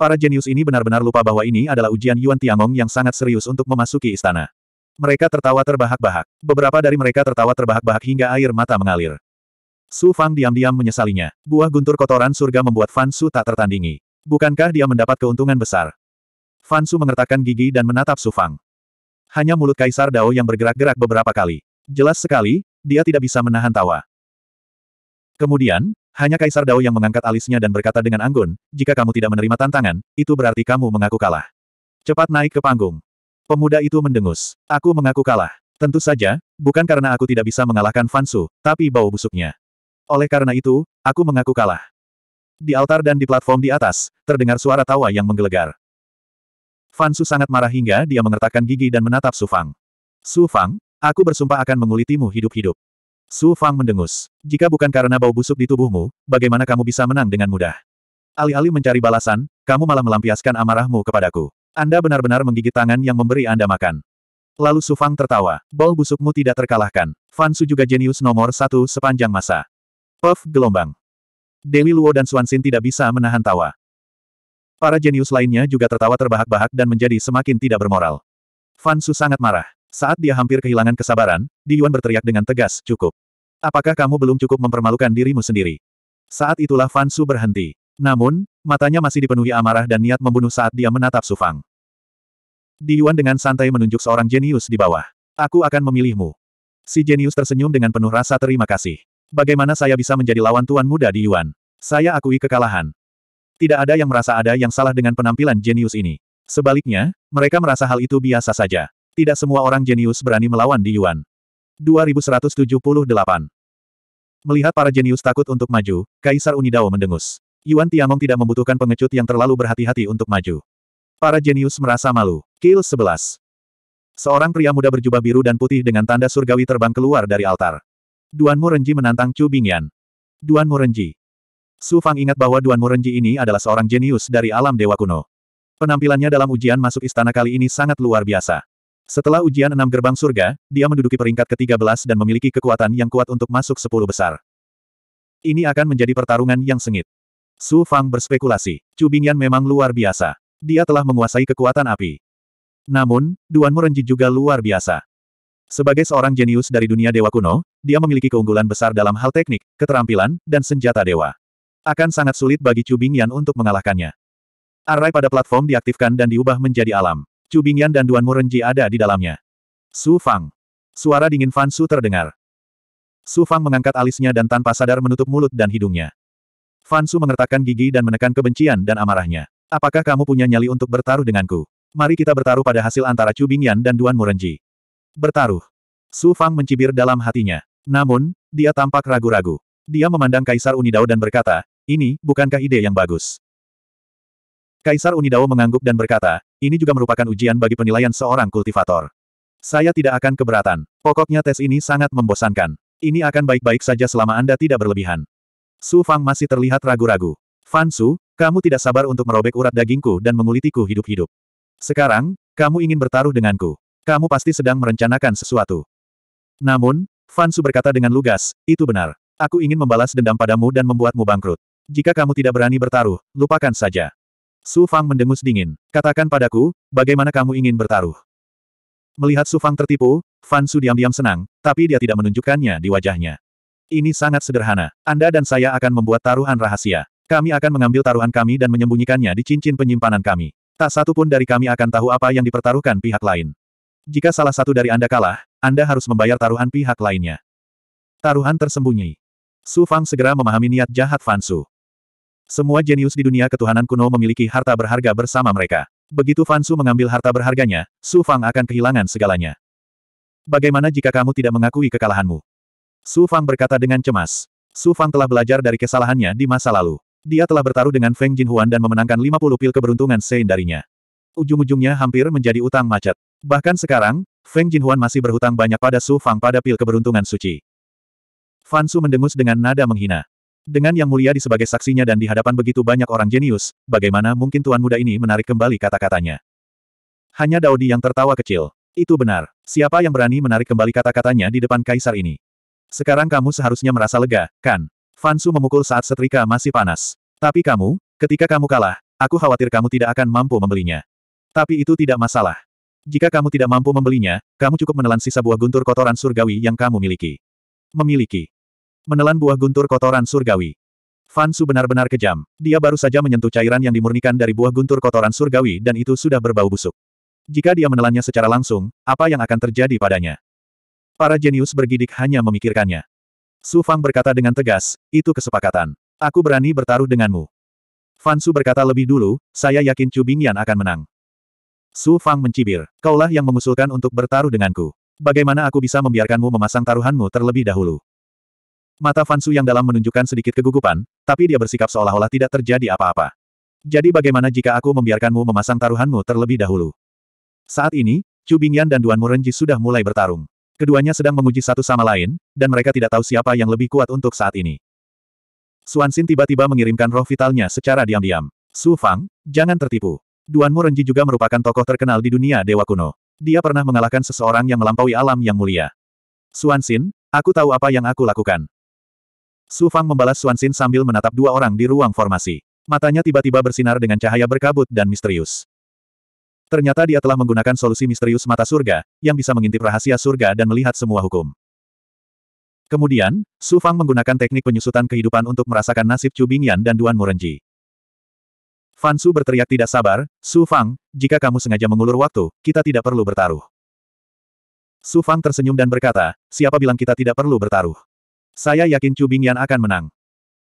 Para jenius ini benar-benar lupa bahwa ini adalah ujian Yuan Tiangong yang sangat serius untuk memasuki istana. Mereka tertawa terbahak-bahak. Beberapa dari mereka tertawa terbahak-bahak hingga air mata mengalir. Su Fang diam-diam menyesalinya. Buah guntur kotoran surga membuat Fan Su tak tertandingi. Bukankah dia mendapat keuntungan besar? Fan Su mengertakkan gigi dan menatap Su Fang. Hanya mulut Kaisar Dao yang bergerak-gerak beberapa kali. Jelas sekali, dia tidak bisa menahan tawa. Kemudian, hanya Kaisar Dao yang mengangkat alisnya dan berkata dengan anggun, jika kamu tidak menerima tantangan, itu berarti kamu mengaku kalah. Cepat naik ke panggung. Pemuda itu mendengus. Aku mengaku kalah. Tentu saja, bukan karena aku tidak bisa mengalahkan Fansu, tapi bau busuknya. Oleh karena itu, aku mengaku kalah. Di altar dan di platform di atas, terdengar suara tawa yang menggelegar. Fansu sangat marah hingga dia mengertakkan gigi dan menatap Su Fang. Su Fang, Aku bersumpah akan mengulitimu hidup-hidup. Su Fang mendengus. Jika bukan karena bau busuk di tubuhmu, bagaimana kamu bisa menang dengan mudah? Alih-alih mencari balasan, kamu malah melampiaskan amarahmu kepadaku. Anda benar-benar menggigit tangan yang memberi Anda makan. Lalu Su Fang tertawa. Bau busukmu tidak terkalahkan. Fan Su juga jenius nomor satu sepanjang masa. Puff gelombang. Dewi Luo dan Suan Xin tidak bisa menahan tawa. Para jenius lainnya juga tertawa terbahak-bahak dan menjadi semakin tidak bermoral. Fan Su sangat marah. Saat dia hampir kehilangan kesabaran, Di Yuan berteriak dengan tegas, cukup. Apakah kamu belum cukup mempermalukan dirimu sendiri? Saat itulah Fan Su berhenti. Namun, matanya masih dipenuhi amarah dan niat membunuh saat dia menatap Su Fang. Di Yuan dengan santai menunjuk seorang jenius di bawah. Aku akan memilihmu. Si jenius tersenyum dengan penuh rasa terima kasih. Bagaimana saya bisa menjadi lawan tuan muda Di Yuan? Saya akui kekalahan. Tidak ada yang merasa ada yang salah dengan penampilan jenius ini. Sebaliknya, mereka merasa hal itu biasa saja. Tidak semua orang jenius berani melawan di Yuan. 2178. Melihat para jenius takut untuk maju, Kaisar Unidao mendengus. Yuan Tiangong tidak membutuhkan pengecut yang terlalu berhati-hati untuk maju. Para jenius merasa malu. Kill 11. Seorang pria muda berjubah biru dan putih dengan tanda surgawi terbang keluar dari altar. Duan Murenji menantang Chu Bingyan. Duan Murenji. Su Fang ingat bahwa Duan Murenji ini adalah seorang jenius dari alam dewa kuno. Penampilannya dalam ujian masuk istana kali ini sangat luar biasa. Setelah ujian enam gerbang surga, dia menduduki peringkat ke-13 dan memiliki kekuatan yang kuat untuk masuk sepuluh besar. Ini akan menjadi pertarungan yang sengit. Su Fang berspekulasi, Chu Bingyan memang luar biasa. Dia telah menguasai kekuatan api. Namun, Duan Murenji juga luar biasa. Sebagai seorang jenius dari dunia dewa kuno, dia memiliki keunggulan besar dalam hal teknik, keterampilan, dan senjata dewa. Akan sangat sulit bagi Chu Bingyan untuk mengalahkannya. Array pada platform diaktifkan dan diubah menjadi alam. Chu Bingyan dan Duan Murenji ada di dalamnya. Su Fang. Suara dingin Fan Su terdengar. Su Fang mengangkat alisnya dan tanpa sadar menutup mulut dan hidungnya. Fan Su mengertakkan gigi dan menekan kebencian dan amarahnya. Apakah kamu punya nyali untuk bertaruh denganku? Mari kita bertaruh pada hasil antara Chu Bingyan dan Duan Murenji. Bertaruh. Su Fang mencibir dalam hatinya. Namun, dia tampak ragu-ragu. Dia memandang Kaisar Unidao dan berkata, ini, bukankah ide yang bagus? Kaisar Unidao mengangguk dan berkata, ini juga merupakan ujian bagi penilaian seorang kultivator. Saya tidak akan keberatan. Pokoknya tes ini sangat membosankan. Ini akan baik-baik saja selama Anda tidak berlebihan. Su Fang masih terlihat ragu-ragu. Fan Su, kamu tidak sabar untuk merobek urat dagingku dan mengulitiku hidup-hidup. Sekarang, kamu ingin bertaruh denganku. Kamu pasti sedang merencanakan sesuatu. Namun, Fan Su berkata dengan lugas, itu benar. Aku ingin membalas dendam padamu dan membuatmu bangkrut. Jika kamu tidak berani bertaruh, lupakan saja. Su Fang mendengus dingin. Katakan padaku, bagaimana kamu ingin bertaruh? Melihat Su Fang tertipu, Fan Su diam-diam senang, tapi dia tidak menunjukkannya di wajahnya. Ini sangat sederhana. Anda dan saya akan membuat taruhan rahasia. Kami akan mengambil taruhan kami dan menyembunyikannya di cincin penyimpanan kami. Tak satu pun dari kami akan tahu apa yang dipertaruhkan pihak lain. Jika salah satu dari Anda kalah, Anda harus membayar taruhan pihak lainnya. Taruhan tersembunyi. Su Fang segera memahami niat jahat Fan Su. Semua jenius di dunia ketuhanan kuno memiliki harta berharga bersama mereka. Begitu Fansu mengambil harta berharganya, Su Fang akan kehilangan segalanya. Bagaimana jika kamu tidak mengakui kekalahanmu? Su Fang berkata dengan cemas. Su Fang telah belajar dari kesalahannya di masa lalu. Dia telah bertaruh dengan Feng Jinhuan dan memenangkan 50 pil keberuntungan Sein darinya. Ujung-ujungnya hampir menjadi utang macet. Bahkan sekarang, Feng Jinhuan masih berhutang banyak pada Su Fang pada pil keberuntungan suci. Fan Su mendengus dengan nada menghina. Dengan Yang Mulia di sebagai saksinya dan di hadapan begitu banyak orang jenius, bagaimana mungkin tuan muda ini menarik kembali kata-katanya? Hanya Daudi yang tertawa kecil. Itu benar. Siapa yang berani menarik kembali kata-katanya di depan kaisar ini? Sekarang kamu seharusnya merasa lega, kan? Fansu memukul saat setrika masih panas. Tapi kamu, ketika kamu kalah, aku khawatir kamu tidak akan mampu membelinya. Tapi itu tidak masalah. Jika kamu tidak mampu membelinya, kamu cukup menelan sisa buah guntur kotoran surgawi yang kamu miliki. Memiliki menelan buah guntur kotoran surgawi. Fan Su benar-benar kejam. Dia baru saja menyentuh cairan yang dimurnikan dari buah guntur kotoran surgawi dan itu sudah berbau busuk. Jika dia menelannya secara langsung, apa yang akan terjadi padanya? Para jenius bergidik hanya memikirkannya. Su Fang berkata dengan tegas, itu kesepakatan. Aku berani bertaruh denganmu. Fan Su berkata lebih dulu, saya yakin Chu Bingyan akan menang. Su Fang mencibir, kaulah yang mengusulkan untuk bertaruh denganku. Bagaimana aku bisa membiarkanmu memasang taruhanmu terlebih dahulu? Mata Fansu yang dalam menunjukkan sedikit kegugupan, tapi dia bersikap seolah-olah tidak terjadi apa-apa. Jadi bagaimana jika aku membiarkanmu memasang taruhanmu terlebih dahulu? Saat ini, Chu Bingyan dan Duan Murenji sudah mulai bertarung. Keduanya sedang menguji satu sama lain, dan mereka tidak tahu siapa yang lebih kuat untuk saat ini. Suansin tiba-tiba mengirimkan roh vitalnya secara diam-diam. Su Fang, jangan tertipu. Duan Murenji juga merupakan tokoh terkenal di dunia dewa kuno. Dia pernah mengalahkan seseorang yang melampaui alam yang mulia. Suansin, aku tahu apa yang aku lakukan. Su Fang membalas Xin sambil menatap dua orang di ruang formasi. Matanya tiba-tiba bersinar dengan cahaya berkabut dan misterius. Ternyata dia telah menggunakan solusi misterius mata surga, yang bisa mengintip rahasia surga dan melihat semua hukum. Kemudian, Su Fang menggunakan teknik penyusutan kehidupan untuk merasakan nasib Chu Bingyan dan Duan Murenji. Fan Su berteriak tidak sabar, Su Fang, jika kamu sengaja mengulur waktu, kita tidak perlu bertaruh. Su Fang tersenyum dan berkata, siapa bilang kita tidak perlu bertaruh? Saya yakin Chu Bingyan akan menang.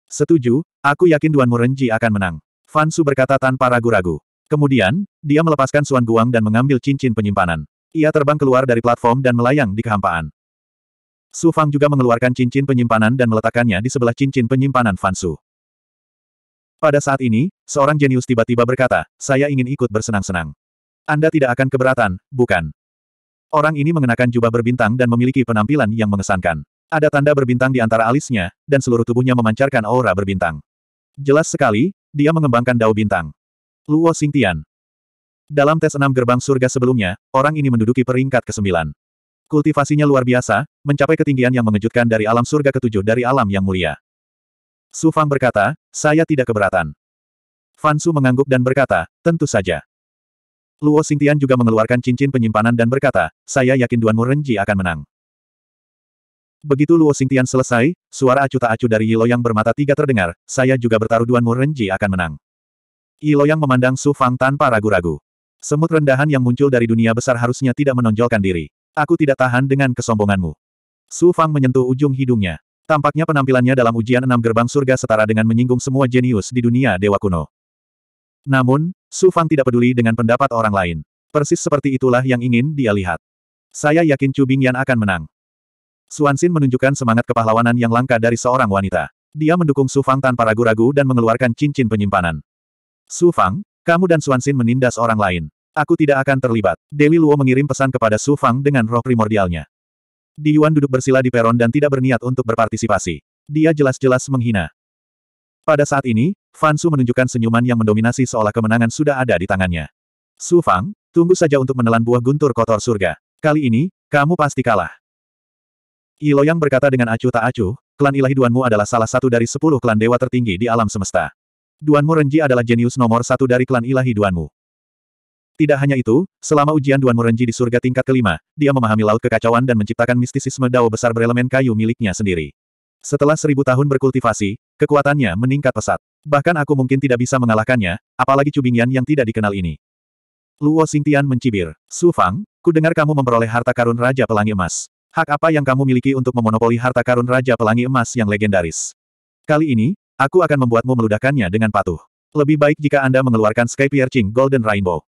Setuju, aku yakin Duan Murenji akan menang. Fan Su berkata tanpa ragu-ragu. Kemudian, dia melepaskan Suan Guang dan mengambil cincin penyimpanan. Ia terbang keluar dari platform dan melayang di kehampaan. Su Fang juga mengeluarkan cincin penyimpanan dan meletakkannya di sebelah cincin penyimpanan Fan Su. Pada saat ini, seorang jenius tiba-tiba berkata, saya ingin ikut bersenang-senang. Anda tidak akan keberatan, bukan? Orang ini mengenakan jubah berbintang dan memiliki penampilan yang mengesankan. Ada tanda berbintang di antara alisnya, dan seluruh tubuhnya memancarkan aura berbintang. Jelas sekali, dia mengembangkan dao bintang. Luo Xingtian. Dalam tes enam gerbang surga sebelumnya, orang ini menduduki peringkat ke-9. Kultivasinya luar biasa, mencapai ketinggian yang mengejutkan dari alam surga ketujuh dari alam yang mulia. Su Fang berkata, saya tidak keberatan. Fansu mengangguk dan berkata, tentu saja. Luo Xingtian juga mengeluarkan cincin penyimpanan dan berkata, saya yakin Duan Murenji akan menang. Begitu Luo Xingtian selesai, suara acu tak acu dari Yilo bermata tiga terdengar, saya juga bertaruh Duan Renji akan menang. Yilo memandang Su Fang tanpa ragu-ragu. Semut rendahan yang muncul dari dunia besar harusnya tidak menonjolkan diri. Aku tidak tahan dengan kesombonganmu. Su Fang menyentuh ujung hidungnya. Tampaknya penampilannya dalam ujian enam gerbang surga setara dengan menyinggung semua jenius di dunia dewa kuno. Namun, Su Fang tidak peduli dengan pendapat orang lain. Persis seperti itulah yang ingin dia lihat. Saya yakin Chu Bingyan akan menang. Suansin menunjukkan semangat kepahlawanan yang langka dari seorang wanita. Dia mendukung Su Fang tanpa ragu-ragu dan mengeluarkan cincin penyimpanan. Su Fang, kamu dan Suansin menindas orang lain. Aku tidak akan terlibat. Dewi Luo mengirim pesan kepada Su Fang dengan roh primordialnya. Di Yuan duduk bersila di peron dan tidak berniat untuk berpartisipasi. Dia jelas-jelas menghina. Pada saat ini, Fansu menunjukkan senyuman yang mendominasi seolah kemenangan sudah ada di tangannya. Su Fang, tunggu saja untuk menelan buah guntur kotor surga. Kali ini, kamu pasti kalah yang berkata dengan acuh tak acuh, klan ilahi Duanmu adalah salah satu dari sepuluh klan dewa tertinggi di alam semesta. Duanmu Renji adalah jenius nomor satu dari klan ilahi Duanmu. Tidak hanya itu, selama ujian Duanmu Renji di surga tingkat kelima, dia memahami laut kekacauan dan menciptakan mistisisme dao besar berelemen kayu miliknya sendiri. Setelah seribu tahun berkultivasi, kekuatannya meningkat pesat. Bahkan aku mungkin tidak bisa mengalahkannya, apalagi Cubingian yang tidak dikenal ini. Luo Xingtian mencibir. Su Fang, ku dengar kamu memperoleh harta karun Raja Pelangi Emas. Hak apa yang kamu miliki untuk memonopoli harta karun Raja Pelangi Emas yang legendaris? Kali ini, aku akan membuatmu meludahkannya dengan patuh. Lebih baik jika Anda mengeluarkan Sky Piercing Golden Rainbow.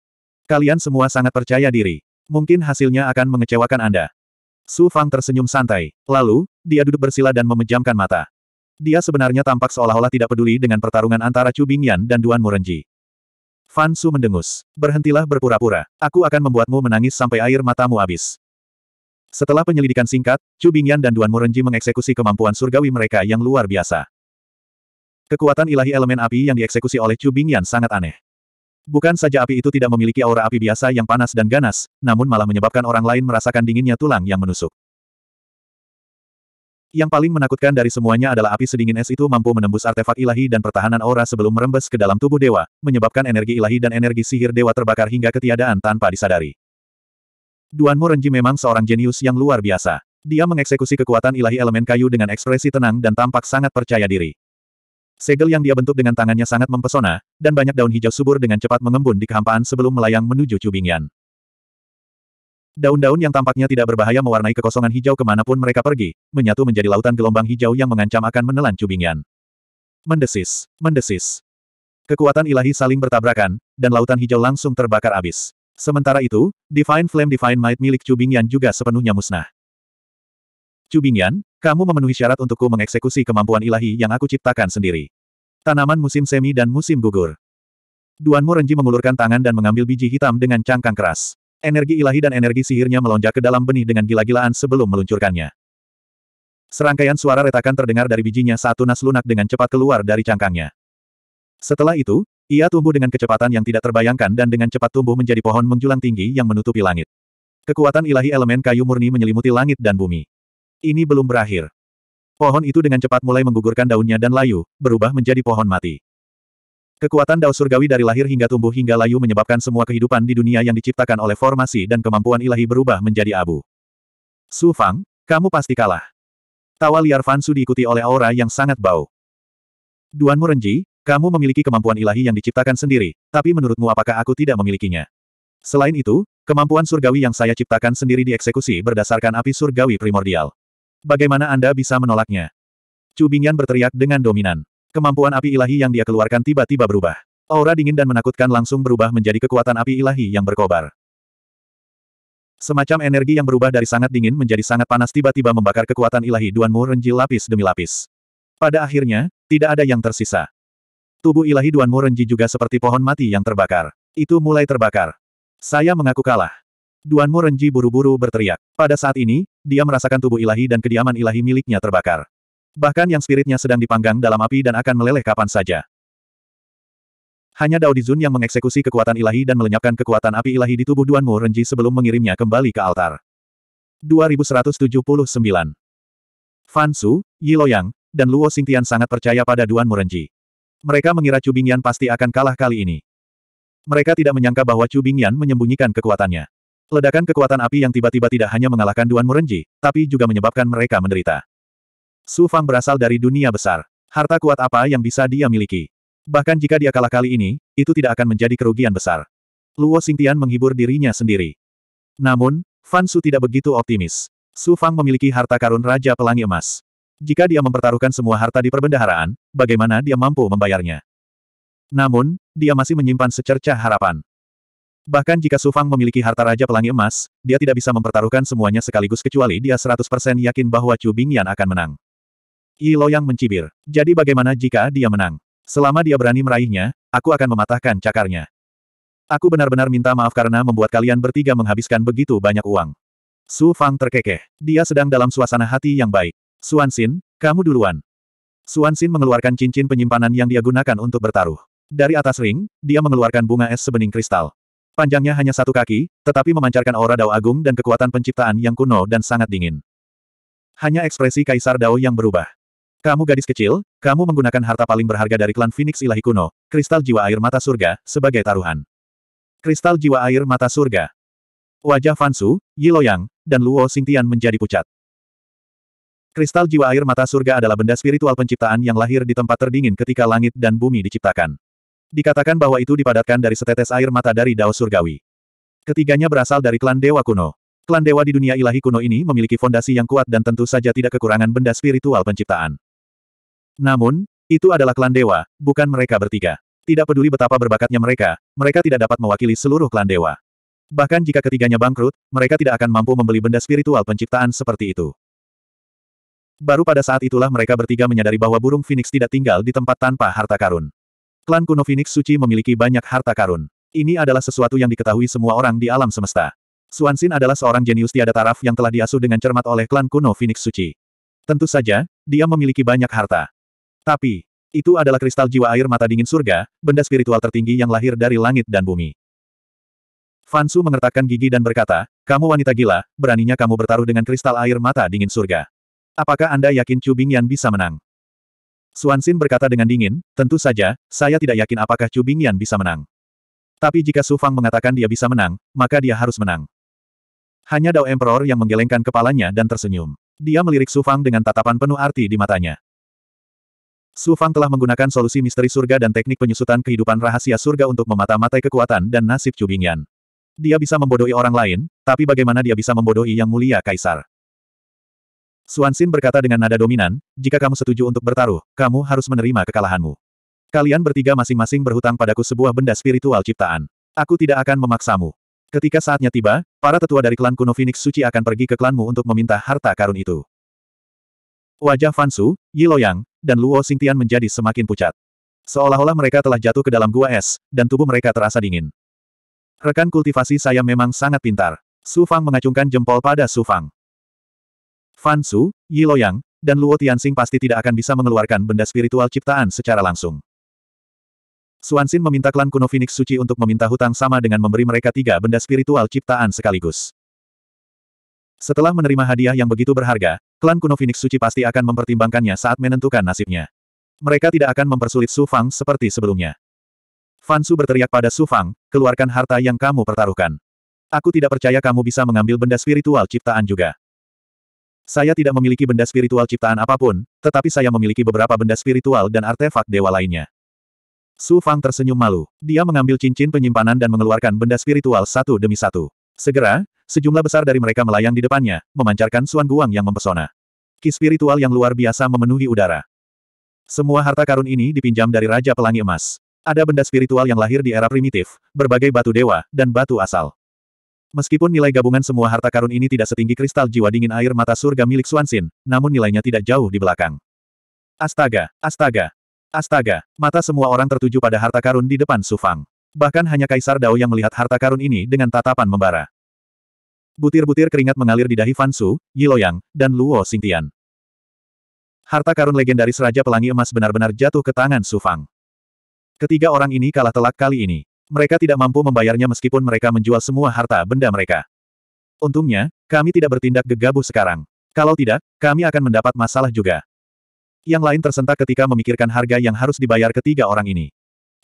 Kalian semua sangat percaya diri. Mungkin hasilnya akan mengecewakan Anda. Su Fang tersenyum santai. Lalu, dia duduk bersila dan memejamkan mata. Dia sebenarnya tampak seolah-olah tidak peduli dengan pertarungan antara Chu Bingyan dan Duan Murenji. Fan Su mendengus. Berhentilah berpura-pura. Aku akan membuatmu menangis sampai air matamu habis. Setelah penyelidikan singkat, Chu Bingyan dan Duan Murenji mengeksekusi kemampuan surgawi mereka yang luar biasa. Kekuatan ilahi elemen api yang dieksekusi oleh Chu Bingyan sangat aneh. Bukan saja api itu tidak memiliki aura api biasa yang panas dan ganas, namun malah menyebabkan orang lain merasakan dinginnya tulang yang menusuk. Yang paling menakutkan dari semuanya adalah api sedingin es itu mampu menembus artefak ilahi dan pertahanan aura sebelum merembes ke dalam tubuh dewa, menyebabkan energi ilahi dan energi sihir dewa terbakar hingga ketiadaan tanpa disadari. Duan Murenji memang seorang jenius yang luar biasa. Dia mengeksekusi kekuatan ilahi elemen kayu dengan ekspresi tenang dan tampak sangat percaya diri. Segel yang dia bentuk dengan tangannya sangat mempesona, dan banyak daun hijau subur dengan cepat mengembun di kehampaan sebelum melayang menuju Cubingyan. Daun-daun yang tampaknya tidak berbahaya mewarnai kekosongan hijau kemanapun mereka pergi, menyatu menjadi lautan gelombang hijau yang mengancam akan menelan Cubingyan. Mendesis, mendesis. Kekuatan ilahi saling bertabrakan, dan lautan hijau langsung terbakar abis. Sementara itu, Divine Flame Divine Might milik Cubingyan juga sepenuhnya musnah. Cubingyan, kamu memenuhi syarat untukku mengeksekusi kemampuan ilahi yang aku ciptakan sendiri. Tanaman musim semi dan musim gugur. Duan Renji mengulurkan tangan dan mengambil biji hitam dengan cangkang keras. Energi ilahi dan energi sihirnya melonjak ke dalam benih dengan gila-gilaan sebelum meluncurkannya. Serangkaian suara retakan terdengar dari bijinya saat tunas lunak dengan cepat keluar dari cangkangnya. Setelah itu, ia tumbuh dengan kecepatan yang tidak terbayangkan dan dengan cepat tumbuh menjadi pohon menjulang tinggi yang menutupi langit. Kekuatan ilahi elemen kayu murni menyelimuti langit dan bumi. Ini belum berakhir. Pohon itu dengan cepat mulai menggugurkan daunnya dan layu, berubah menjadi pohon mati. Kekuatan Dao Surgawi dari lahir hingga tumbuh hingga layu menyebabkan semua kehidupan di dunia yang diciptakan oleh formasi dan kemampuan ilahi berubah menjadi abu. Su Fang, kamu pasti kalah. Tawa liar Fansu diikuti oleh aura yang sangat bau. Duan Murenji, kamu memiliki kemampuan ilahi yang diciptakan sendiri, tapi menurutmu apakah aku tidak memilikinya? Selain itu, kemampuan surgawi yang saya ciptakan sendiri dieksekusi berdasarkan api surgawi primordial. Bagaimana Anda bisa menolaknya? Chu berteriak dengan dominan. Kemampuan api ilahi yang dia keluarkan tiba-tiba berubah. Aura dingin dan menakutkan langsung berubah menjadi kekuatan api ilahi yang berkobar. Semacam energi yang berubah dari sangat dingin menjadi sangat panas tiba-tiba membakar kekuatan ilahi Duan Mu Renji lapis demi lapis. Pada akhirnya, tidak ada yang tersisa. Tubuh ilahi Duan Murenji juga seperti pohon mati yang terbakar. Itu mulai terbakar. Saya mengaku kalah. Duan Murenji buru-buru berteriak. Pada saat ini, dia merasakan tubuh ilahi dan kediaman ilahi miliknya terbakar. Bahkan yang spiritnya sedang dipanggang dalam api dan akan meleleh kapan saja. Hanya Dao Dizun yang mengeksekusi kekuatan ilahi dan melenyapkan kekuatan api ilahi di tubuh Duan Murenji sebelum mengirimnya kembali ke altar. 2179 Fan Su, Yi Loyang, dan Luo Xingtian sangat percaya pada Duan Murenji. Mereka mengira Cubingyan pasti akan kalah kali ini. Mereka tidak menyangka bahwa Cubingyan menyembunyikan kekuatannya. Ledakan kekuatan api yang tiba-tiba tidak hanya mengalahkan Duan Murenji, tapi juga menyebabkan mereka menderita. Su Fang berasal dari dunia besar. Harta kuat apa yang bisa dia miliki? Bahkan jika dia kalah kali ini, itu tidak akan menjadi kerugian besar. Luo Xingtian menghibur dirinya sendiri. Namun, Fan Su tidak begitu optimis. Su Fang memiliki harta karun Raja Pelangi Emas. Jika dia mempertaruhkan semua harta di perbendaharaan, bagaimana dia mampu membayarnya? Namun, dia masih menyimpan secercah harapan. Bahkan jika Sufang memiliki harta Raja Pelangi Emas, dia tidak bisa mempertaruhkan semuanya sekaligus kecuali dia 100% yakin bahwa Chu Bingyan akan menang. Yi Loyang mencibir. Jadi bagaimana jika dia menang? Selama dia berani meraihnya, aku akan mematahkan cakarnya. Aku benar-benar minta maaf karena membuat kalian bertiga menghabiskan begitu banyak uang. Su Fang terkekeh. Dia sedang dalam suasana hati yang baik. Suansin, kamu duluan. Suansin mengeluarkan cincin penyimpanan yang dia gunakan untuk bertaruh. Dari atas ring, dia mengeluarkan bunga es sebening kristal. Panjangnya hanya satu kaki, tetapi memancarkan aura dao agung dan kekuatan penciptaan yang kuno dan sangat dingin. Hanya ekspresi Kaisar Dao yang berubah. Kamu gadis kecil, kamu menggunakan harta paling berharga dari klan Phoenix Ilahi Kuno, kristal jiwa air mata surga, sebagai taruhan. Kristal jiwa air mata surga. Wajah Fansu, Yiloyang, dan Luo Xingtian menjadi pucat. Kristal jiwa air mata surga adalah benda spiritual penciptaan yang lahir di tempat terdingin ketika langit dan bumi diciptakan. Dikatakan bahwa itu dipadatkan dari setetes air mata dari Dao Surgawi. Ketiganya berasal dari klan Dewa Kuno. Klan Dewa di dunia ilahi kuno ini memiliki fondasi yang kuat dan tentu saja tidak kekurangan benda spiritual penciptaan. Namun, itu adalah klan Dewa, bukan mereka bertiga. Tidak peduli betapa berbakatnya mereka, mereka tidak dapat mewakili seluruh klan Dewa. Bahkan jika ketiganya bangkrut, mereka tidak akan mampu membeli benda spiritual penciptaan seperti itu. Baru pada saat itulah mereka bertiga menyadari bahwa burung Phoenix tidak tinggal di tempat tanpa harta karun. Klan kuno Phoenix suci memiliki banyak harta karun. Ini adalah sesuatu yang diketahui semua orang di alam semesta. Suansin adalah seorang jenius tiada taraf yang telah diasuh dengan cermat oleh klan kuno Phoenix suci. Tentu saja, dia memiliki banyak harta. Tapi, itu adalah kristal jiwa air mata dingin surga, benda spiritual tertinggi yang lahir dari langit dan bumi. Fansu mengertakkan gigi dan berkata, kamu wanita gila, beraninya kamu bertaruh dengan kristal air mata dingin surga. Apakah Anda yakin Chu Bingyan bisa menang? Suansin berkata dengan dingin, tentu saja, saya tidak yakin apakah Chu Bingyan bisa menang. Tapi jika Su Fang mengatakan dia bisa menang, maka dia harus menang. Hanya Dao Emperor yang menggelengkan kepalanya dan tersenyum. Dia melirik Su Fang dengan tatapan penuh arti di matanya. Su Fang telah menggunakan solusi misteri surga dan teknik penyusutan kehidupan rahasia surga untuk memata-matai kekuatan dan nasib Chu Bingyan. Dia bisa membodohi orang lain, tapi bagaimana dia bisa membodohi Yang Mulia Kaisar? Suansin berkata dengan nada dominan, jika kamu setuju untuk bertaruh, kamu harus menerima kekalahanmu. Kalian bertiga masing-masing berhutang padaku sebuah benda spiritual ciptaan. Aku tidak akan memaksamu. Ketika saatnya tiba, para tetua dari klan kuno Phoenix Suci akan pergi ke klanmu untuk meminta harta karun itu. Wajah Fansu, Yi Yang, dan Luo Xingtian menjadi semakin pucat. Seolah-olah mereka telah jatuh ke dalam gua es, dan tubuh mereka terasa dingin. Rekan kultivasi saya memang sangat pintar. Su Fang mengacungkan jempol pada Su Fang. Fan Su, Yi Loyang, dan Luo Tianxing pasti tidak akan bisa mengeluarkan benda spiritual ciptaan secara langsung. Suansin meminta klan kuno Phoenix Suci untuk meminta hutang sama dengan memberi mereka tiga benda spiritual ciptaan sekaligus. Setelah menerima hadiah yang begitu berharga, klan kuno Phoenix Suci pasti akan mempertimbangkannya saat menentukan nasibnya. Mereka tidak akan mempersulit Su Fang seperti sebelumnya. Fansu berteriak pada Su Fang, keluarkan harta yang kamu pertaruhkan. Aku tidak percaya kamu bisa mengambil benda spiritual ciptaan juga. Saya tidak memiliki benda spiritual ciptaan apapun, tetapi saya memiliki beberapa benda spiritual dan artefak dewa lainnya. Su Fang tersenyum malu. Dia mengambil cincin penyimpanan dan mengeluarkan benda spiritual satu demi satu. Segera, sejumlah besar dari mereka melayang di depannya, memancarkan suan guang yang mempesona. Ki spiritual yang luar biasa memenuhi udara. Semua harta karun ini dipinjam dari Raja Pelangi Emas. Ada benda spiritual yang lahir di era primitif, berbagai batu dewa, dan batu asal. Meskipun nilai gabungan semua harta karun ini tidak setinggi kristal jiwa dingin air mata surga milik Swansin, namun nilainya tidak jauh di belakang. Astaga, astaga, astaga, mata semua orang tertuju pada harta karun di depan Sufang. Bahkan hanya Kaisar Dao yang melihat harta karun ini dengan tatapan membara. Butir-butir keringat mengalir di dahi Fansu, Yiloyang, dan Luo Xingtian. Harta karun legendaris Raja Pelangi Emas benar-benar jatuh ke tangan Sufang. Ketiga orang ini kalah telak kali ini. Mereka tidak mampu membayarnya meskipun mereka menjual semua harta benda mereka. Untungnya, kami tidak bertindak gegabah sekarang. Kalau tidak, kami akan mendapat masalah juga. Yang lain tersentak ketika memikirkan harga yang harus dibayar ketiga orang ini.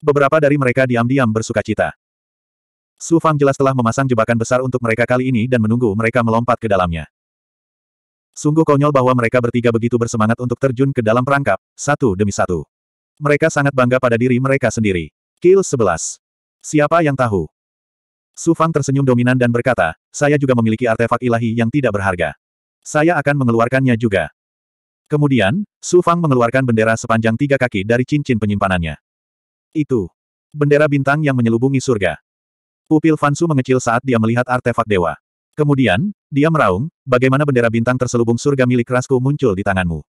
Beberapa dari mereka diam-diam bersuka cita. Su Fang jelas telah memasang jebakan besar untuk mereka kali ini dan menunggu mereka melompat ke dalamnya. Sungguh konyol bahwa mereka bertiga begitu bersemangat untuk terjun ke dalam perangkap, satu demi satu. Mereka sangat bangga pada diri mereka sendiri. Kill 11. Siapa yang tahu? Su Fang tersenyum dominan dan berkata, saya juga memiliki artefak ilahi yang tidak berharga. Saya akan mengeluarkannya juga. Kemudian, Su Fang mengeluarkan bendera sepanjang tiga kaki dari cincin penyimpanannya. Itu. Bendera bintang yang menyelubungi surga. Pupil Fansu mengecil saat dia melihat artefak dewa. Kemudian, dia meraung, bagaimana bendera bintang terselubung surga milik rasku muncul di tanganmu.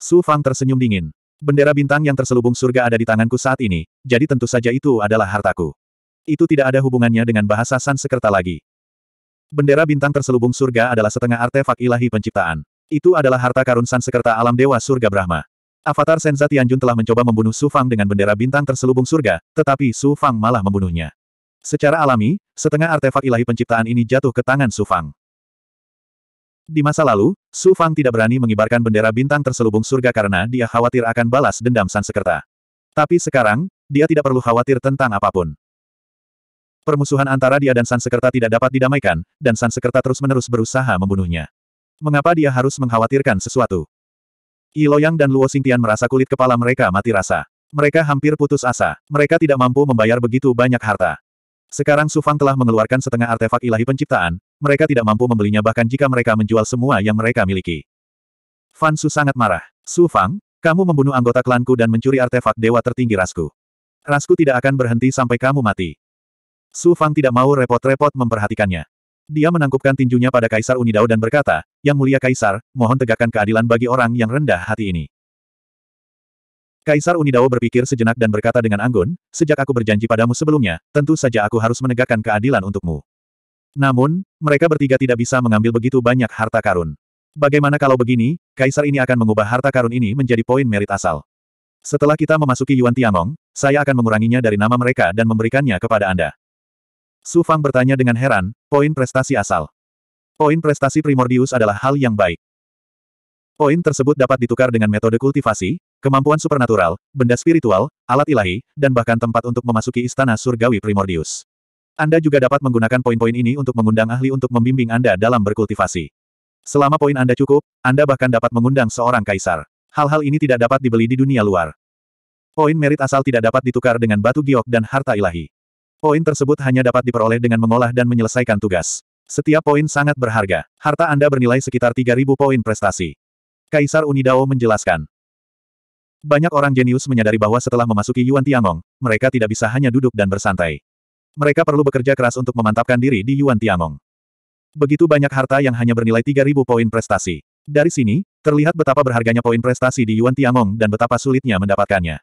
Su Fang tersenyum dingin. Bendera bintang yang terselubung surga ada di tanganku saat ini, jadi tentu saja itu adalah hartaku. Itu tidak ada hubungannya dengan bahasa Sansekerta lagi. Bendera bintang terselubung surga adalah setengah artefak ilahi penciptaan. Itu adalah harta karun Sansekerta alam dewa surga Brahma. Avatar Senza Tianjun telah mencoba membunuh Su Fang dengan bendera bintang terselubung surga, tetapi Su Fang malah membunuhnya. Secara alami, setengah artefak ilahi penciptaan ini jatuh ke tangan Su Fang. Di masa lalu, Su Fang tidak berani mengibarkan bendera bintang terselubung surga karena dia khawatir akan balas dendam Sansekerta. Tapi sekarang, dia tidak perlu khawatir tentang apapun. Permusuhan antara dia dan Sansekerta tidak dapat didamaikan, dan Sansekerta terus-menerus berusaha membunuhnya. Mengapa dia harus mengkhawatirkan sesuatu? Iloyang dan Luo Xingtian merasa kulit kepala mereka mati rasa. Mereka hampir putus asa. Mereka tidak mampu membayar begitu banyak harta. Sekarang Sufang telah mengeluarkan setengah artefak ilahi penciptaan, mereka tidak mampu membelinya bahkan jika mereka menjual semua yang mereka miliki. Fan Su sangat marah. Su Fang, kamu membunuh anggota klanku dan mencuri artefak dewa tertinggi rasku. Rasku tidak akan berhenti sampai kamu mati. Su Fang tidak mau repot-repot memperhatikannya. Dia menangkupkan tinjunya pada Kaisar Unidao dan berkata, Yang Mulia Kaisar, mohon tegakkan keadilan bagi orang yang rendah hati ini. Kaisar Unidao berpikir sejenak dan berkata dengan anggun, sejak aku berjanji padamu sebelumnya, tentu saja aku harus menegakkan keadilan untukmu. Namun, mereka bertiga tidak bisa mengambil begitu banyak harta karun. Bagaimana kalau begini, kaisar ini akan mengubah harta karun ini menjadi poin merit asal. Setelah kita memasuki Yuan Tianong, saya akan menguranginya dari nama mereka dan memberikannya kepada Anda. Su Fang bertanya dengan heran, poin prestasi asal. Poin prestasi primordius adalah hal yang baik. Poin tersebut dapat ditukar dengan metode kultivasi, Kemampuan supernatural, benda spiritual, alat ilahi, dan bahkan tempat untuk memasuki istana surgawi primordius. Anda juga dapat menggunakan poin-poin ini untuk mengundang ahli untuk membimbing Anda dalam berkultivasi. Selama poin Anda cukup, Anda bahkan dapat mengundang seorang kaisar. Hal-hal ini tidak dapat dibeli di dunia luar. Poin merit asal tidak dapat ditukar dengan batu giok dan harta ilahi. Poin tersebut hanya dapat diperoleh dengan mengolah dan menyelesaikan tugas. Setiap poin sangat berharga. Harta Anda bernilai sekitar 3.000 poin prestasi. Kaisar Unidao menjelaskan. Banyak orang jenius menyadari bahwa setelah memasuki Yuan Tiangong, mereka tidak bisa hanya duduk dan bersantai. Mereka perlu bekerja keras untuk memantapkan diri di Yuan Tiangong. Begitu banyak harta yang hanya bernilai 3.000 poin prestasi. Dari sini, terlihat betapa berharganya poin prestasi di Yuan Tiangong dan betapa sulitnya mendapatkannya.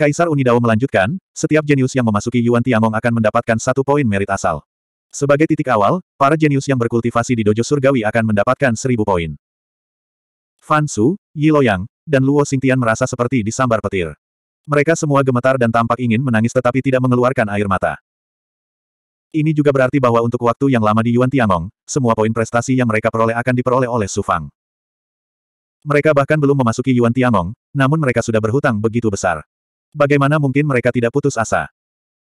Kaisar Unidao melanjutkan, setiap jenius yang memasuki Yuan Tiangong akan mendapatkan satu poin merit asal. Sebagai titik awal, para jenius yang berkultivasi di dojo surgawi akan mendapatkan seribu poin. Fan Su, Yi Loyang, dan Luo Xingtian merasa seperti disambar petir. Mereka semua gemetar dan tampak ingin menangis tetapi tidak mengeluarkan air mata. Ini juga berarti bahwa untuk waktu yang lama di Yuan Tiangong, semua poin prestasi yang mereka peroleh akan diperoleh oleh Su Fang. Mereka bahkan belum memasuki Yuan Tiangong, namun mereka sudah berhutang begitu besar. Bagaimana mungkin mereka tidak putus asa?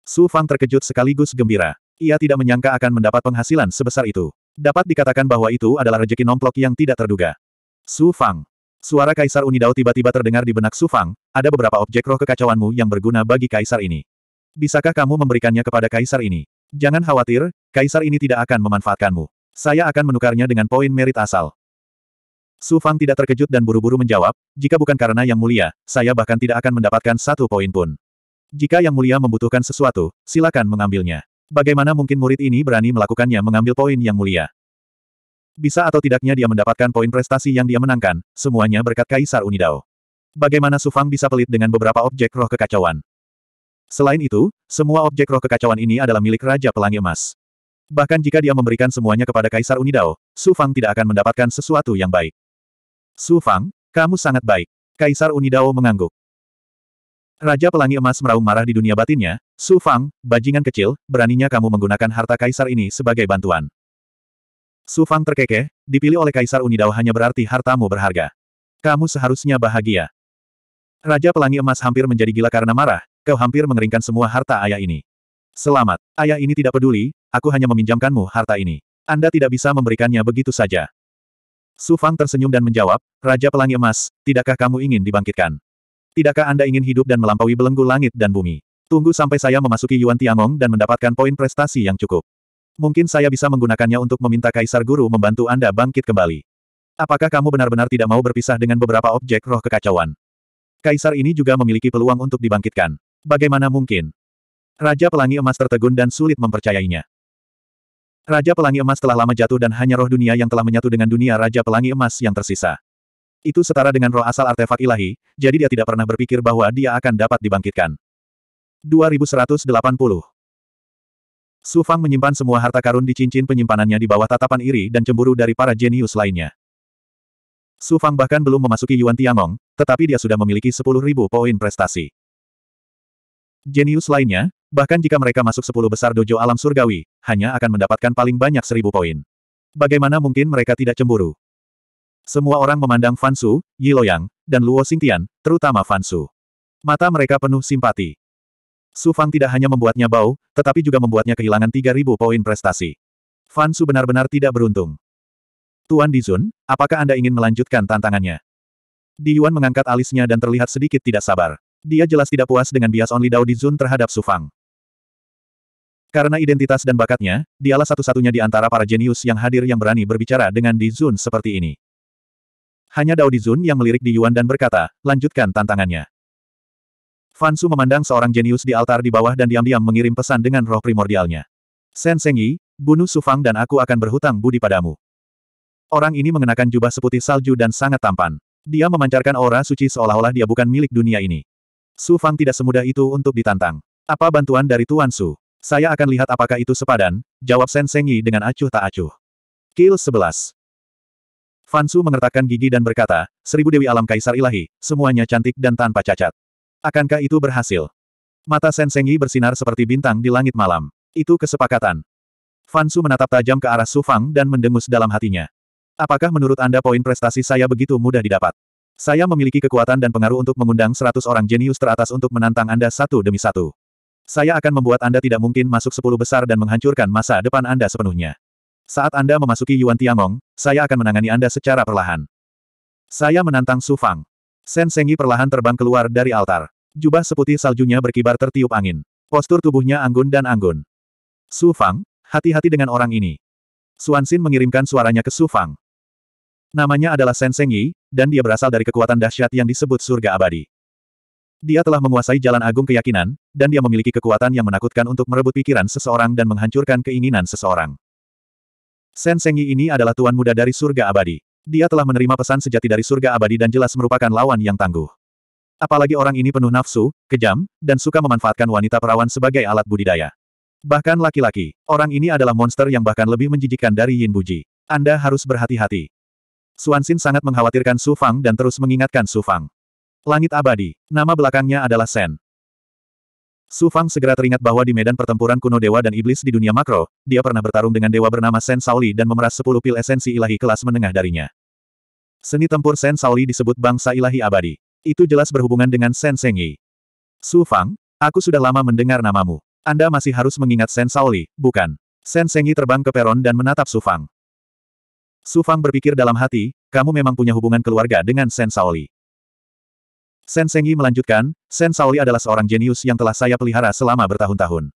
Su Fang terkejut sekaligus gembira. Ia tidak menyangka akan mendapat penghasilan sebesar itu. Dapat dikatakan bahwa itu adalah rejeki nomplok yang tidak terduga. Su Fang. Suara Kaisar Unidao tiba-tiba terdengar di benak Su Fang, ada beberapa objek roh kekacauanmu yang berguna bagi Kaisar ini. Bisakah kamu memberikannya kepada Kaisar ini? Jangan khawatir, Kaisar ini tidak akan memanfaatkanmu. Saya akan menukarnya dengan poin merit asal. Su Fang tidak terkejut dan buru-buru menjawab, jika bukan karena Yang Mulia, saya bahkan tidak akan mendapatkan satu poin pun. Jika Yang Mulia membutuhkan sesuatu, silakan mengambilnya. Bagaimana mungkin murid ini berani melakukannya mengambil poin Yang Mulia? Bisa atau tidaknya dia mendapatkan poin prestasi yang dia menangkan, semuanya berkat Kaisar Unidao. Bagaimana Sufang bisa pelit dengan beberapa objek roh kekacauan? Selain itu, semua objek roh kekacauan ini adalah milik Raja Pelangi Emas. Bahkan jika dia memberikan semuanya kepada Kaisar Unidao, Sufang tidak akan mendapatkan sesuatu yang baik. Sufang, kamu sangat baik. Kaisar Unidao mengangguk. Raja Pelangi Emas meraung marah di dunia batinnya, Sufang, bajingan kecil, beraninya kamu menggunakan harta kaisar ini sebagai bantuan. Su Fang terkekeh, dipilih oleh Kaisar Unidao hanya berarti hartamu berharga. Kamu seharusnya bahagia. Raja Pelangi Emas hampir menjadi gila karena marah, kau hampir mengeringkan semua harta ayah ini. Selamat, ayah ini tidak peduli, aku hanya meminjamkanmu harta ini. Anda tidak bisa memberikannya begitu saja. Su Fang tersenyum dan menjawab, Raja Pelangi Emas, tidakkah kamu ingin dibangkitkan? Tidakkah Anda ingin hidup dan melampaui belenggu langit dan bumi? Tunggu sampai saya memasuki Yuan Tiangong dan mendapatkan poin prestasi yang cukup. Mungkin saya bisa menggunakannya untuk meminta Kaisar Guru membantu Anda bangkit kembali. Apakah kamu benar-benar tidak mau berpisah dengan beberapa objek roh kekacauan? Kaisar ini juga memiliki peluang untuk dibangkitkan. Bagaimana mungkin? Raja Pelangi Emas tertegun dan sulit mempercayainya. Raja Pelangi Emas telah lama jatuh dan hanya roh dunia yang telah menyatu dengan dunia Raja Pelangi Emas yang tersisa. Itu setara dengan roh asal artefak ilahi, jadi dia tidak pernah berpikir bahwa dia akan dapat dibangkitkan. 2180 Su Fang menyimpan semua harta karun di cincin penyimpanannya di bawah tatapan iri dan cemburu dari para jenius lainnya. Su Fang bahkan belum memasuki Yuan Tiangong, tetapi dia sudah memiliki 10.000 poin prestasi. Jenius lainnya, bahkan jika mereka masuk 10 besar dojo alam surgawi, hanya akan mendapatkan paling banyak 1.000 poin. Bagaimana mungkin mereka tidak cemburu? Semua orang memandang Fan Su, Yi Loyang, dan Luo Xingtian, terutama Fan Su. Mata mereka penuh simpati. Su Fang tidak hanya membuatnya bau, tetapi juga membuatnya kehilangan 3.000 poin prestasi. Fan Su benar-benar tidak beruntung. Tuan Di Zun, apakah Anda ingin melanjutkan tantangannya? Di Yuan mengangkat alisnya dan terlihat sedikit tidak sabar. Dia jelas tidak puas dengan bias Only Dao Zun terhadap Su Fang. Karena identitas dan bakatnya, dialah satu-satunya di antara para jenius yang hadir yang berani berbicara dengan Di Zun seperti ini. Hanya Dao Zun yang melirik Di Yuan dan berkata, lanjutkan tantangannya. Fansu memandang seorang jenius di altar di bawah dan diam-diam mengirim pesan dengan roh primordialnya. Sen bunuh Sufang dan aku akan berhutang budi padamu. Orang ini mengenakan jubah seputih salju dan sangat tampan. Dia memancarkan aura suci seolah-olah dia bukan milik dunia ini. Su Fang tidak semudah itu untuk ditantang. Apa bantuan dari Tuan Su? Saya akan lihat apakah itu sepadan, jawab Sen dengan acuh tak acuh. Kill 11. Fansu mengertakkan gigi dan berkata, Seribu Dewi Alam Kaisar Ilahi, semuanya cantik dan tanpa cacat. Akankah itu berhasil? Mata Sensengi bersinar seperti bintang di langit malam. Itu kesepakatan. Fansu menatap tajam ke arah Sufang dan mendengus dalam hatinya. Apakah menurut Anda poin prestasi saya begitu mudah didapat? Saya memiliki kekuatan dan pengaruh untuk mengundang seratus orang jenius teratas untuk menantang Anda satu demi satu. Saya akan membuat Anda tidak mungkin masuk sepuluh besar dan menghancurkan masa depan Anda sepenuhnya. Saat Anda memasuki Yuan Tiangong, saya akan menangani Anda secara perlahan. Saya menantang Su Fang. Sen Sengi perlahan terbang keluar dari altar. Jubah seputih saljunya berkibar tertiup angin. Postur tubuhnya anggun dan anggun. Su Fang, hati-hati dengan orang ini. Suan Xin mengirimkan suaranya ke Su Fang. Namanya adalah Sen Sengi, dan dia berasal dari kekuatan dahsyat yang disebut surga abadi. Dia telah menguasai jalan agung keyakinan, dan dia memiliki kekuatan yang menakutkan untuk merebut pikiran seseorang dan menghancurkan keinginan seseorang. Sen Sengi ini adalah tuan muda dari surga abadi. Dia telah menerima pesan sejati dari surga abadi dan jelas merupakan lawan yang tangguh. Apalagi orang ini penuh nafsu, kejam, dan suka memanfaatkan wanita perawan sebagai alat budidaya. Bahkan laki-laki, orang ini adalah monster yang bahkan lebih menjijikkan dari Yin Buji. Anda harus berhati-hati. Suansin sangat mengkhawatirkan Su Fang dan terus mengingatkan Su Fang. Langit abadi, nama belakangnya adalah Sen. Su Fang segera teringat bahwa di medan pertempuran kuno dewa dan iblis di dunia makro, dia pernah bertarung dengan dewa bernama Sen Saoli dan memeras 10 pil esensi ilahi kelas menengah darinya. Seni tempur Sen Saoli disebut bangsa ilahi abadi. Itu jelas berhubungan dengan Sen Sengi. Su Fang, aku sudah lama mendengar namamu. Anda masih harus mengingat Sen Saoli, bukan? Sen Sengi terbang ke peron dan menatap Su Fang. Su Fang berpikir dalam hati, kamu memang punya hubungan keluarga dengan Sen Saoli. Sen Sengyi melanjutkan, Sen Saoli adalah seorang jenius yang telah saya pelihara selama bertahun-tahun.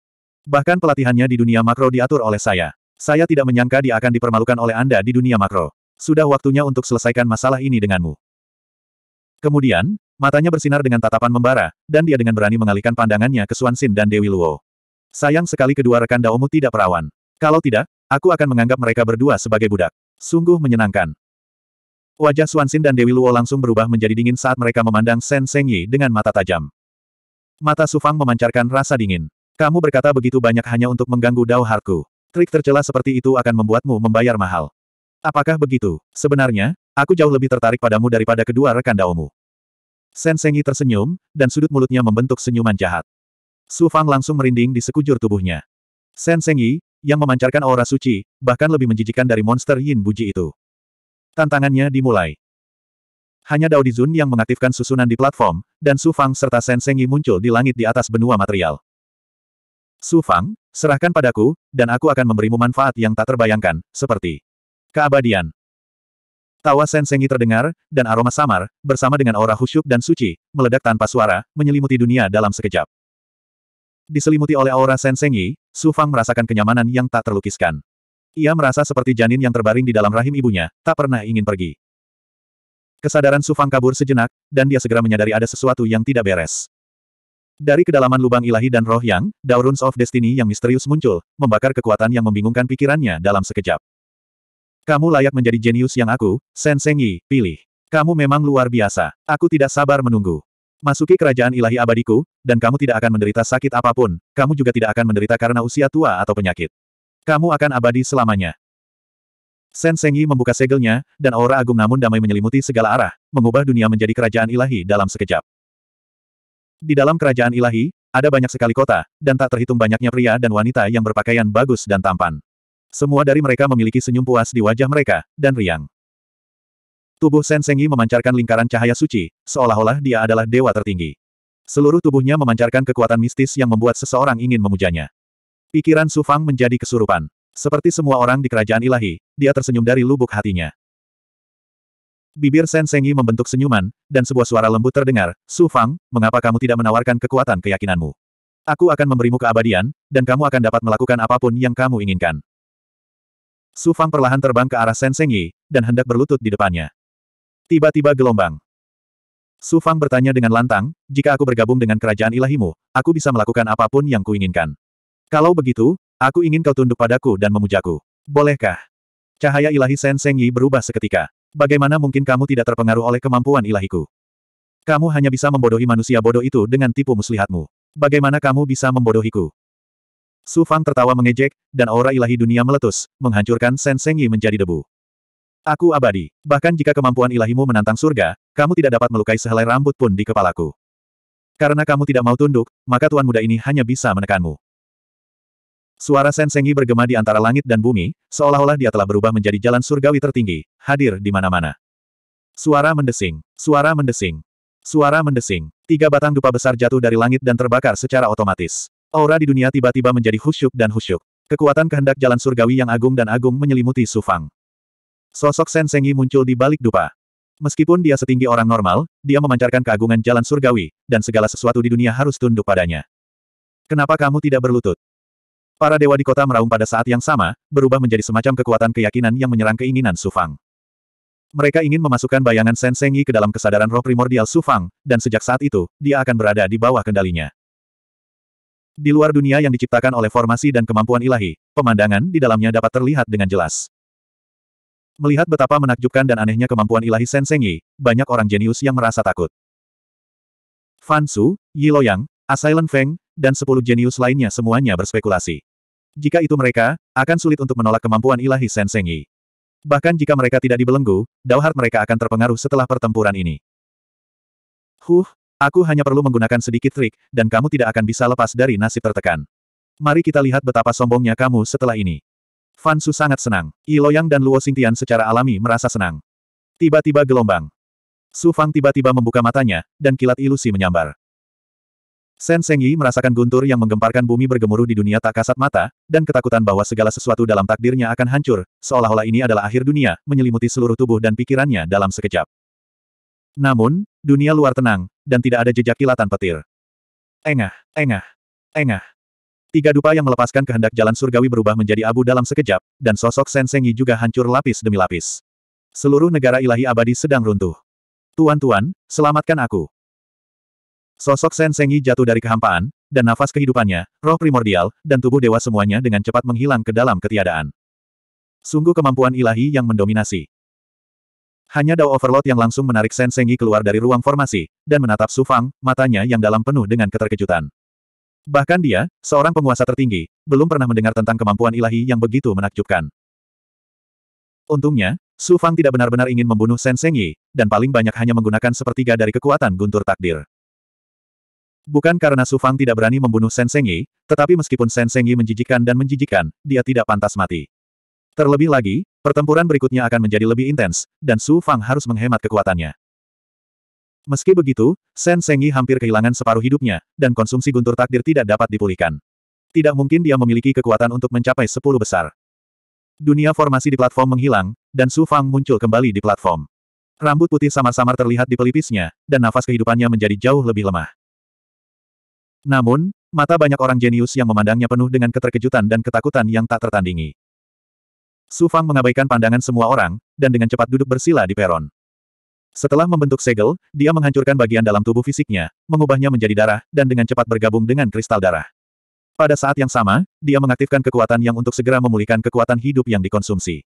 Bahkan pelatihannya di dunia makro diatur oleh saya. Saya tidak menyangka dia akan dipermalukan oleh Anda di dunia makro. Sudah waktunya untuk selesaikan masalah ini denganmu. Kemudian, matanya bersinar dengan tatapan membara, dan dia dengan berani mengalihkan pandangannya ke Suan Xin dan Dewi Luo. Sayang sekali kedua rekan Daomu tidak perawan. Kalau tidak, aku akan menganggap mereka berdua sebagai budak. Sungguh menyenangkan. Wajah Xuanxin dan Dewi Luo langsung berubah menjadi dingin saat mereka memandang Shen Yi dengan mata tajam. Mata Sufang memancarkan rasa dingin. Kamu berkata begitu banyak hanya untuk mengganggu Dao Harku. Trik tercela seperti itu akan membuatmu membayar mahal. Apakah begitu? Sebenarnya, aku jauh lebih tertarik padamu daripada kedua rekan Daomu. Shen Yi tersenyum, dan sudut mulutnya membentuk senyuman jahat. Sufang langsung merinding di sekujur tubuhnya. Shen Yi, yang memancarkan aura suci, bahkan lebih menjijikan dari monster Yin Buji itu. Tantangannya dimulai. Hanya Dao Dizun yang mengaktifkan susunan di platform, dan Su Fang serta Sensengi muncul di langit di atas benua material. Su Fang, serahkan padaku, dan aku akan memberimu manfaat yang tak terbayangkan, seperti keabadian. Tawa Sensengi terdengar, dan aroma samar, bersama dengan aura husyuk dan suci, meledak tanpa suara, menyelimuti dunia dalam sekejap. Diselimuti oleh aura Sensengi, Su Fang merasakan kenyamanan yang tak terlukiskan. Ia merasa seperti janin yang terbaring di dalam rahim ibunya, tak pernah ingin pergi. Kesadaran Sufang kabur sejenak, dan dia segera menyadari ada sesuatu yang tidak beres. Dari kedalaman lubang ilahi dan roh yang, Dauruns of Destiny yang misterius muncul, membakar kekuatan yang membingungkan pikirannya dalam sekejap. Kamu layak menjadi jenius yang aku, Seng Yi, pilih. Kamu memang luar biasa. Aku tidak sabar menunggu. Masuki kerajaan ilahi abadiku, dan kamu tidak akan menderita sakit apapun, kamu juga tidak akan menderita karena usia tua atau penyakit. Kamu akan abadi selamanya. Sen Sengyi membuka segelnya, dan aura agung namun damai menyelimuti segala arah, mengubah dunia menjadi kerajaan ilahi dalam sekejap. Di dalam kerajaan ilahi, ada banyak sekali kota, dan tak terhitung banyaknya pria dan wanita yang berpakaian bagus dan tampan. Semua dari mereka memiliki senyum puas di wajah mereka, dan riang. Tubuh Sen Sengyi memancarkan lingkaran cahaya suci, seolah-olah dia adalah dewa tertinggi. Seluruh tubuhnya memancarkan kekuatan mistis yang membuat seseorang ingin memujanya. Pikiran Su Fang menjadi kesurupan. Seperti semua orang di kerajaan ilahi, dia tersenyum dari lubuk hatinya. Bibir Sen Sengi membentuk senyuman, dan sebuah suara lembut terdengar, Su Fang, mengapa kamu tidak menawarkan kekuatan keyakinanmu? Aku akan memberimu keabadian, dan kamu akan dapat melakukan apapun yang kamu inginkan. Su Fang perlahan terbang ke arah Sen Sengi, dan hendak berlutut di depannya. Tiba-tiba gelombang. Su Fang bertanya dengan lantang, jika aku bergabung dengan kerajaan ilahimu, aku bisa melakukan apapun yang kuinginkan. Kalau begitu, aku ingin kau tunduk padaku dan memujaku. Bolehkah? Cahaya ilahi Sen Seng Yi berubah seketika. Bagaimana mungkin kamu tidak terpengaruh oleh kemampuan ilahiku? Kamu hanya bisa membodohi manusia bodoh itu dengan tipu muslihatmu. Bagaimana kamu bisa membodohiku? Su Fang tertawa mengejek, dan aura ilahi dunia meletus, menghancurkan Sen Seng Yi menjadi debu. Aku abadi. Bahkan jika kemampuan ilahimu menantang surga, kamu tidak dapat melukai sehelai rambut pun di kepalaku. Karena kamu tidak mau tunduk, maka tuan muda ini hanya bisa menekanmu. Suara Sensengi bergema di antara langit dan bumi, seolah-olah dia telah berubah menjadi jalan surgawi tertinggi, hadir di mana-mana. Suara mendesing, suara mendesing, suara mendesing. Tiga batang dupa besar jatuh dari langit dan terbakar secara otomatis. Aura di dunia tiba-tiba menjadi khusyuk dan khusyuk. Kekuatan kehendak jalan surgawi yang agung dan agung menyelimuti Sufang. Sosok Sensengi muncul di balik dupa. Meskipun dia setinggi orang normal, dia memancarkan keagungan jalan surgawi, dan segala sesuatu di dunia harus tunduk padanya. Kenapa kamu tidak berlutut? Para dewa di kota meraung pada saat yang sama, berubah menjadi semacam kekuatan keyakinan yang menyerang keinginan Sufang. Mereka ingin memasukkan bayangan Sen Seng ke dalam kesadaran roh primordial Sufang, dan sejak saat itu, dia akan berada di bawah kendalinya. Di luar dunia yang diciptakan oleh formasi dan kemampuan ilahi, pemandangan di dalamnya dapat terlihat dengan jelas. Melihat betapa menakjubkan dan anehnya kemampuan ilahi Sen Seng banyak orang jenius yang merasa takut. Fan Su, Yi Feng, dan sepuluh jenius lainnya semuanya berspekulasi. Jika itu mereka, akan sulit untuk menolak kemampuan ilahi Senseng Yi. Bahkan jika mereka tidak dibelenggu, dauhat mereka akan terpengaruh setelah pertempuran ini. Huh, aku hanya perlu menggunakan sedikit trik, dan kamu tidak akan bisa lepas dari nasib tertekan. Mari kita lihat betapa sombongnya kamu setelah ini. Fan Su sangat senang. Iloyang dan Luo Xingtian secara alami merasa senang. Tiba-tiba gelombang. Su Fang tiba-tiba membuka matanya, dan kilat ilusi menyambar. Sen Sengyi merasakan guntur yang menggemparkan bumi bergemuruh di dunia tak kasat mata, dan ketakutan bahwa segala sesuatu dalam takdirnya akan hancur, seolah-olah ini adalah akhir dunia, menyelimuti seluruh tubuh dan pikirannya dalam sekejap. Namun, dunia luar tenang, dan tidak ada jejak kilatan petir. Engah, engah, engah. Tiga dupa yang melepaskan kehendak jalan surgawi berubah menjadi abu dalam sekejap, dan sosok Sen Sengyi juga hancur lapis demi lapis. Seluruh negara ilahi abadi sedang runtuh. Tuan-tuan, selamatkan aku. Sosok Sen jatuh dari kehampaan, dan nafas kehidupannya, roh primordial, dan tubuh dewa semuanya dengan cepat menghilang ke dalam ketiadaan. Sungguh kemampuan ilahi yang mendominasi. Hanya Dao Overlord yang langsung menarik Sen keluar dari ruang formasi, dan menatap Su Fang, matanya yang dalam penuh dengan keterkejutan. Bahkan dia, seorang penguasa tertinggi, belum pernah mendengar tentang kemampuan ilahi yang begitu menakjubkan. Untungnya, Su Fang tidak benar-benar ingin membunuh Sen dan paling banyak hanya menggunakan sepertiga dari kekuatan guntur takdir. Bukan karena Su Fang tidak berani membunuh Shen Yi, tetapi meskipun Shen Yi menjijikkan dan menjijikan, dia tidak pantas mati. Terlebih lagi, pertempuran berikutnya akan menjadi lebih intens, dan Su Fang harus menghemat kekuatannya. Meski begitu, Shen Yi hampir kehilangan separuh hidupnya, dan konsumsi guntur takdir tidak dapat dipulihkan. Tidak mungkin dia memiliki kekuatan untuk mencapai sepuluh besar. Dunia formasi di platform menghilang, dan Su Fang muncul kembali di platform. Rambut putih samar-samar terlihat di pelipisnya, dan nafas kehidupannya menjadi jauh lebih lemah. Namun, mata banyak orang jenius yang memandangnya penuh dengan keterkejutan dan ketakutan yang tak tertandingi. Su Fang mengabaikan pandangan semua orang, dan dengan cepat duduk bersila di peron. Setelah membentuk segel, dia menghancurkan bagian dalam tubuh fisiknya, mengubahnya menjadi darah, dan dengan cepat bergabung dengan kristal darah. Pada saat yang sama, dia mengaktifkan kekuatan yang untuk segera memulihkan kekuatan hidup yang dikonsumsi.